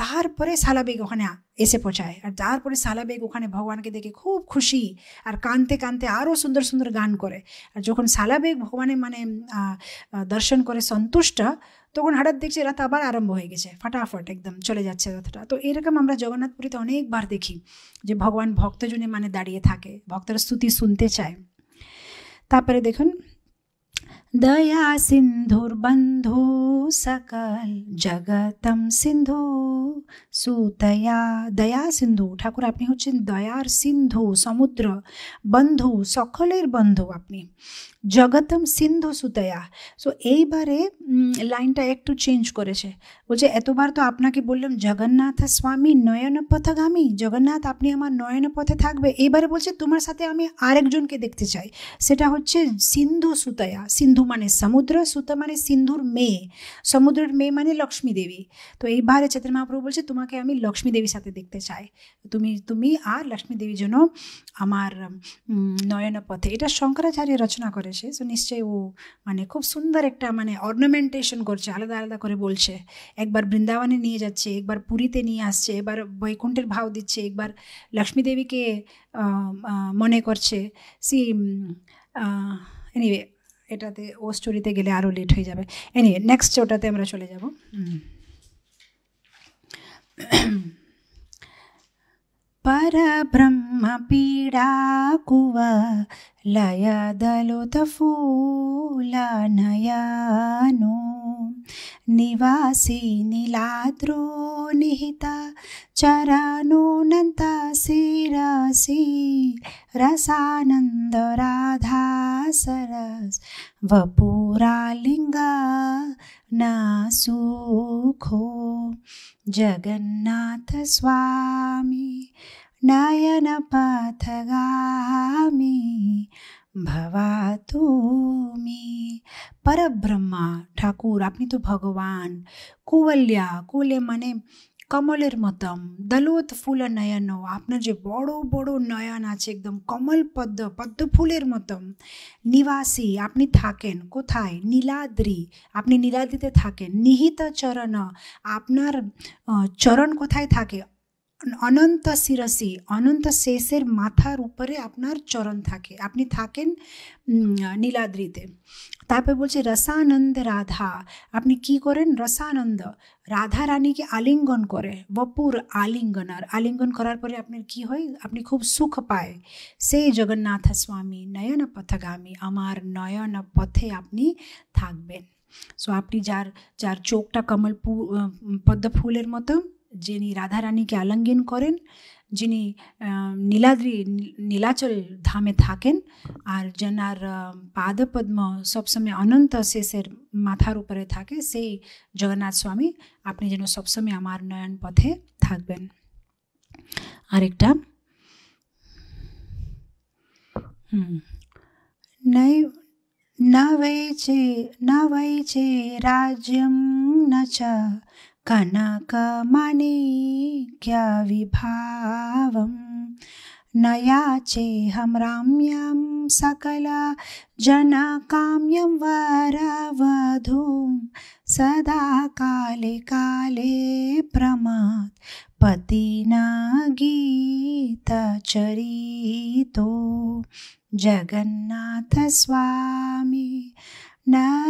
তারপরে বেগ ওখানে এসে পৌঁছায় আর তারপরে পরে সালাবেগ ওখানে ভগবানকে দেখে খুব খুশি আর কানতে কানতে আরও সুন্দর সুন্দর গান করে আর যখন সালাবেগ ভগবানের মানে দর্শন করে সন্তুষ্ট তখন হঠাৎ দেখছি রাত আবার আরম্ভ হয়ে গেছে ফাটাফট একদম চলে যাচ্ছে রথটা তো এরকম আমরা জগন্নাথপুরীতে অনেকবার দেখি যে ভগবান ভক্তজনে মানে দাঁড়িয়ে থাকে ভক্তরা স্তুতি শুনতে চায় তারপরে দেখুন दया बंधु सकल जगतम सिन्धु सुतया दया सिन्धु ठाकुर आपने हम दया सिंधु समुद्र बंधु सकलर बंधु आपने জগতম সিন্ধু সুতয়া সো এইবারে লাইনটা একটু চেঞ্জ করেছে বলছে এতবার তো আপনাকে বললাম জগন্নাথ স্বামী নয়ন পথগামী জগন্নাথ আপনি আমার নয়ন পথে থাকবে এইবারে বলছে তোমার সাথে আমি আরেকজনকে দেখতে চাই সেটা হচ্ছে সিন্ধু সুতয়া সিন্ধু মানে সমুদ্র সুত মানে সিন্ধুর মেয়ে সমুদ্রের মেয়ে মানে লক্ষ্মী দেবী তো এইবারে চেতন মহাপ্রভু বলছে তোমাকে আমি লক্ষ্মী দেবীর সাথে দেখতে চাই তুমি তুমি আর লক্ষ্মী দেবীর জন্য আমার নয়ন পথে এটা শঙ্করাচার্য রচনা করে করে সে সো নিশ্চয়ই ও মানে খুব সুন্দর একটা মানে অর্নামেন্টেশন করছে আলাদা আলাদা করে বলছে একবার বৃন্দাবনে নিয়ে যাচ্ছে একবার পুরীতে নিয়ে আসছে এবার বৈকুণ্ঠের ভাব দিচ্ছে একবার লক্ষ্মী দেবীকে মনে করছে সি এনিওয়ে এটাতে ও স্টোরিতে গেলে আরও লেট হয়ে যাবে এনিওয়ে নেক্সট ওটাতে আমরা চলে যাব ಪರಬ್ರಹ್ಮಪೀಡಾಕುವ ಲಯದಲುತ ಫೂಲ ನಯನು ನಿವಾಸಿ ನಿಲಾದ್ರೋ ನಿಹಿತ ಚರನೂನಂತ ಸಿರಸಿ ರಸಾನಂದ ರಾಧಾ ಸರಸ್ वपुरा ना सुखो जगन्नाथ स्वामी नयन नयनपथगामि भवातु मी परब्रह्मा ठाकुर आपनी तो भगवान कुवल्या कोवल्य मने কমলের মতম দলোত ফুল নয়ন আপনার যে বড় বড় নয়ন আছে একদম কমল পদ্ম পদ্ম ফুলের মতম নিবাসী আপনি থাকেন কোথায় নীলাদ্রি আপনি নীলাদ্রিতে থাকেন নিহিত চরণ আপনার চরণ কোথায় থাকে অনন্ত শিরসি অনন্ত শেষের মাথার উপরে আপনার চরণ থাকে আপনি থাকেন নীলাদ্রিতে তাই কইলছি রসানন্দ রাধা আপনি কি করেন রসানন্দ রাধা রানী কে আলিঙ্গন করেন বপুর আলিঙ্গন আলিঙ্গন করার পরে আপনি কি হয় আপনি খুব সুখ পায় সেই জগন্নাথ স্বামী নয়নপথগামী আমার নয়ন পথে আপনি থাকবেন সো আপনি যার চার চোকটা কমলপুর পদ্ম ফুলের মত যেনি রাধা রানী কে আলিঙ্গন করেন যিনি নীলাদ্রি নীলাচল ধামে থাকেন আর যেনার পাদপদ্ম সবসময় অনন্ত শেষের মাথার উপরে থাকে সেই জগন্নাথ স্বামী আপনি যেন সবসময় আমার নয়ন পথে থাকবেন আরেকটা হুম নাই न वै चे न वै चे राज्यं न च कनकमणिज्ञविभावं न याचेऽहं राम्यं वर वरवधूं सदा काले काले प्रमात् पतिना गीतचरितो जगन्नाथस्वामी नयनपथगामी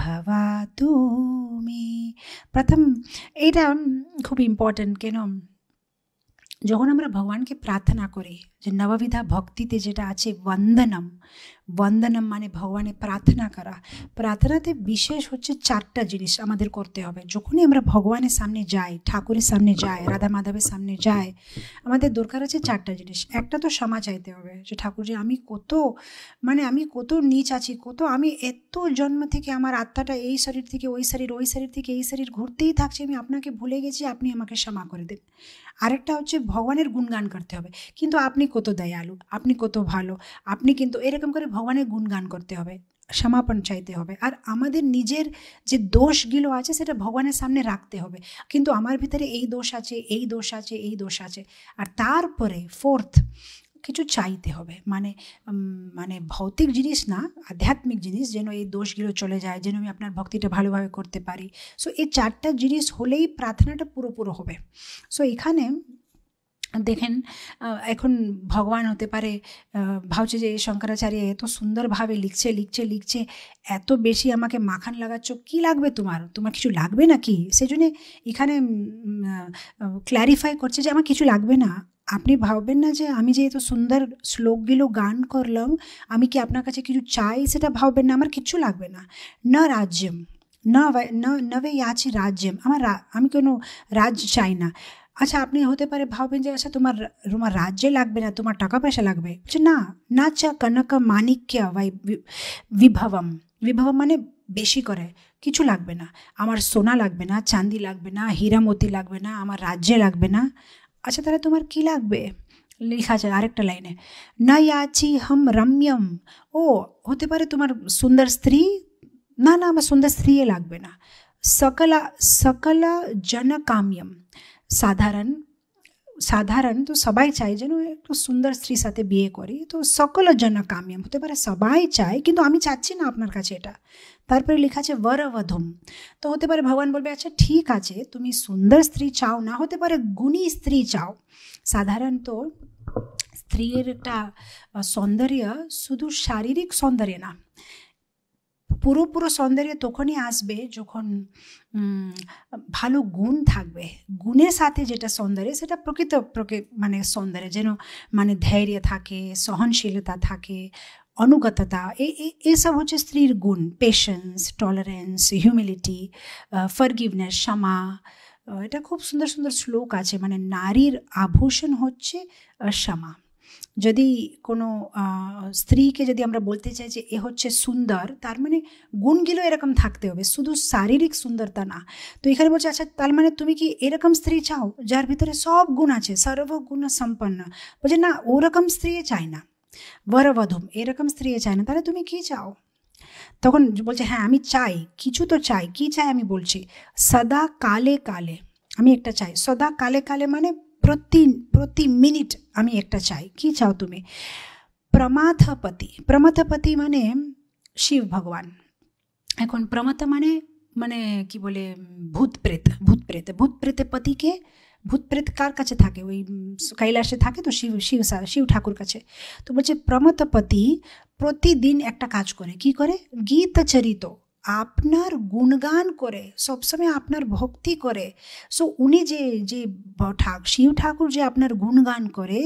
भवतु मे प्रथम एउटा खूब इम्पोर्टेन्ट के যখন আমরা ভগবানকে প্রার্থনা করি যে নববিধা ভক্তিতে যেটা আছে বন্দনম বন্দনম মানে ভগবানে প্রার্থনা করা প্রার্থনাতে বিশেষ হচ্ছে চারটা জিনিস আমাদের করতে হবে যখনই আমরা ভগবানের সামনে যাই ঠাকুরের সামনে যাই রাধা মাধবের সামনে যাই আমাদের দরকার আছে চারটা জিনিস একটা তো সমা চাইতে হবে যে ঠাকুর যে আমি কত মানে আমি কত নিচ আছি কত আমি এত জন্ম থেকে আমার আত্মাটা এই শরীর থেকে ওই শরীর ওই শরীর থেকে এই শরীর ঘুরতেই থাকছে আমি আপনাকে ভুলে গেছি আপনি আমাকে ক্ষমা করে দেন আরেকটা হচ্ছে ভগবানের গুণগান করতে হবে কিন্তু আপনি কত দয়ালু আপনি কত ভালো আপনি কিন্তু এরকম করে ভগবানের গুণগান করতে হবে সমাপন চাইতে হবে আর আমাদের নিজের যে দোষগুলো আছে সেটা ভগবানের সামনে রাখতে হবে কিন্তু আমার ভিতরে এই দোষ আছে এই দোষ আছে এই দোষ আছে আর তারপরে ফোর্থ কিছু চাইতে হবে মানে মানে ভৌতিক জিনিস না আধ্যাত্মিক জিনিস যেন এই দোষগুলো চলে যায় যেন আমি আপনার ভক্তিটা ভালোভাবে করতে পারি সো এই চারটা জিনিস হলেই প্রার্থনাটা পুরোপুরো হবে সো এখানে দেখেন এখন ভগবান হতে পারে ভাবছে যে শঙ্করাচার্য এত সুন্দরভাবে লিখছে লিখছে লিখছে এত বেশি আমাকে মাখান লাগাচ্ছ কি লাগবে তোমার তোমার কিছু লাগবে না সেই জন্যে এখানে ক্ল্যারিফাই করছে যে আমার কিছু লাগবে না আপনি ভাববেন না যে আমি যে এত সুন্দর শ্লোক গানো করলম আমি কি আপনার কাছে কিছু চাই সেটা ভাববেন না আমার কিছু লাগবে না ন রাজ্যম ন নবে ইয়াচি রাজ্যম আমি কোনো রাজ চাই না আচ্ছা আপনি 호텔 পারে ভাববেন যে আসলে তোমার রোমা রাজে লাগবে না তোমার টাকা পয়সা লাগবে না না না চ কanakk মানিক্য বৈভবম বিভব মানে বেশি করে কিছু লাগবে না আমার সোনা লাগবে না चांदी লাগবে না হীরা मोती লাগবে না আমার রাজে লাগবে না আচ্ছা তারে তোমার কি লাগবে লিখাছে আরেকটা লাইনে নয়াচি হাম রম্যম ও হতে পারে তোমার সুন্দর स्त्री না না আমাকে সুন্দর स्त्री লাগবে না সകല সകല জনকাম্য সাধারণ সাধারণ তো সবাই চাই যে ন একটা সুন্দর स्त्री সাথে বিয়ে করি তো সকল জনকাম্য হতে পারে সবাই চাই কিন্তু আমি চাইছি না আপনার কাছে এটা তারপরে লেখা আছে वरবধম তো হতে পারে ভগবান বলবে আচ্ছা ঠিক আছে তুমি সুন্দর স্ত্রী চাও না হতে পারে গুনি স্ত্রী চাও সাধারণ তো স্ত্রীতা বা সৌন্দর্য শুধু শারীরিক সৌন্দরেনা puro puro सौंदर्य তো খনি আসবে যখন ভালো গুণ থাকবে গুণের সাথে যেটা সৌন্দর্য সেটা প্রকৃত মানে সৌন্দর্য যেন মানে ধৈর্য থাকে সহনশীলতা থাকে অনুগততা এসব হচ্ছে স্ত্রীর গুণ পেশেন্স টলারেন্স হিউমিলিটি ফরগিভনেস ক্ষমা এটা খুব সুন্দর সুন্দর শ্লোক আছে মানে নারীর আভূষণ হচ্ছে ক্ষমা যদি কোনো স্ত্রীকে যদি আমরা বলতে চাই যে এ হচ্ছে সুন্দর তার মানে গুণগুলো এরকম থাকতে হবে শুধু শারীরিক সুন্দরতা না তো এখানে বলছে আচ্ছা তার মানে তুমি কি এরকম স্ত্রী চাও যার ভিতরে সব গুণ আছে সর্বগুণ সম্পন্ন বলছে না ওরকম স্ত্রী চায় না বরবধূম এরকম স্ত্রী চায় না তাহলে তুমি কি চাও তখন বলছে হ্যাঁ আমি চাই কিছু তো চাই কি চাই আমি বলছি সদা কালে কালে আমি একটা চাই সদা কালে কালে মানে প্রতি প্রতি মিনিট আমি একটা চাই কি চাও তুমি প্রমাথপতি প্রমাথপতি মানে শিব ভগবান এখন প্রমাথ মানে মানে কি বলে ভূত প্রেত ভূত প্রেত ভূত প্রেতে পতিকে ভূত প্রেত কার কাছে থাকে ওই কৈলাসে থাকে তো শিব শিব শিব ঠাকুর কাছে তো বলছে প্রমতপতি প্রতিদিন একটা কাজ করে কি করে গীত চরিত আপনার গুণগান করে সবসময় আপনার ভক্তি করে সো উনি যে যে শিব ঠাকুর যে আপনার গুণগান করে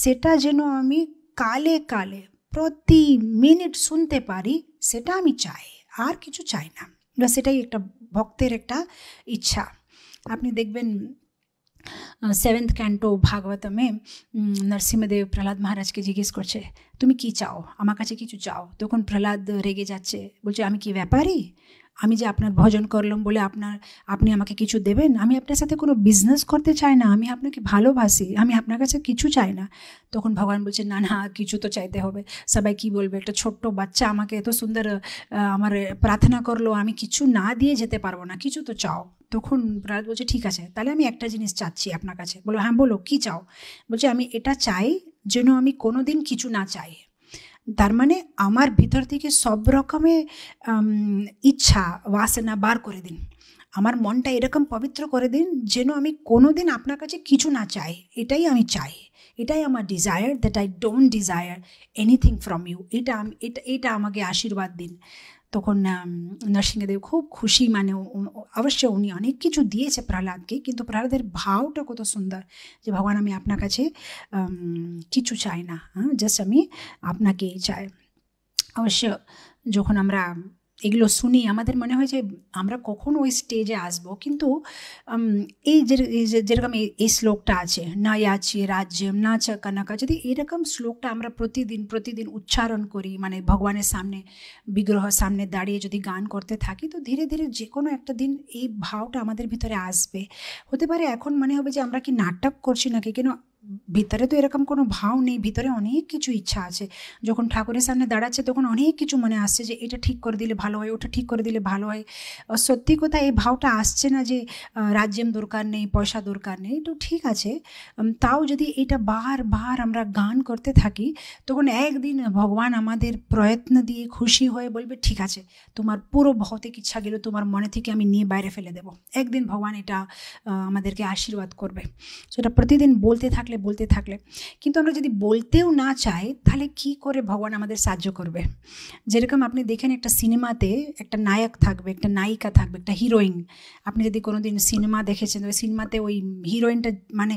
সেটা যেন আমি কালে কালে প্রতি মিনিট শুনতে পারি সেটা আমি চাই আর কিছু চাই না সেটাই একটা ভক্তের একটা ইচ্ছা আপনি দেখবেন সেভেন্থ ক্যান্টো ভাগবতমে নরসিংহদেব প্রহ্লাদ মহারাজকে জিজ্ঞেস করছে তুমি কি চাও আমার কাছে কিছু চাও তখন প্রহ্লাদ রেগে যাচ্ছে বলছে আমি কি ব্যাপারী আমি যে আপনার ভজন করলাম বলে আপনার আপনি আমাকে কিছু দেবেন আমি আপনার সাথে কোনো বিজনেস করতে চাই না আমি আপনাকে ভালোবাসি আমি আপনার কাছে কিছু চাই না তখন ভগবান বলছে না না কিছু তো চাইতে হবে সবাই কি বলবে একটা ছোট্ট বাচ্চা আমাকে এত সুন্দর আমার প্রার্থনা করলো আমি কিছু না দিয়ে যেতে পারবো না কিছু তো চাও তখন প্রহ্লাদ বলছে ঠিক আছে তাহলে আমি একটা জিনিস চাচ্ছি আপনার কাছে বলো হ্যাঁ বলো কী চাও বলছে আমি এটা চাই যেন আমি কোনো দিন কিছু না চাই তার মানে আমার ভিতর থেকে সব রকমের ইচ্ছা বাসনা বার করে দিন আমার মনটা এরকম পবিত্র করে দিন যেন আমি কোনো দিন আপনার কাছে কিছু না চাই এটাই আমি চাই এটাই আমার desire that I don't desire anything from you এটা আমি এটা এটা আমাকে আশীর্বাদ দিন তখন নরসিংহদেব খুব খুশি মানে অবশ্য উনি অনেক কিছু দিয়েছে প্রহ্লাদকে কিন্তু প্রহ্লাদের ভাবটা কত সুন্দর যে ভগবান আমি আপনার কাছে কিছু চাই না হ্যাঁ জাস্ট আমি আপনাকেই চাই অবশ্য যখন আমরা এগুলো শুনি আমাদের মনে হয় যে আমরা কখন ওই স্টেজে আসব কিন্তু এই যেরকম এই শ্লোকটা আছে না ইয়াচি রাজ্যম না চাকা কানাকা যদি এরকম শ্লোকটা আমরা প্রতিদিন প্রতিদিন উচ্চারণ করি মানে ভগবানের সামনে বিগ্রহ সামনে দাঁড়িয়ে যদি গান করতে থাকি তো ধীরে ধীরে যে কোনো একটা দিন এই ভাবটা আমাদের ভিতরে আসবে হতে পারে এখন মনে হবে যে আমরা কি নাটক করছি নাকি কেন ভিতরে তো এরকম কোনো ভাব নেই ভিতরে অনেক কিছু ইচ্ছা আছে যখন ঠাকুরের সামনে দাঁড়াচ্ছে তখন অনেক কিছু মনে আসছে যে এটা ঠিক করে দিলে ভালো হয় ওটা ঠিক করে দিলে ভালো হয় সত্যি কথা এই ভাবটা আসছে না যে রাজ্যেম দরকার নেই পয়সা দরকার নেই তো ঠিক আছে তাও যদি এটা বার বার আমরা গান করতে থাকি তখন একদিন ভগবান আমাদের প্রয়ত্ন দিয়ে খুশি হয়ে বলবে ঠিক আছে তোমার পুরো ভৌতিক ইচ্ছাগুলো তোমার মনে থেকে আমি নিয়ে বাইরে ফেলে দেবো একদিন ভগবান এটা আমাদেরকে আশীর্বাদ করবে সেটা প্রতিদিন বলতে থাকলে থাকলে বলতে থাকলে কিন্তু আমরা যদি বলতেও না চাই তাহলে কি করে ভগবান আমাদের সাহায্য করবে যেরকম আপনি দেখেন একটা সিনেমাতে একটা নায়ক থাকবে একটা নায়িকা থাকবে একটা হিরোইন আপনি যদি কোনো দিন সিনেমা দেখেছেন ওই সিনেমাতে ওই হিরোইনটা মানে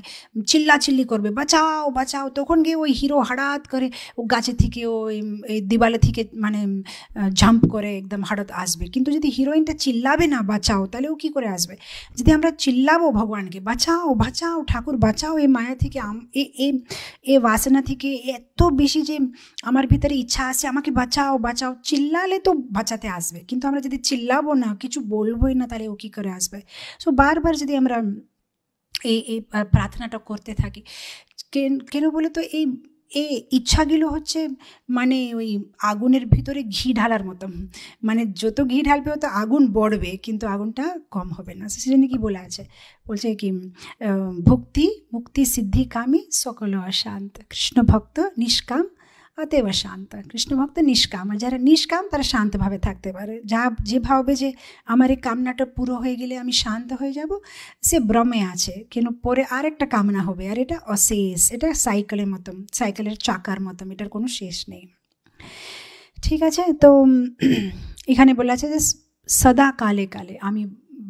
চিল্লাচিল্লি করবে বাঁচাও বাঁচাও তখন গিয়ে ওই হিরো হঠাৎ করে ও গাছে থেকে ওই দেওয়ালে থেকে মানে জাম্প করে একদম হঠাৎ আসবে কিন্তু যদি হিরোইনটা চিল্লাবে না বাঁচাও তাহলে ও কী করে আসবে যদি আমরা চিল্লাবো ভগবানকে বাঁচাও বাঁচাও ঠাকুর বাঁচাও এই মায়া থেকে এ এ বাসনা থেকে এত বেশি যে আমার ভিতরে ইচ্ছা আছে আমাকে বাঁচাও বাঁচাও চিল্লালে তো বাঁচাতে আসবে কিন্তু আমরা যদি চিল্লাবো না কিছু বলবোই না তাহলে ও কী করে আসবে সো বারবার যদি আমরা এই এই প্রার্থনাটা করতে থাকি কেন কেন বলে তো এই এ ইচ্ছাগুলো হচ্ছে মানে ওই আগুনের ভিতরে ঘি ঢালার মতো মানে যত ঘি ঢালবে তত আগুন বড়বে কিন্তু আগুনটা কম হবে না সেজন্য কি বলা আছে বলছে কি ভক্তি মুক্তি সিদ্ধি কামী সকল অশান্ত কৃষ্ণ ভক্ত নিষ্কাম অতএব শান্ত কৃষ্ণভক্ত নিষ্কাম আর যারা নিষ্কাম তারা শান্তভাবে থাকতে পারে যা যে ভাববে যে আমার এই কামনাটা পুরো হয়ে গেলে আমি শান্ত হয়ে যাব সে ভ্রমে আছে কেন পরে আর একটা কামনা হবে আর এটা অশেষ এটা সাইকেলের মতন সাইকেলের চাকার মতন এটার কোনো শেষ নেই ঠিক আছে তো এখানে বলা আছে যে সদা কালে কালে আমি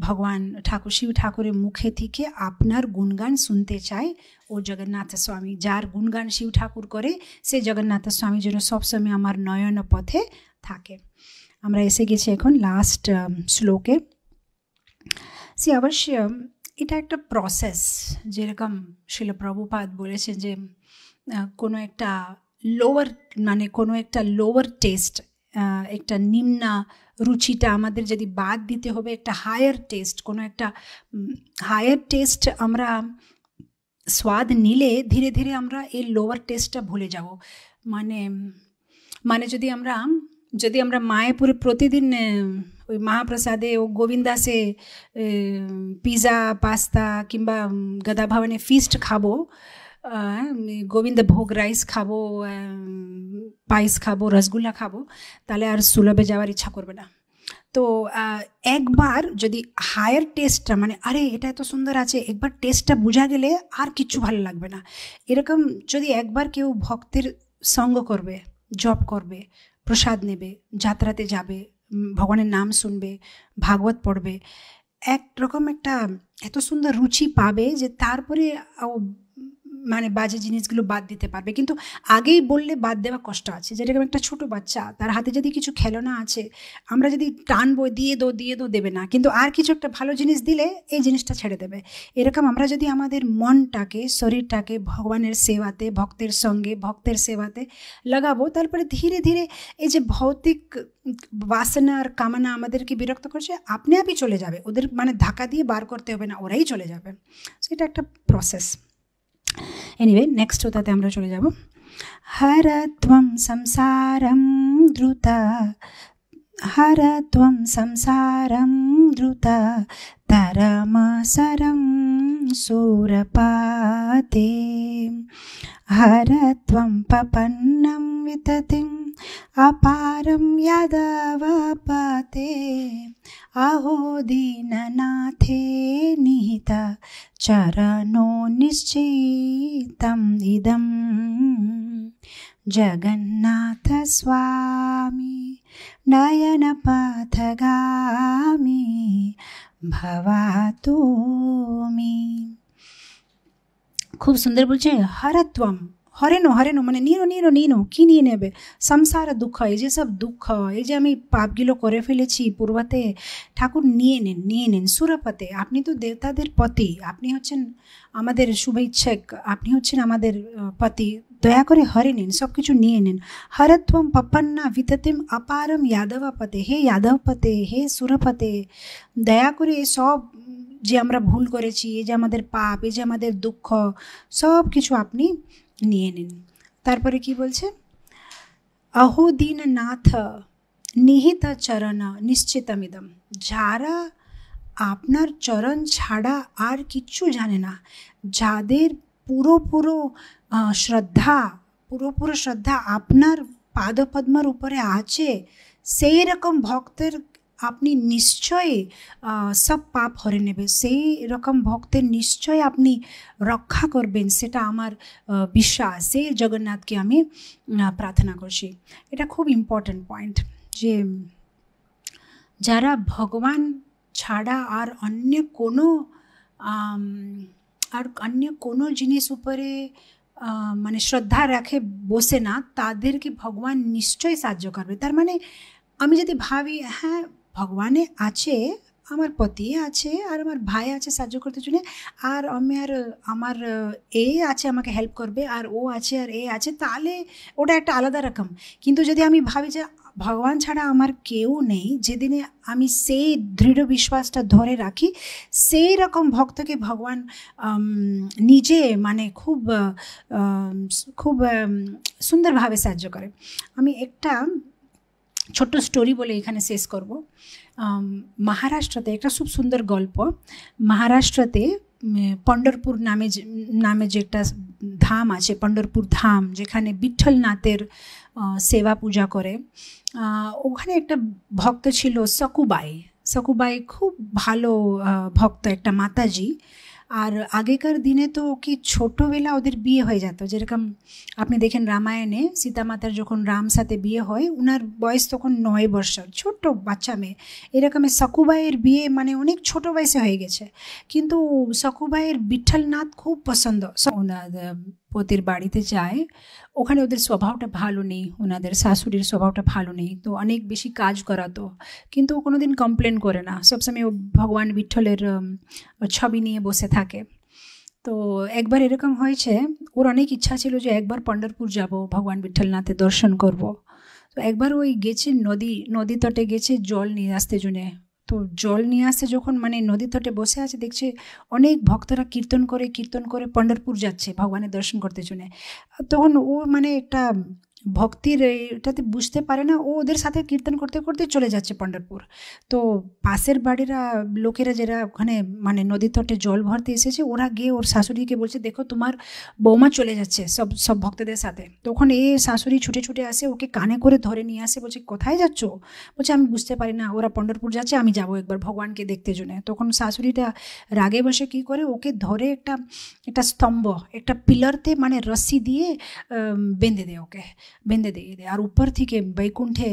ভগবান ঠাকুর শিব ঠাকুরের মুখে থেকে আপনার গুণগান শুনতে চাই ও জগন্নাথ স্বামী যার গুণগান শিব ঠাকুর করে সে জগন্নাথ স্বামী যেন সবসময় আমার নয়ন পথে থাকে আমরা এসে গেছি এখন লাস্ট শ্লোকে সে অবশ্য এটা একটা প্রসেস যেরকম শিল প্রভুপাত বলেছে যে কোনো একটা লোয়ার মানে কোনো একটা লোয়ার টেস্ট একটা নিম্না রুচিটা আমাদের যদি বাদ দিতে হবে একটা हायर টেস্ট কোন একটা हायर টেস্ট আমরা স্বাদ নিলে ধীরে ধীরে আমরা এই লোয়ার টেস্টটা ভুলে যাব মানে মানে যদি আমরা যদি আমরা মায়াপুরে প্রতিদিন ওই মহা প্রসাদে ওই গো빈দাසේ পিজ্জা পাস্তা কিংবা গাদা ভবনে ফিস্ট খাবো গোবিন্দা ভোগ রাইস খাবো পায়েস খাবো রসগোল্লা খাবো তাহলে আর সুলভে যাওয়ার ইচ্ছা করবে না তো একবার যদি হায়ার টেস্টটা মানে আরে এটা এত সুন্দর আছে একবার টেস্টটা বোঝা গেলে আর কিছু ভালো লাগবে না এরকম যদি একবার কেউ ভক্তের সঙ্গ করবে জপ করবে প্রসাদ নেবে যাত্রাতে যাবে ভগবানের নাম শুনবে ভাগবত পড়বে একরকম একটা এত সুন্দর রুচি পাবে যে তারপরে মানে বাজে জিনিসগুলো বাদ দিতে পারবে কিন্তু আগেই বললে বাদ দেওয়া কষ্ট আছে যেরকম একটা ছোট বাচ্চা তার হাতে যদি কিছু খেলনা আছে আমরা যদি টানবো দিয়ে দো দিয়ে দো দেবে না কিন্তু আর কিছু একটা ভালো জিনিস দিলে এই জিনিসটা ছেড়ে দেবে এরকম আমরা যদি আমাদের মনটাকে শরীরটাকে ভগবানের সেবাতে ভক্তের সঙ্গে ভক্তের সেবাতে লাগাবো তারপরে ধীরে ধীরে এই যে ভৌতিক বাসনা আর কামনা আমাদেরকে বিরক্ত করছে আপনি আপনি চলে যাবে ওদের মানে ধাক্কা দিয়ে বার করতে হবে না ওরাই চলে যাবে সেটা একটা প্রসেস এনিওয়ে নেক্সট ওটাতে আমরা চলে যাব হরত্বম সংসারম দ্রুত हर त्वं संसारं धृत तरमसरम् सूरपाते हर त्वं पपन्नं विततिम् अपारं यदवपते अहो दीननाथे निहित चरणो निश्चितम् इदं जगन्नाथ स्वामी ভবাতুমি খুব সুন্দর বলছে হরত্বম হরেন হরেনো মানে নিনো নিনো নিনো কি নিয়ে নেবে সংসার দুঃখ এই যে সব দুঃখ এই যে আমি পাপগুলো করে ফেলেছি পূর্বতে ঠাকুর নিয়ে নেন নিয়ে নেন সুরপতে আপনি তো দেবতাদের পতি আপনি হচ্ছেন আমাদের শুভেচ্ছক আপনি হচ্ছেন আমাদের পতি দয়া করে হরে নিন সব কিছু নিয়ে নিন হরত্বম পপন্না বিততিম অপারম যাদব পতে হে যাদব পতে হে সুরপতে দয়া করে সব যে আমরা ভুল করেছি এ যে আমাদের পাপ এ যে আমাদের দুঃখ সব কিছু আপনি নিয়ে নিন তারপরে কি বলছে অহো দীন নাথ নিহিত চরণ নিশ্চিতমিদম যারা আপনার চরণ ছাড়া আর কিচ্ছু জানে না যাদের પૂરો પૂરો શ્રદ્ધા પૂરો શ્રદ્ધા આપનાર પાદપદ્મર ઉપર આચે সেই রকম ভক্তের আপনি নিশ্চয়ই সব পাপ হরে নেবে সেই রকম ভক্তের নিশ্চয় আপনি রক্ষা করবেন সেটা আমার বিশ্বাস সেই জগন্নাথকে আমি প্রার্থনা করছি এটা খুব ইম্পর্ট্যান্ট পয়েন্ট যে যারা ভগবান ছাড়া আর অন্য কোনো আর অন্য কোনো জিনিসে উপরে মানে শ্রদ্ধা রাখে বসে না তাদের কি ভগবান নিশ্চয় সাহায্য করবে তার মানে আমি যদি ভাবি হ্যাঁ ভগবানে আছে আমার पति আছে আর আমার ভাই আছে সাহায্য করতে শুনে আর আমার আমার এ আছে আমাকে হেল্প করবে আর ও আছে আর এ আছে তাহলে ওটা একটা আলাদা রকম কিন্তু যদি আমি ভাবি যে ভগবান ছাড়া আমার কেউ নেই যেদিনে আমি সেই দৃঢ় বিশ্বাসটা ধরে রাখি সেই রকম ভক্তকে ভগবান নিজে মানে খুব খুব সুন্দরভাবে সাহায্য করে আমি একটা ছোট্ট স্টোরি বলে এখানে শেষ করব মহারাষ্ট্রতে একটা খুব সুন্দর গল্প মহারাষ্ট্রতে পণ্ডরপুর নামে নামে যে একটা ধাম আছে পণ্ডরপুর ধাম যেখানে বিঠলনাথের सेवा पूजा করে ওখানে একটা ভক্ত ছিল সকুবাই সকুবাই খুব ভালো ভক্ত একটা মাতা জি আর আগেকার দিনে তো কি ছোটবেলা ওদের বিয়ে হয়ে যেত যেরকম আপনি দেখেন রামায়ণে সীতা মাতার যখন রাম সাথে বিয়ে হয় উনার বয়স তখন 9 বছর ছোট بچামে এরকমই সকুবাইয়ের বিয়ে মানে অনেক ছোট বয়সে হয়ে গেছে কিন্তু সকুবাইয়ের বিঠলনাথ খুব পছন্দ সোনা পতির বাড়িতে যায় ওখানে ওদের স্বভাবটা ভালো নেই ওনাদের শাশুড়ির স্বভাবটা ভালো নেই তো অনেক বেশি কাজ করাতো কিন্তু ও কোনো দিন কমপ্লেন করে না সবসময় ও ভগবান বিঠলের ছবি নিয়ে বসে থাকে তো একবার এরকম হয়েছে ওর অনেক ইচ্ছা ছিল যে একবার পণ্ডরপুর যাব ভগবান বিঠলনাথের দর্শন করব তো একবার ওই গেছে নদী নদী তটে গেছে জল নিয়ে আসতে জন্যে তো জল নিয়ে আসে যখন মানে নদীর তটে বসে আছে দেখছে অনেক ভক্তরা কীর্তন করে কীর্তন করে পণ্ডরপুর যাচ্ছে ভগবানের দর্শন করতে জন্য তখন ও মানে একটা ভক্তির এটাতে বুঝতে পারে না ও ওদের সাথে কীর্তন করতে করতে চলে যাচ্ছে পণ্ডারপুর তো পাশের বাড়িরা লোকেরা যারা ওখানে মানে নদীর তটে জল ভরতে এসেছে ওরা গিয়ে ওর শাশুড়িকে বলছে দেখো তোমার বৌমা চলে যাচ্ছে সব সব ভক্তদের সাথে তখন এ শাশুড়ি ছুটে ছুটে আসে ওকে কানে করে ধরে নিয়ে আসে বলছে কোথায় যাচ্ছ বলছে আমি বুঝতে পারি না ওরা পণ্ডারপুর যাচ্ছে আমি যাবো একবার ভগবানকে দেখতে জন্য তখন শাশুড়িটা রাগে বসে কি করে ওকে ধরে একটা একটা স্তম্ভ একটা পিলারতে মানে রশি দিয়ে বেঁধে দেয় ওকে বেঁধে दे আর উপর থেকে বৈকুণ্ঠে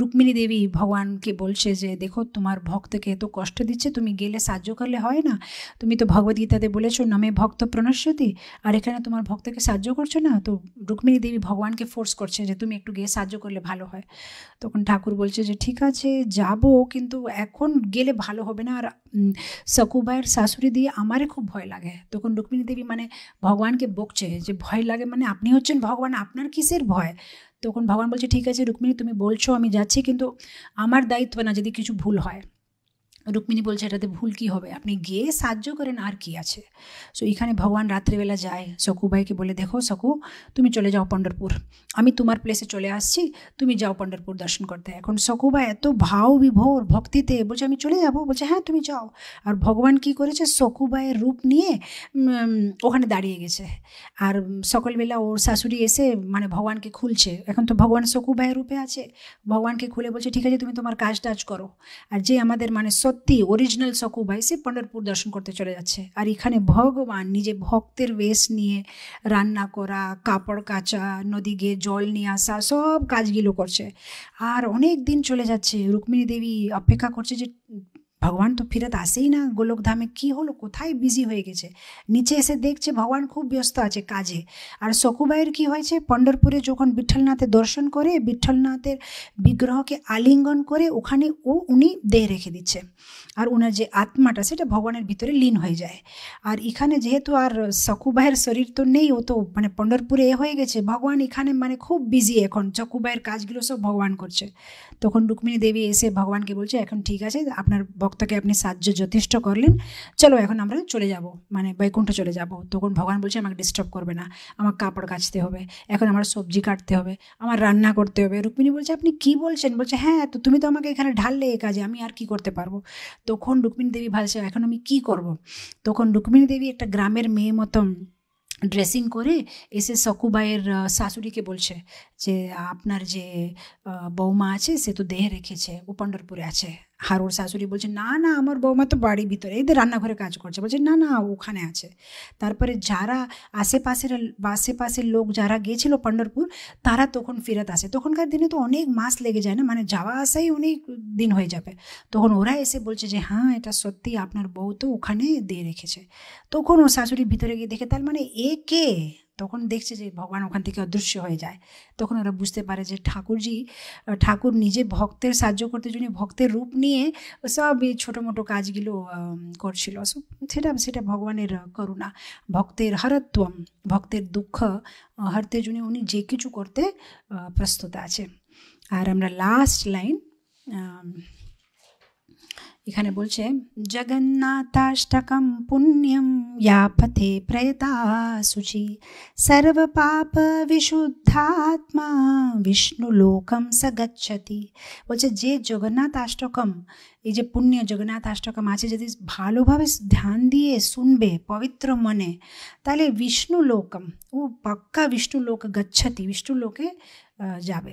রুক্মিণী দেবী ভগবানকে বলছে যে দেখো তোমার ভক্তকে এত কষ্ট দিচ্ছে তুমি গেলে সাহায্য করলে হয় না তুমি তো ভগবদ্গীতাতে বলেছো নামে ভক্ত প্রণশ্যতি আর এখানে তোমার ভক্তকে সাহায্য করছো না তো রুক্মিণী দেবী ভগবানকে ফোর্স করছে যে তুমি একটু গিয়ে সাহায্য করলে ভালো হয় তখন ঠাকুর বলছে যে ঠিক আছে যাব কিন্তু এখন গেলে ভালো হবে না আর সকুবাইয়ের শাশুড়ি দিয়ে আমারে খুব ভয় লাগে তখন রুক্মিণী দেবী মানে ভগবানকে বকছে যে ভয় লাগে মানে আপনি হচ্ছেন ভগবান আপনার কিসের ভয় তখন ভগবান বলছে ঠিক আছে রুক্মিণী তুমি বলছো আমি যাচ্ছি কিন্তু আমার দায়িত্ব না যদি কিছু ভুল হয় রুক্মিণী বলছে এটাতে ভুল কী হবে আপনি গিয়ে সাহায্য করেন আর কি আছে সো এখানে ভগবান রাত্রিবেলা যায় সকুভাইকে বলে দেখো সকু তুমি চলে যাও পণ্ডরপুর আমি তোমার প্লেসে চলে আসছি তুমি যাও পণ্ডরপুর দর্শন করতে এখন সকুভাই এত ভাও বিভোর ভক্তিতে বলছে আমি চলে যাব বলছে হ্যাঁ তুমি যাও আর ভগবান কি করেছে ভাইয়ের রূপ নিয়ে ওখানে দাঁড়িয়ে গেছে আর সকালবেলা ওর শাশুড়ি এসে মানে ভগবানকে খুলছে এখন তো ভগবান ভাইয়ের রূপে আছে ভগবানকে খুলে বলছে ঠিক আছে তুমি তোমার কাজ টাজ করো আর যে আমাদের মানে সৎ সত্যি অরিজিনাল ভাই সে পণ্ডরপুর দর্শন করতে চলে যাচ্ছে আর এখানে ভগবান নিজে ভক্তের বেশ নিয়ে রান্না করা কাপড় কাচা নদী গিয়ে জল নিয়ে আসা সব কাজগুলো করছে আর অনেক দিন চলে যাচ্ছে রুক্মিণী দেবী অপেক্ষা করছে যে ভগবান তো ফিরত আসেই না গোলকধামে কি হলো কোথায় বিজি হয়ে গেছে নিচে এসে দেখছে ভগবান খুব ব্যস্ত আছে কাজে আর সকুবাইয়ের কি হয়েছে পণ্ডরপুরে যখন বিঠলনাথে দর্শন করে বিঠলনাথের বিগ্রহকে আলিঙ্গন করে ওখানে ও উনি দেহ রেখে দিচ্ছে আর ওনার যে আত্মাটা সেটা ভগবানের ভিতরে লীন হয়ে যায় আর এখানে যেহেতু আর সকুবাইয়ের শরীর তো নেই ও তো মানে পণ্ডরপুরে এ হয়ে গেছে ভগবান এখানে মানে খুব বিজি এখন চকুবাইয়ের কাজগুলো সব ভগবান করছে তখন রুক্মিণী দেবী এসে ভগবানকে বলছে এখন ঠিক আছে আপনার ভক্তকে আপনি সাহায্য যথেষ্ট করলেন চলো এখন আমরা চলে যাব মানে বৈকুণ্ঠ চলে যাব তখন ভগবান বলছে আমাকে ডিস্টার্ব করবে না আমার কাপড় কাচতে হবে এখন আমার সবজি কাটতে হবে আমার রান্না করতে হবে রুক্মিণী বলছে আপনি কি বলছেন বলছে হ্যাঁ তো তুমি তো আমাকে এখানে ঢাললে এ কাজে আমি আর কি করতে পারবো তখন রুক্মিণী দেবী ভাবছে এখন আমি কী করব। তখন রুক্মিণী দেবী একটা গ্রামের মেয়ে মতন ড্রেসিং করে এসে সকুবাইয়ের শাশুড়িকে বলছে যে আপনার যে বৌমা আছে সে তো দেহে রেখেছে ও পণ্ডরপুরে আছে হারুর শাশুড়ি বলছে না না আমার বৌমা তো বাড়ির ভিতরে এই রান্নাঘরে কাজ করছে বলছে না না ওখানে আছে তারপরে যারা আশেপাশের আশেপাশের লোক যারা গিয়েছিল পণ্ডরপুর তারা তখন ফেরত আসে তখনকার দিনে তো অনেক মাস লেগে যায় না মানে যাওয়া আসাই অনেক দিন হয়ে যাবে তখন ওরা এসে বলছে যে হ্যাঁ এটা সত্যি আপনার বউ তো ওখানে দিয়ে রেখেছে তখন ও শাশুড়ি ভিতরে গিয়ে দেখে তার মানে এ কে তখন দেখছে যে ভগবান ওখান থেকে অদৃশ্য হয়ে যায় তখন ওরা বুঝতে পারে যে ঠাকুরজি ঠাকুর নিজে ভক্তের সাহায্য করতে জন্য ভক্তের রূপ নিয়ে সব এই ছোটো মোটো কাজগুলো করছিল সেটা সেটা ভগবানের করুণা ভক্তের হরত্বম ভক্তের দুঃখ হারতে জন্য উনি যে কিছু করতে প্রস্তুত আছে আর আমরা লাস্ট লাইন এখানে বলছে জগন্নাথাষ্টকম পুণ্যম পথে প্রয়তা শুচি সর্বপাপ বিশুদ্ধাত্মা বিষ্ণুলোকম স গচ্ছতি বলছে যে জগন্নাথ আষ্টকম এই যে পুণ্য জগন্নাথ আষ্টকম আছে যদি ভালোভাবে ধ্যান দিয়ে শুনবে পবিত্র মনে তাহলে বিষ্ণুলোকম ও পাক্কা বিষ্ণুলোক গচ্ছতি বিষ্ণুলোকে যাবে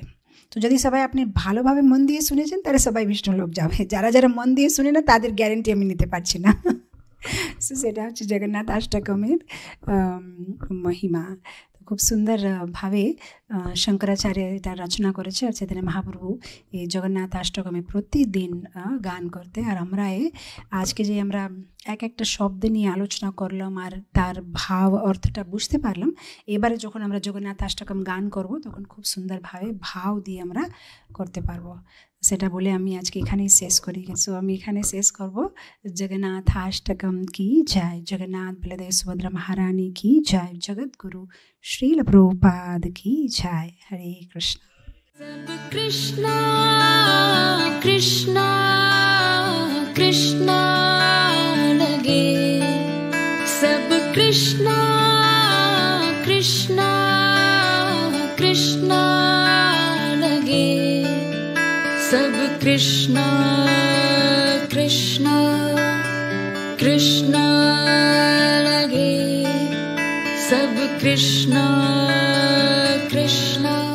তো যদি সবাই আপনি ভালোভাবে মন দিয়ে শুনেছেন তাহলে সবাই বিষ্ণু লোক যাবে যারা যারা মন দিয়ে শুনে না তাদের গ্যারেন্টি আমি নিতে পারছি না সো সেটা হচ্ছে জগন্নাথ অষ্টকমের মহিমা খুব সুন্দরভাবে শঙ্করাচার্য এটা রচনা করেছে আর সেদিনে মহাপ্রভু এই জগন্নাথ অষ্টকমে প্রতিদিন গান করতে আর আমরা আজকে যে আমরা এক একটা শব্দ নিয়ে আলোচনা করলাম আর তার ভাব অর্থটা বুঝতে পারলাম এবারে যখন আমরা জগন্নাথ অষ্টকম গান করব তখন খুব সুন্দরভাবে ভাব দিয়ে আমরা করতে পারবো সেটা বলে আমি আজকে এখানেই শেষ করি গেছি তো আমি এখানে শেষ করব জাগে না ঠাশটকম কি ছাই জগন্নাথ প্রদেশের সুবন্দ্র মহারানি কি ছাই জগৎগুরু শ্রী ল প্রভাদ কি ছাই হরে কৃষ্ণ জিন্দে কৃষ্ণ কৃষ্ণ কৃষ্ণ লাগে সব কৃষ্ণ कृष्ण कृष्ण कृष्ण हे सब कृष्ण कृष्ण